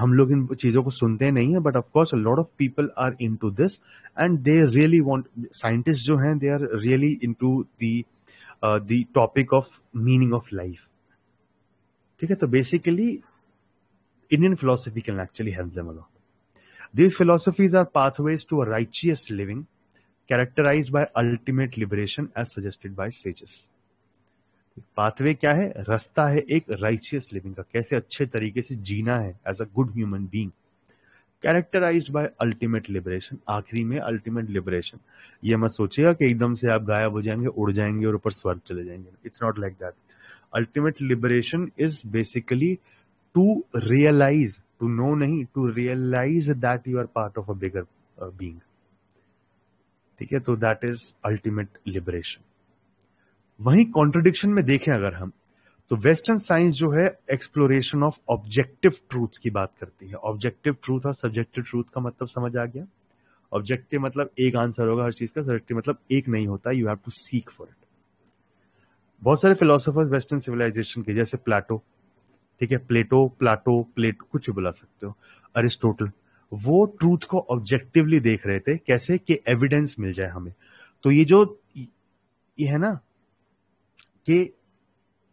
Speaker 1: हम लोग इन चीज़ों को सुनते नहीं है but of course lot of people are into this and they really want scientist जो हैं they are really into the the topic of meaning of life ठीक है तो basically Indian philosophy can actually help them a lot These philosophies are pathways to a righteous living characterized by ultimate liberation as suggested by pathway क्या है रास्ता है एक राइचियस लिविंग का कैसे अच्छे तरीके से जीना है as a good human being characterize by ultimate liberation आखिरी में अल्टीमेट लिबरेशन ये मत सोचिएगा कि एकदम से आप गायब हो जाएंगे उड़ जाएंगे और ऊपर स्वर्ग चले जाएंगे it's not like that ultimate liberation is basically to realize to know नहीं to realize that you are part of a bigger being ठीक है तो दैट इज अल्टीमेट लिबरेशन वहीं कॉन्ट्रडिक्शन में देखें अगर हम तो वेस्टर्न साइंस जो है एक्सप्लोरेशन ऑफ ऑब्जेक्टिव ट्रूथ की बात करती है ऑब्जेक्टिव ट्रूथ और सब्जेक्टिव ट्रूथ का मतलब समझ आ गया ऑब्जेक्टिव मतलब एक आंसर होगा हर चीज का सब्जेक्टिव मतलब एक नहीं होता you have to seek for it बहुत सारे फिलोसोफर्स वेस्टर्न सिविलाइजेशन के जैसे प्लाटो ठीक है प्लेटो प्लाटो प्लेट कुछ बुला सकते हो अरिस्टोटल वो ट्रूथ को ऑब्जेक्टिवली देख रहे थे कैसे कि एविडेंस मिल जाए हमें तो ये जो ये है ना कि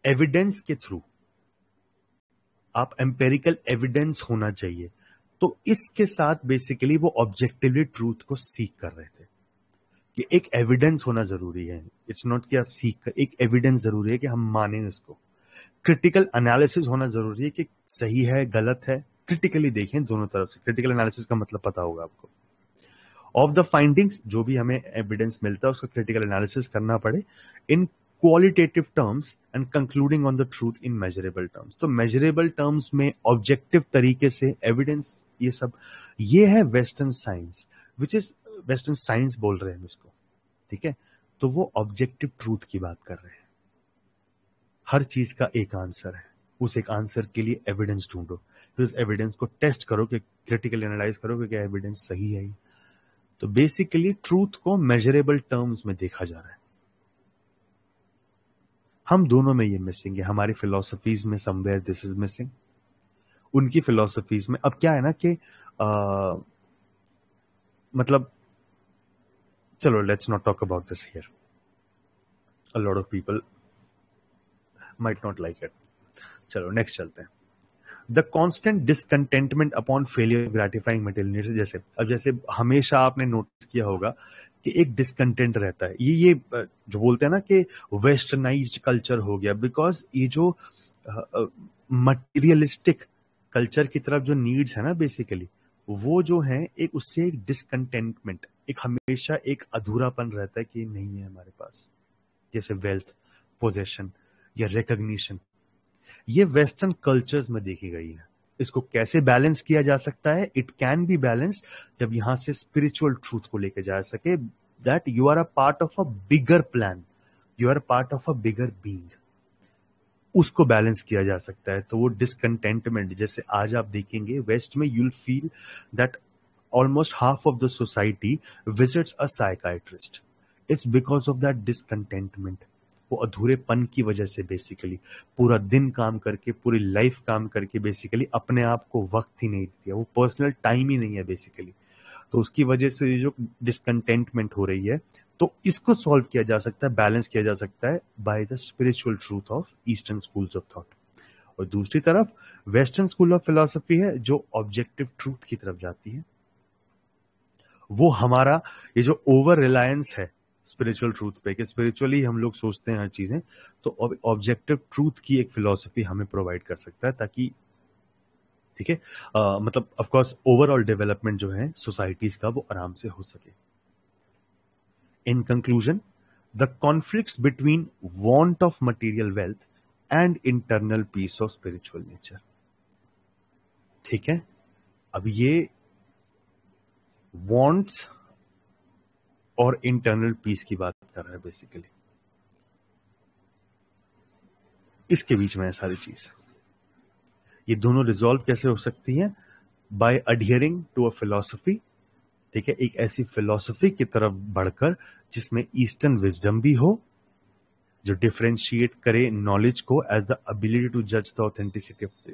Speaker 1: एविडेंस के थ्रू आप एम्पेरिकल एविडेंस होना चाहिए तो इसके साथ बेसिकली वो ऑब्जेक्टिवली ट्रूथ को सीख कर रहे थे कि एक एविडेंस होना जरूरी है इट्स नॉट कि आप सीख कर एक एविडेंस जरूरी है कि हम माने इसको क्रिटिकल एनालिसिस होना जरूरी है कि सही है गलत है क्रिटिकली देखें दोनों तरफ से क्रिटिकल एनालिसिस का मतलब पता होगा आपको ऑफ द फाइंडिंग्स जो भी हमें एविडेंस मिलता है उसका क्रिटिकल एनालिसिस करना पड़े in qualitative terms and concluding on the truth in measurable terms तो मेजरेबल टर्म्स में ऑब्जेक्टिव तरीके से एविडेंस ये सब ये है western science which is western science बोल रहे हैं इसको ठीक है तो वो ऑब्जेक्टिव ट्रूथ की बात कर रहे हैं हर चीज का एक आंसर है उस एक आंसर के लिए एविडेंस ढूंढो फिर उस एविडेंस को टेस्ट करो कि क्रिटिकल एनालाइज करो कि क्या एविडेंस सही है तो बेसिकली ट्रूथ को मेजरेबल टर्म्स में देखा जा रहा है हम दोनों में ये मिसिंग है हमारी फिलोसफीज में समवेयर दिस इज मिसिंग उनकी फिलोसफीज में अब क्या है ना कि मतलब चलो let's not talk about this here a lot of people might not like it चलो नेक्स्ट चलते हैं the constant discontentment upon failure gratifying material जैसे अब जैसे हमेशा आपने नोटिस किया होगा कि एक डिसकंटेंट रहता है ये ये जो बोलते हैं ना कि वेस्टर्नाइज कल्चर हो गया बिकॉज ये जो मटेरियलिस्टिक uh, कल्चर की तरफ जो नीड्स है ना बेसिकली वो जो है एक उससे एक डिसकंटेंटमेंट एक हमेशा एक अधूरापन रहता है कि नहीं है हमारे पास जैसे वेल्थ पोजेशन या रिकग्निशन ये वेस्टर्न कल्चर्स में देखी गई है इसको कैसे बैलेंस किया जा सकता है इट कैन बी बैलेंस जब यहां से स्पिरिचुअल ट्रूथ को लेकर जा सके that you are a part of a bigger plan you are part of a bigger being उसको बैलेंस किया जा सकता है तो वो डिसकंटेंटमेंट जैसे आज आप देखेंगे वेस्ट में you'll feel that almost half of the society visits a psychiatrist it's because of that discontentment वो अधूरेपन की वजह से बेसिकली पूरा दिन काम करके पूरी लाइफ काम करके बेसिकली अपने आप को वक्त ही नहीं दिया वो पर्सनल टाइम ही नहीं है बेसिकली तो उसकी वजह से ये जो डिसकंटेंटमेंट हो रही है तो इसको सॉल्व किया जा सकता है बैलेंस किया जा सकता है by the spiritual truth of eastern schools of thought और दूसरी तरफ वेस्टर्न स्कूल ऑफ फिलोसफी है जो ऑब्जेक्टिव ट्रूथ की तरफ जाती है वो हमारा ये जो ओवर रिलायंस है स्पिरिचुअल ट्रूथ पे कि स्पिरिचुअली हम लोग सोचते हैं हर चीज़ें तो ऑब्जेक्टिव ट्रूथ की एक फिलोसफी हमें प्रोवाइड कर सकता है ताकि ठीक है मतलब ऑफकोर्स ओवरऑल डेवलपमेंट जो है सोसाइटीज का वो आराम से हो सके in conclusion the conflict between want of material wealth and internal peace of spiritual nature ठीक है अब ये वॉन्ट्स और इंटरनल पीस की बात कर रहा है बेसिकली इसके बीच में है सारी चीज ये दोनों रिजॉल्व कैसे हो सकती है by adhering to a philosophy ठीक है एक ऐसी फिलोसफी की तरफ बढ़कर जिसमें ईस्टर्न विजडम भी हो जो डिफ्रेंशिएट करे नॉलेज को एज द एबिलिटी टू जज द ऑथेंटिसिटी ऑफ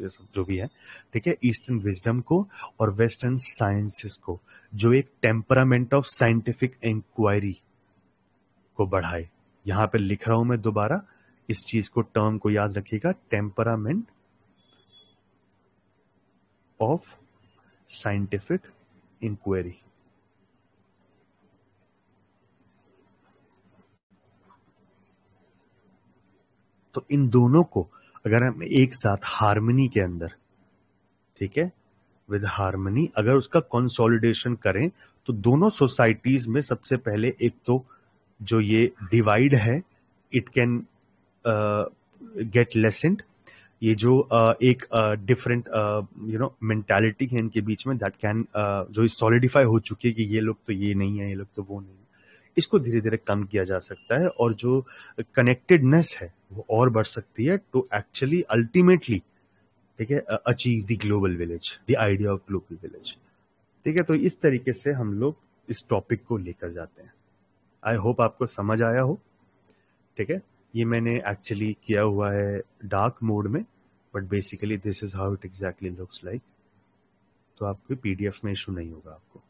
Speaker 1: ये सब जो भी है ठीक है ईस्टर्न विजडम को और वेस्टर्न साइंसेस को जो एक टेम्परामेंट ऑफ साइंटिफिक इंक्वायरी को बढ़ाए यहां पे लिख रहा हूं मैं दोबारा इस चीज को टर्म को याद रखिएगा टेम्परामेंट ऑफ साइंटिफिक इंक्वायरी तो इन दोनों को अगर हम एक साथ हारमनी के अंदर ठीक है विद हारमनी अगर उसका कंसोलिडेशन करें तो दोनों सोसाइटीज में सबसे पहले एक तो जो ये डिवाइड है इट कैन गेट लेसेंड ये जो uh, एक डिफरेंट यू नो मेंटालिटी है इनके बीच में दैट कैन uh, जो सॉलिडिफाई हो चुकी है कि ये लोग तो ये नहीं है ये लोग तो वो नहीं है इसको धीरे धीरे कम किया जा सकता है और जो कनेक्टेडनेस है वो और बढ़ सकती है टू एक्चुअली अल्टीमेटली ठीक है achieve the global village the idea of global village ठीक है तो इस तरीके से हम लोग इस टॉपिक को लेकर जाते हैं आई होप आपको समझ आया हो ठीक है ये मैंने एक्चुअली किया हुआ है डार्क मोड में but basically this is how it exactly looks like तो आपको पीडीएफ में इशू नहीं होगा आपको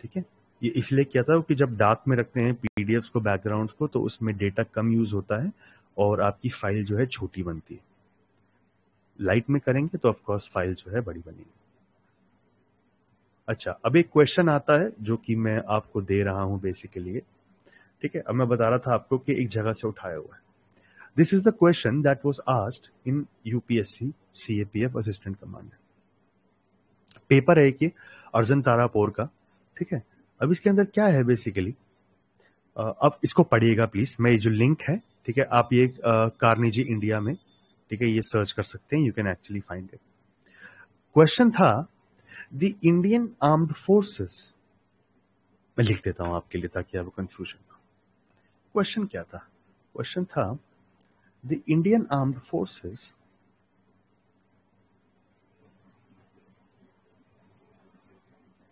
Speaker 1: ठीक है ये इसलिए किया था कि जब डार्क में रखते हैं पीडीएफ को बैकग्राउंड को तो उसमें डेटा कम यूज होता है और आपकी फाइल जो है छोटी बनती है लाइट में करेंगे तो ऑफकोर्स फाइल जो है बड़ी बनेगी अच्छा अब एक क्वेश्चन आता है जो कि मैं आपको दे रहा हूं बेसिकली ठीक है अब मैं बता रहा था आपको कि एक जगह से उठाया हुआ है this is the question that was asked in UPSC CAPF assistant commander paper है कि अर्जन तारापोर का ठीक है अब इसके अंदर क्या है बेसिकली अब इसको पढ़िएगा प्लीज मैं ये जो लिंक है ठीक है आप ये कार्निजी इंडिया में ठीक है ये सर्च कर सकते हैं you can actually find it question था द इंडियन आर्म्ड फोर्सेस मैं लिख देता हूं आपके लिए ताकि आपको कंफ्यूजन ना क्वेश्चन क्या था क्वेश्चन था the Indian armed forces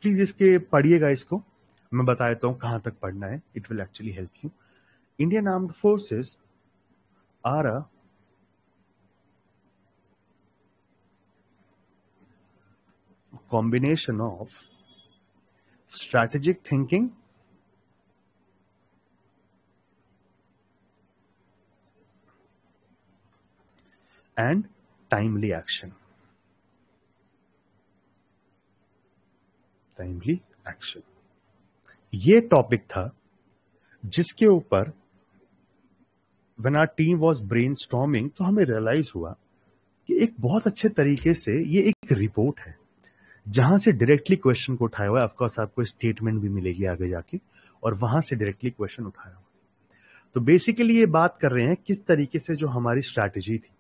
Speaker 1: please इसके पढ़िएगा इसको मैं बता देता हूँ कहाँ तक पढ़ना है it will actually help you Indian armed forces are a combination of strategic thinking and timely action timely action ये टॉपिक था जिसके ऊपर when our team was brain तो हमें रियलाइज हुआ कि एक बहुत अच्छे तरीके से ये एक रिपोर्ट है जहां से डायरेक्टली क्वेश्चन को उठाया हुआ है ऑफकोर्स आपको स्टेटमेंट भी मिलेगी आगे जाके और वहां से डायरेक्टली क्वेश्चन उठाया हुआ तो बेसिकली ये बात कर रहे हैं किस तरीके से जो हमारी स्ट्रैटेजी थी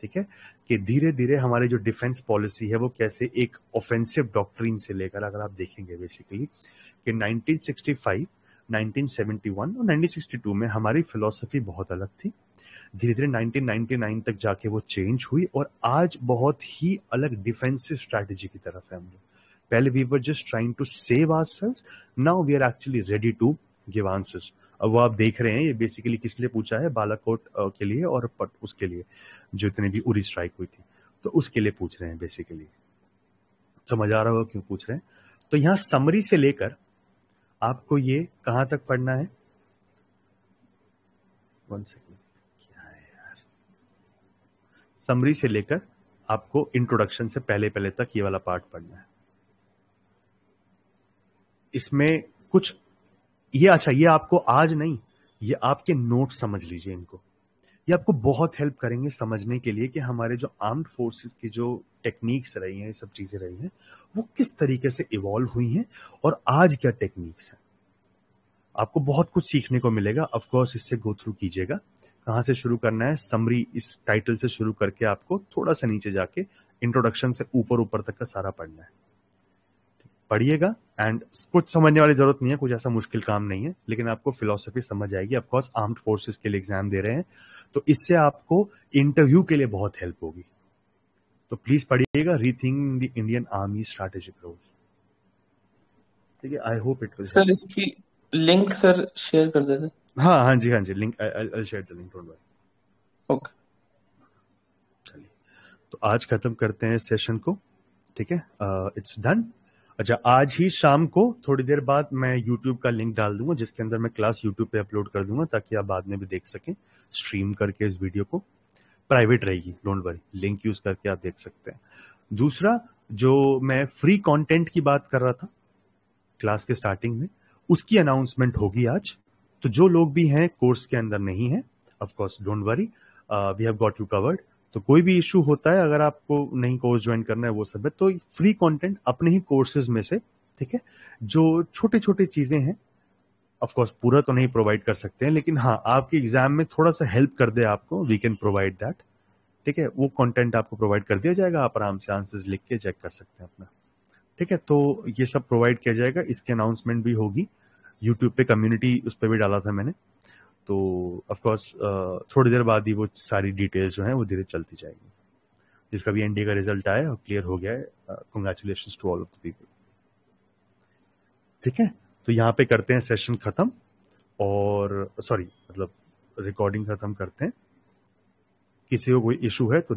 Speaker 1: ठीक है कि धीरे धीरे हमारे जो डिफेंस पॉलिसी है वो कैसे एक ऑफेंसिव डॉक्ट्रीन से लेकर अगर आप देखेंगे बेसिकली कि 1965 1971 और 1962 में हमारी फिलॉसफी बहुत अलग थी धीरे धीरे 1999 तक जाके वो चेंज हुई और आज बहुत ही अलग डिफेंसिव स्ट्रैटेजी की तरफ है हम लोग पहले we were just trying to save ourselves now we are actually ready to give answers अब वो आप देख रहे हैं ये बेसिकली किस लिए पूछा है बालाकोट के लिए और उसके लिए जो इतने भी उरी स्ट्राइक हुई थी तो उसके लिए पूछ रहे हैं बेसिकली समझ आ रहा होगा क्यों पूछ रहे हैं तो यहां समरी से लेकर आपको ये कहां तक पढ़ना है वन सेकेंड क्या है यार समरी से लेकर आपको इंट्रोडक्शन से पहले पहले तक ये वाला पार्ट पढ़ना है इसमें कुछ ये अच्छा ये आपको आज नहीं ये आपके नोट समझ लीजिए इनको ये आपको बहुत हेल्प करेंगे समझने के लिए कि हमारे जो आर्म्ड फोर्सेस की जो टेक्निक्स रही हैं ये सब चीज़ें रही हैं वो किस तरीके से इवॉल्व हुई हैं और आज क्या टेक्निक्स हैं आपको बहुत कुछ सीखने को मिलेगा अफकोर्स इससे गो थ्रू कीजिएगा कहाँ से शुरू करना है समरी इस टाइटल से शुरू करके आपको थोड़ा सा नीचे जाके इंट्रोडक्शन से ऊपर ऊपर तक का सारा पढ़ना है पढ़िएगा एंड कुछ समझने वाली जरूरत नहीं है कुछ ऐसा मुश्किल काम नहीं है लेकिन आपको फिलोसफी समझ आएगी ऑफकोर्स आर्म्ड फोर्सेस के लिए एग्जाम दे रहे हैं तो इससे आपको इंटरव्यू के लिए बहुत हेल्प होगी तो प्लीज पढ़िएगा rethinking the Indian army strategic role ठीक है आई होप इट सर इसकी लिंक सर शेयर कर देते हाँ हाँ जी हाँ जी link I share the link don't worry okay तो आज खत्म करते हैं सेशन को ठीक है इट्स uh, डन अच्छा आज ही शाम को थोड़ी देर बाद मैं यूट्यूब का लिंक डाल दूंगा जिसके अंदर मैं क्लास यूट्यूब पे अपलोड कर दूंगा ताकि आप बाद में भी देख सकें स्ट्रीम करके इस वीडियो को प्राइवेट रहेगी डोंट वरी लिंक यूज करके आप देख सकते हैं दूसरा जो मैं फ्री कंटेंट की बात कर रहा था क्लास के स्टार्टिंग में उसकी अनाउंसमेंट होगी आज तो जो लोग भी हैं कोर्स के अंदर नहीं है of course don't worry we have got you covered तो कोई भी इशू होता है अगर आपको नहीं कोर्स ज्वाइन करना है वो सब है तो फ्री कंटेंट अपने ही कोर्सेज में से ठीक है जो छोटे छोटे चीजें हैं ऑफकोर्स पूरा तो नहीं प्रोवाइड कर सकते हैं लेकिन हाँ आपके एग्जाम में थोड़ा सा हेल्प कर दे आपको वी कैन प्रोवाइड दैट ठीक है वो कंटेंट आपको प्रोवाइड कर दिया जाएगा आप आराम से आंसर्स लिख के चेक कर सकते हैं अपना ठीक है तो ये सब प्रोवाइड किया जाएगा इसकी अनाउंसमेंट भी होगी यूट्यूब पे कम्युनिटी उस पर भी डाला था मैंने तो ऑफकोर्स थोड़ी देर बाद ही वो सारी डिटेल्स जो हैं वो धीरे चलती जाएंगी जिसका भी एनडीए का रिजल्ट आया और क्लियर हो गया है congratulation to all of the people ठीक है तो यहाँ पे करते हैं सेशन ख़त्म और सॉरी मतलब रिकॉर्डिंग ख़त्म करते हैं किसी को कोई इशू है तो